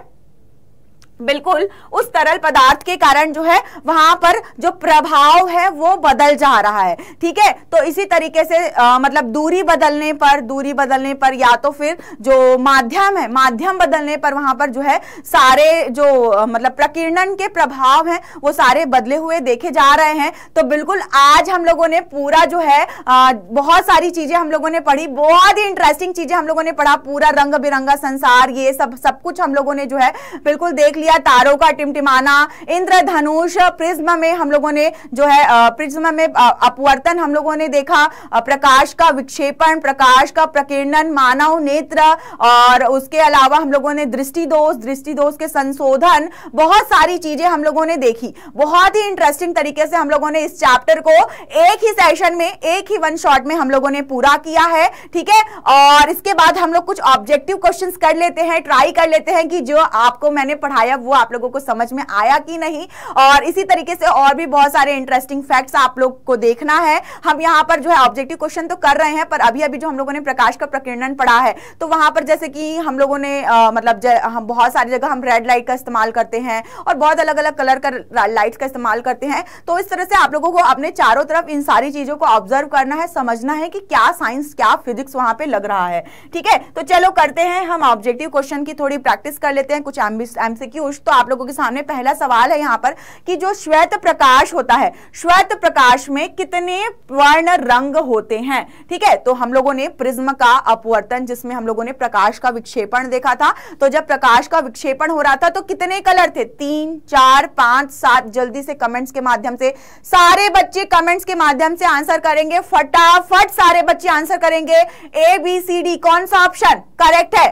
बिल्कुल उस तरल पदार्थ के कारण जो है वहां पर जो प्रभाव है वो बदल जा रहा है ठीक है तो इसी तरीके से आ, मतलब दूरी बदलने पर दूरी बदलने पर या तो फिर जो माध्यम है माध्यम बदलने पर वहां पर जो है सारे जो आ, मतलब प्रकीर्णन के प्रभाव हैं वो सारे बदले हुए देखे जा रहे हैं तो बिल्कुल आज हम लोगों ने पूरा जो है आ, बहुत सारी चीजें हम लोगों ने पढ़ी बहुत ही इंटरेस्टिंग चीजें हम लोगों ने पढ़ा पूरा रंग बिरंगा संसार ये सब सब कुछ हम लोगों ने जो है बिल्कुल देख लिया लिया तारों का टिमटिमाना इंद्रधनुष प्रिज्म में हम लोगों ने जो है प्रिज्म में अपवर्तन हम लोगों ने देखा प्रकाश का विक्षेपण प्रकाश का प्रकीर्णन मानव नेत्र और उसके अलावा हम लोगों ने दृष्टि दोष दृष्टि दोष के संशोधन बहुत सारी चीजें हम लोगों ने देखी बहुत ही इंटरेस्टिंग तरीके से हम लोगों ने इस चैप्टर को एक ही सेशन में एक ही वन शॉट में हम लोगों ने पूरा किया है ठीक है और इसके बाद हम लोग कुछ ऑब्जेक्टिव क्वेश्चंस कर लेते हैं ट्राई कर लेते हैं कि जो आपको मैंने पढ़ाया है मतलब वो आप लोगों को समझ में आया कि नहीं और इसी तरीके से और भी बहुत सारे इंटरेस्टिंग फैक्ट्स आप लोग को देखना है हम यहाँ पर जो है ऑब्जेक्टिव क्वेश्चन तो कर रहे हैं पर अभी अभी जो हम लोगों ने प्रकाश का प्रकीर्णन पढ़ा है तो वहां पर जैसे कि हम लोगों ने आ, मतलब हम बहुत सारी जगह हम रेड लाइट का इस्तेमाल करते हैं और बहुत अलग अलग कलर का लाइट का इस्तेमाल करते हैं तो इस तरह से आप लोगों को अपने चारों तरफ इन सारी चीजों को ऑब्जर्व करना है समझना है कि क्या साइंस क्या फिजिक्स वहां पर लग रहा है ठीक है तो चलो करते हैं हम ऑब्जेक्टिव क्वेश्चन की थोड़ी प्रैक्टिस कर लेते हैं कुछ एमसीक्यू कुछ तो आप लोगों के सामने पहला सवाल है यहाँ पर कि जो श्वेत प्रकाश होता है श्वेत प्रकाश में कितने वर्ण रंग होते हैं ठीक है तो हम लोगों ने प्रिज्म का अपवर्तन जिसमें हम लोगों ने प्रकाश का विक्षेपण देखा था तो जब प्रकाश का विक्षेपण हो रहा था तो कितने कलर थे तीन चार पांच सात जल्दी से कमेंट्स के माध्यम से सारे बच्चे कमेंट्स के माध्यम से आंसर करेंगे फटाफट सारे बच्चे आंसर करेंगे ए बी सी डी कौन सा ऑप्शन करेक्ट है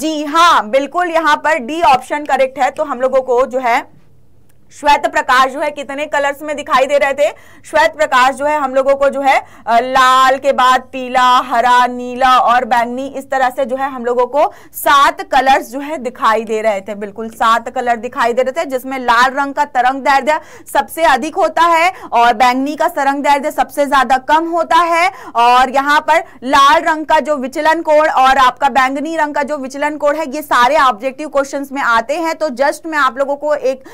जी हाँ बिल्कुल यहाँ पर डी ऑप्शन करेक्ट है तो हम लोगों को जो है श्वेत प्रकाश जो है कितने कलर्स में दिखाई दे रहे थे श्वेत प्रकाश जो है हम लोगों को जो है लाल के बाद पीला हरा नीला और बैंगनी इस तरह से जो है हम लोगों को सात कलर्स जो है दिखाई दे रहे थे बिल्कुल सात कलर दिखाई दे रहे थे जिसमें लाल रंग का तरंग दैर्ध्य सबसे अधिक होता है और बैंगनी का तरंग दैर्ध्य सबसे ज्यादा कम होता है और यहाँ पर लाल रंग का जो विचलन कोण और आपका बैंगनी रंग का जो विचलन कोण है ये सारे ऑब्जेक्टिव क्वेश्चन में आते हैं तो जस्ट मैं आप लोगों को एक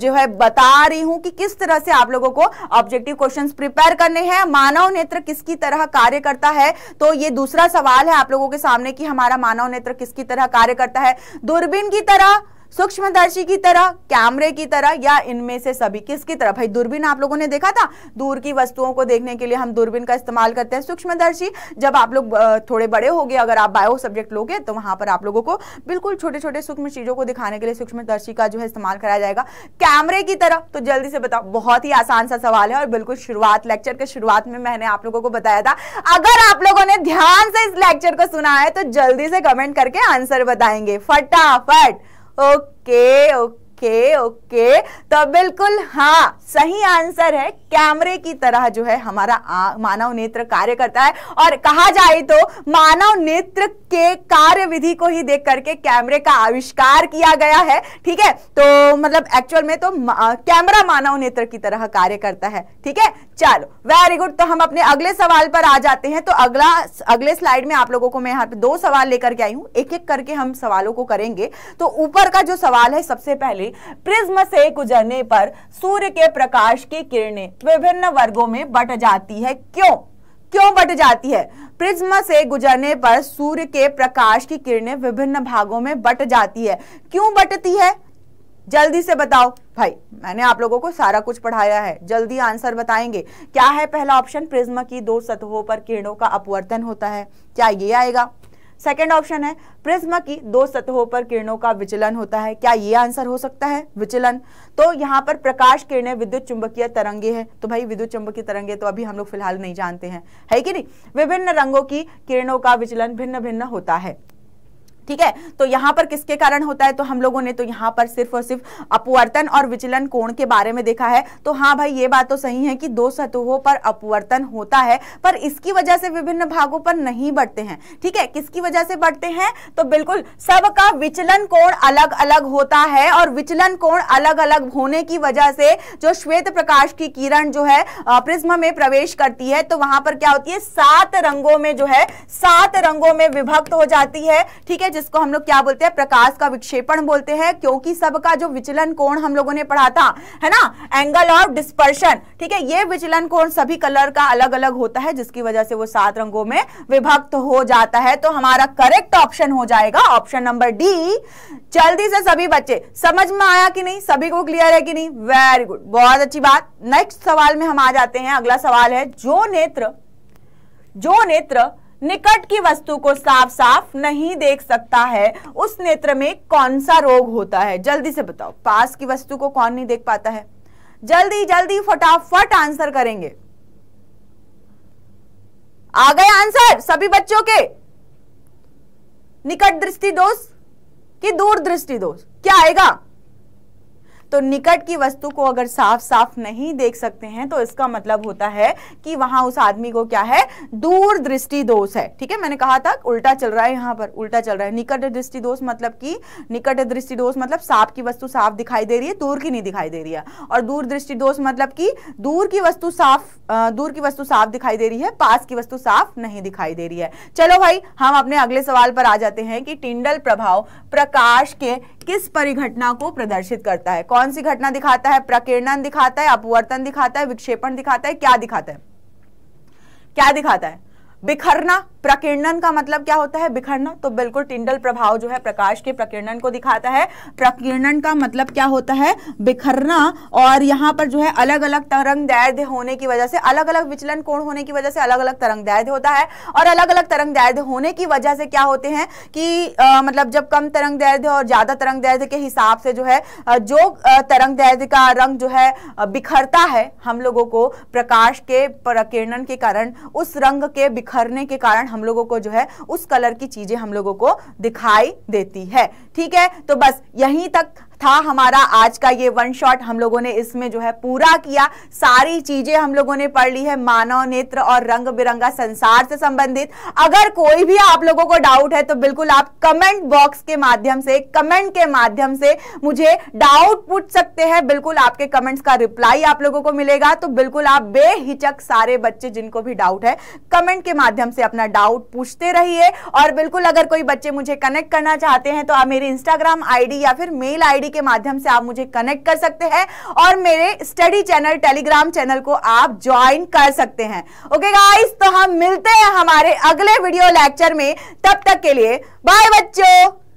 जो है है बता रही हूं कि किस तरह से आप लोगों को ऑब्जेक्टिव क्वेश्चंस प्रिपेयर करने हैं मानव नेत्र किसकी तरह कार्य करता है तो ये दूसरा सवाल है आप लोगों के सामने कि हमारा मानव नेत्र किसकी तरह कार्य करता है दूरबीन की तरह सूक्ष्मदर्शी की तरह कैमरे की तरह या इनमें से सभी किसकी तरह भाई दूरबीन आप लोगों ने देखा था दूर की वस्तुओं को देखने के लिए हम दूरबीन का इस्तेमाल करते हैं सूक्ष्मदर्शी जब आप लोग थोड़े बड़े हो गए अगर आप बायो सब्जेक्ट लोगे तो वहां पर आप लोगों को बिल्कुल छोटे छोटे सूक्ष्म चीजों को दिखाने के लिए सूक्ष्मदर्शी का जो है इस्तेमाल कराया जाएगा कैमरे की तरह तो जल्दी से बताओ बहुत ही आसान सा सवाल है और बिल्कुल शुरुआत लेक्चर के शुरुआत में मैंने आप लोगों को बताया था अगर आप लोगों ने ध्यान से इस लेक्चर को सुना है तो जल्दी से कमेंट करके आंसर बताएंगे फटाफट Ok, ok. ओके ओके तो बिल्कुल हाँ सही आंसर है कैमरे की तरह जो है हमारा मानव नेत्र कार्य करता है और कहा जाए तो मानव नेत्र के कार्य विधि को ही देख करके कैमरे का आविष्कार किया गया है ठीक है तो मतलब एक्चुअल में तो कैमरा मानव नेत्र की तरह कार्य करता है ठीक है चलो वेरी गुड तो हम अपने अगले सवाल पर आ जाते हैं तो अगला अगले स्लाइड में आप लोगों को मैं यहाँ पे दो सवाल लेकर के आई हूँ एक एक करके हम सवालों को करेंगे तो ऊपर का जो सवाल है सबसे पहले हुई प्रिज्म से गुजरने पर सूर्य के प्रकाश की किरणें विभिन्न वर्गों में बट जाती है क्यों क्यों बट जाती है प्रिज्म से गुजरने पर सूर्य के प्रकाश की किरणें विभिन्न भागों में बट जाती है क्यों बटती है जल्दी से बताओ भाई मैंने आप लोगों को सारा कुछ पढ़ाया है जल्दी आंसर बताएंगे क्या है पहला ऑप्शन प्रिज्म की दो सतहों पर किरणों का अपवर्तन होता है क्या ये आएगा सेकेंड ऑप्शन है प्रिज्म की दो सतहों पर किरणों का विचलन होता है क्या ये आंसर हो सकता है विचलन तो यहाँ पर प्रकाश किरणें विद्युत चुंबकीय तरंगे हैं तो भाई विद्युत चुंबकीय तरंगे तो अभी हम लोग फिलहाल नहीं जानते हैं है कि नहीं विभिन्न रंगों की किरणों का विचलन भिन्न भिन्न होता है ठीक है तो यहाँ पर किसके कारण होता है तो हम लोगों ने तो यहाँ पर सिर्फ और सिर्फ अपवर्तन और विचलन कोण के बारे में देखा है तो हाँ भाई ये बात तो सही है कि दो सतहों पर अपवर्तन होता है पर इसकी वजह से विभिन्न भागों पर नहीं बढ़ते हैं ठीक है किसकी वजह से बढ़ते हैं तो बिल्कुल सबका विचलन कोण अलग अलग होता है और विचलन कोण अलग अलग होने की वजह से जो श्वेत प्रकाश की किरण जो है प्रिज्म में प्रवेश करती है तो वहां पर क्या होती है सात रंगों में जो है सात रंगों में विभक्त हो जाती है ठीक है जिसको हम लोग क्या बोलते हैं प्रकाश का विक्षेपण बोलते हैं क्योंकि सबका जो विचलन कोण हम लोगों ने पढ़ा था है ना एंगल ऑफ डिस्पर्शन ठीक है ये विचलन कोण सभी कलर का अलग अलग होता है जिसकी वजह से वो सात रंगों में विभक्त हो जाता है तो हमारा करेक्ट ऑप्शन हो जाएगा ऑप्शन नंबर डी जल्दी से सभी बच्चे समझ में आया कि नहीं सभी को क्लियर है कि नहीं वेरी गुड बहुत अच्छी बात नेक्स्ट सवाल में हम आ जाते हैं अगला सवाल है जो नेत्र जो नेत्र निकट की वस्तु को साफ साफ नहीं देख सकता है उस नेत्र में कौन सा रोग होता है जल्दी से बताओ पास की वस्तु को कौन नहीं देख पाता है जल्दी जल्दी फटाफट आंसर करेंगे आ गए आंसर सभी बच्चों के निकट दृष्टि दोष कि दूर दृष्टि दोष क्या आएगा तो निकट की वस्तु को अगर साफ साफ नहीं देख सकते हैं तो इसका मतलब होता है कि वहां उस आदमी को क्या है दूर दृष्टि दोष है ठीक है मैंने कहा था उल्टा चल रहा है यहाँ पर उल्टा चल रहा है निकट दृष्टि दोष मतलब कि निकट दृष्टि दोष मतलब साफ की वस्तु साफ दिखाई दे रही है दूर की नहीं दिखाई दे रही है और दूर दृष्टि दोष मतलब कि दूर की वस्तु साफ दूर की वस्तु साफ दिखाई दे रही है पास की वस्तु साफ नहीं दिखाई दे रही है चलो भाई हम अपने अगले सवाल पर आ जाते हैं कि टिंडल प्रभाव प्रकाश के किस परिघटना को प्रदर्शित करता है कौन कौन सी घटना दिखाता है प्रकीर्णन दिखाता है अपवर्तन दिखाता है विक्षेपण दिखाता है क्या दिखाता है क्या दिखाता है बिखरना प्रकीर्णन का मतलब क्या होता है बिखरना तो बिल्कुल टिंडल प्रभाव जो है प्रकाश के प्रकीर्णन को दिखाता है प्रकीर्णन का मतलब क्या होता है बिखरना और यहाँ पर जो है अलग अलग तरंग दैर्ध्य होने की वजह से अलग अलग विचलन कोण होने की वजह से अलग अलग तरंग दैर्ध्य होता है और अलग अलग तरंग दैर्ध्य होने की वजह से क्या होते हैं कि आ, मतलब जब कम तरंग दैर्ध्य और ज्यादा तरंग दैर्ध्य के हिसाब से जो है जो तरंग दैर्ध्य का रंग जो है बिखरता है हम लोगों को प्रकाश के प्रकीर्णन के कारण उस रंग के बिखरने के कारण हम लोगों को जो है उस कलर की चीजें हम लोगों को दिखाई देती है ठीक है तो बस यहीं तक था हमारा आज का ये वन शॉट हम लोगों ने इसमें जो है पूरा किया सारी चीजें हम लोगों ने पढ़ ली है मानव नेत्र और रंग बिरंगा संसार से संबंधित अगर कोई भी आप लोगों को डाउट है तो बिल्कुल आप कमेंट बॉक्स के माध्यम से कमेंट के माध्यम से मुझे डाउट पूछ सकते हैं बिल्कुल आपके कमेंट्स का रिप्लाई आप लोगों को मिलेगा तो बिल्कुल आप बेहिचक सारे बच्चे जिनको भी डाउट है कमेंट के माध्यम से अपना डाउट पूछते रहिए और बिल्कुल अगर कोई बच्चे मुझे कनेक्ट करना चाहते हैं तो आप मेरी इंस्टाग्राम आईडी या फिर मेल आईडी आईडी के माध्यम से आप मुझे कनेक्ट कर सकते हैं और मेरे स्टडी चैनल टेलीग्राम चैनल को आप ज्वाइन कर सकते हैं ओके गाइस तो हम मिलते हैं हमारे अगले वीडियो लेक्चर में तब तक के लिए बाय बच्चों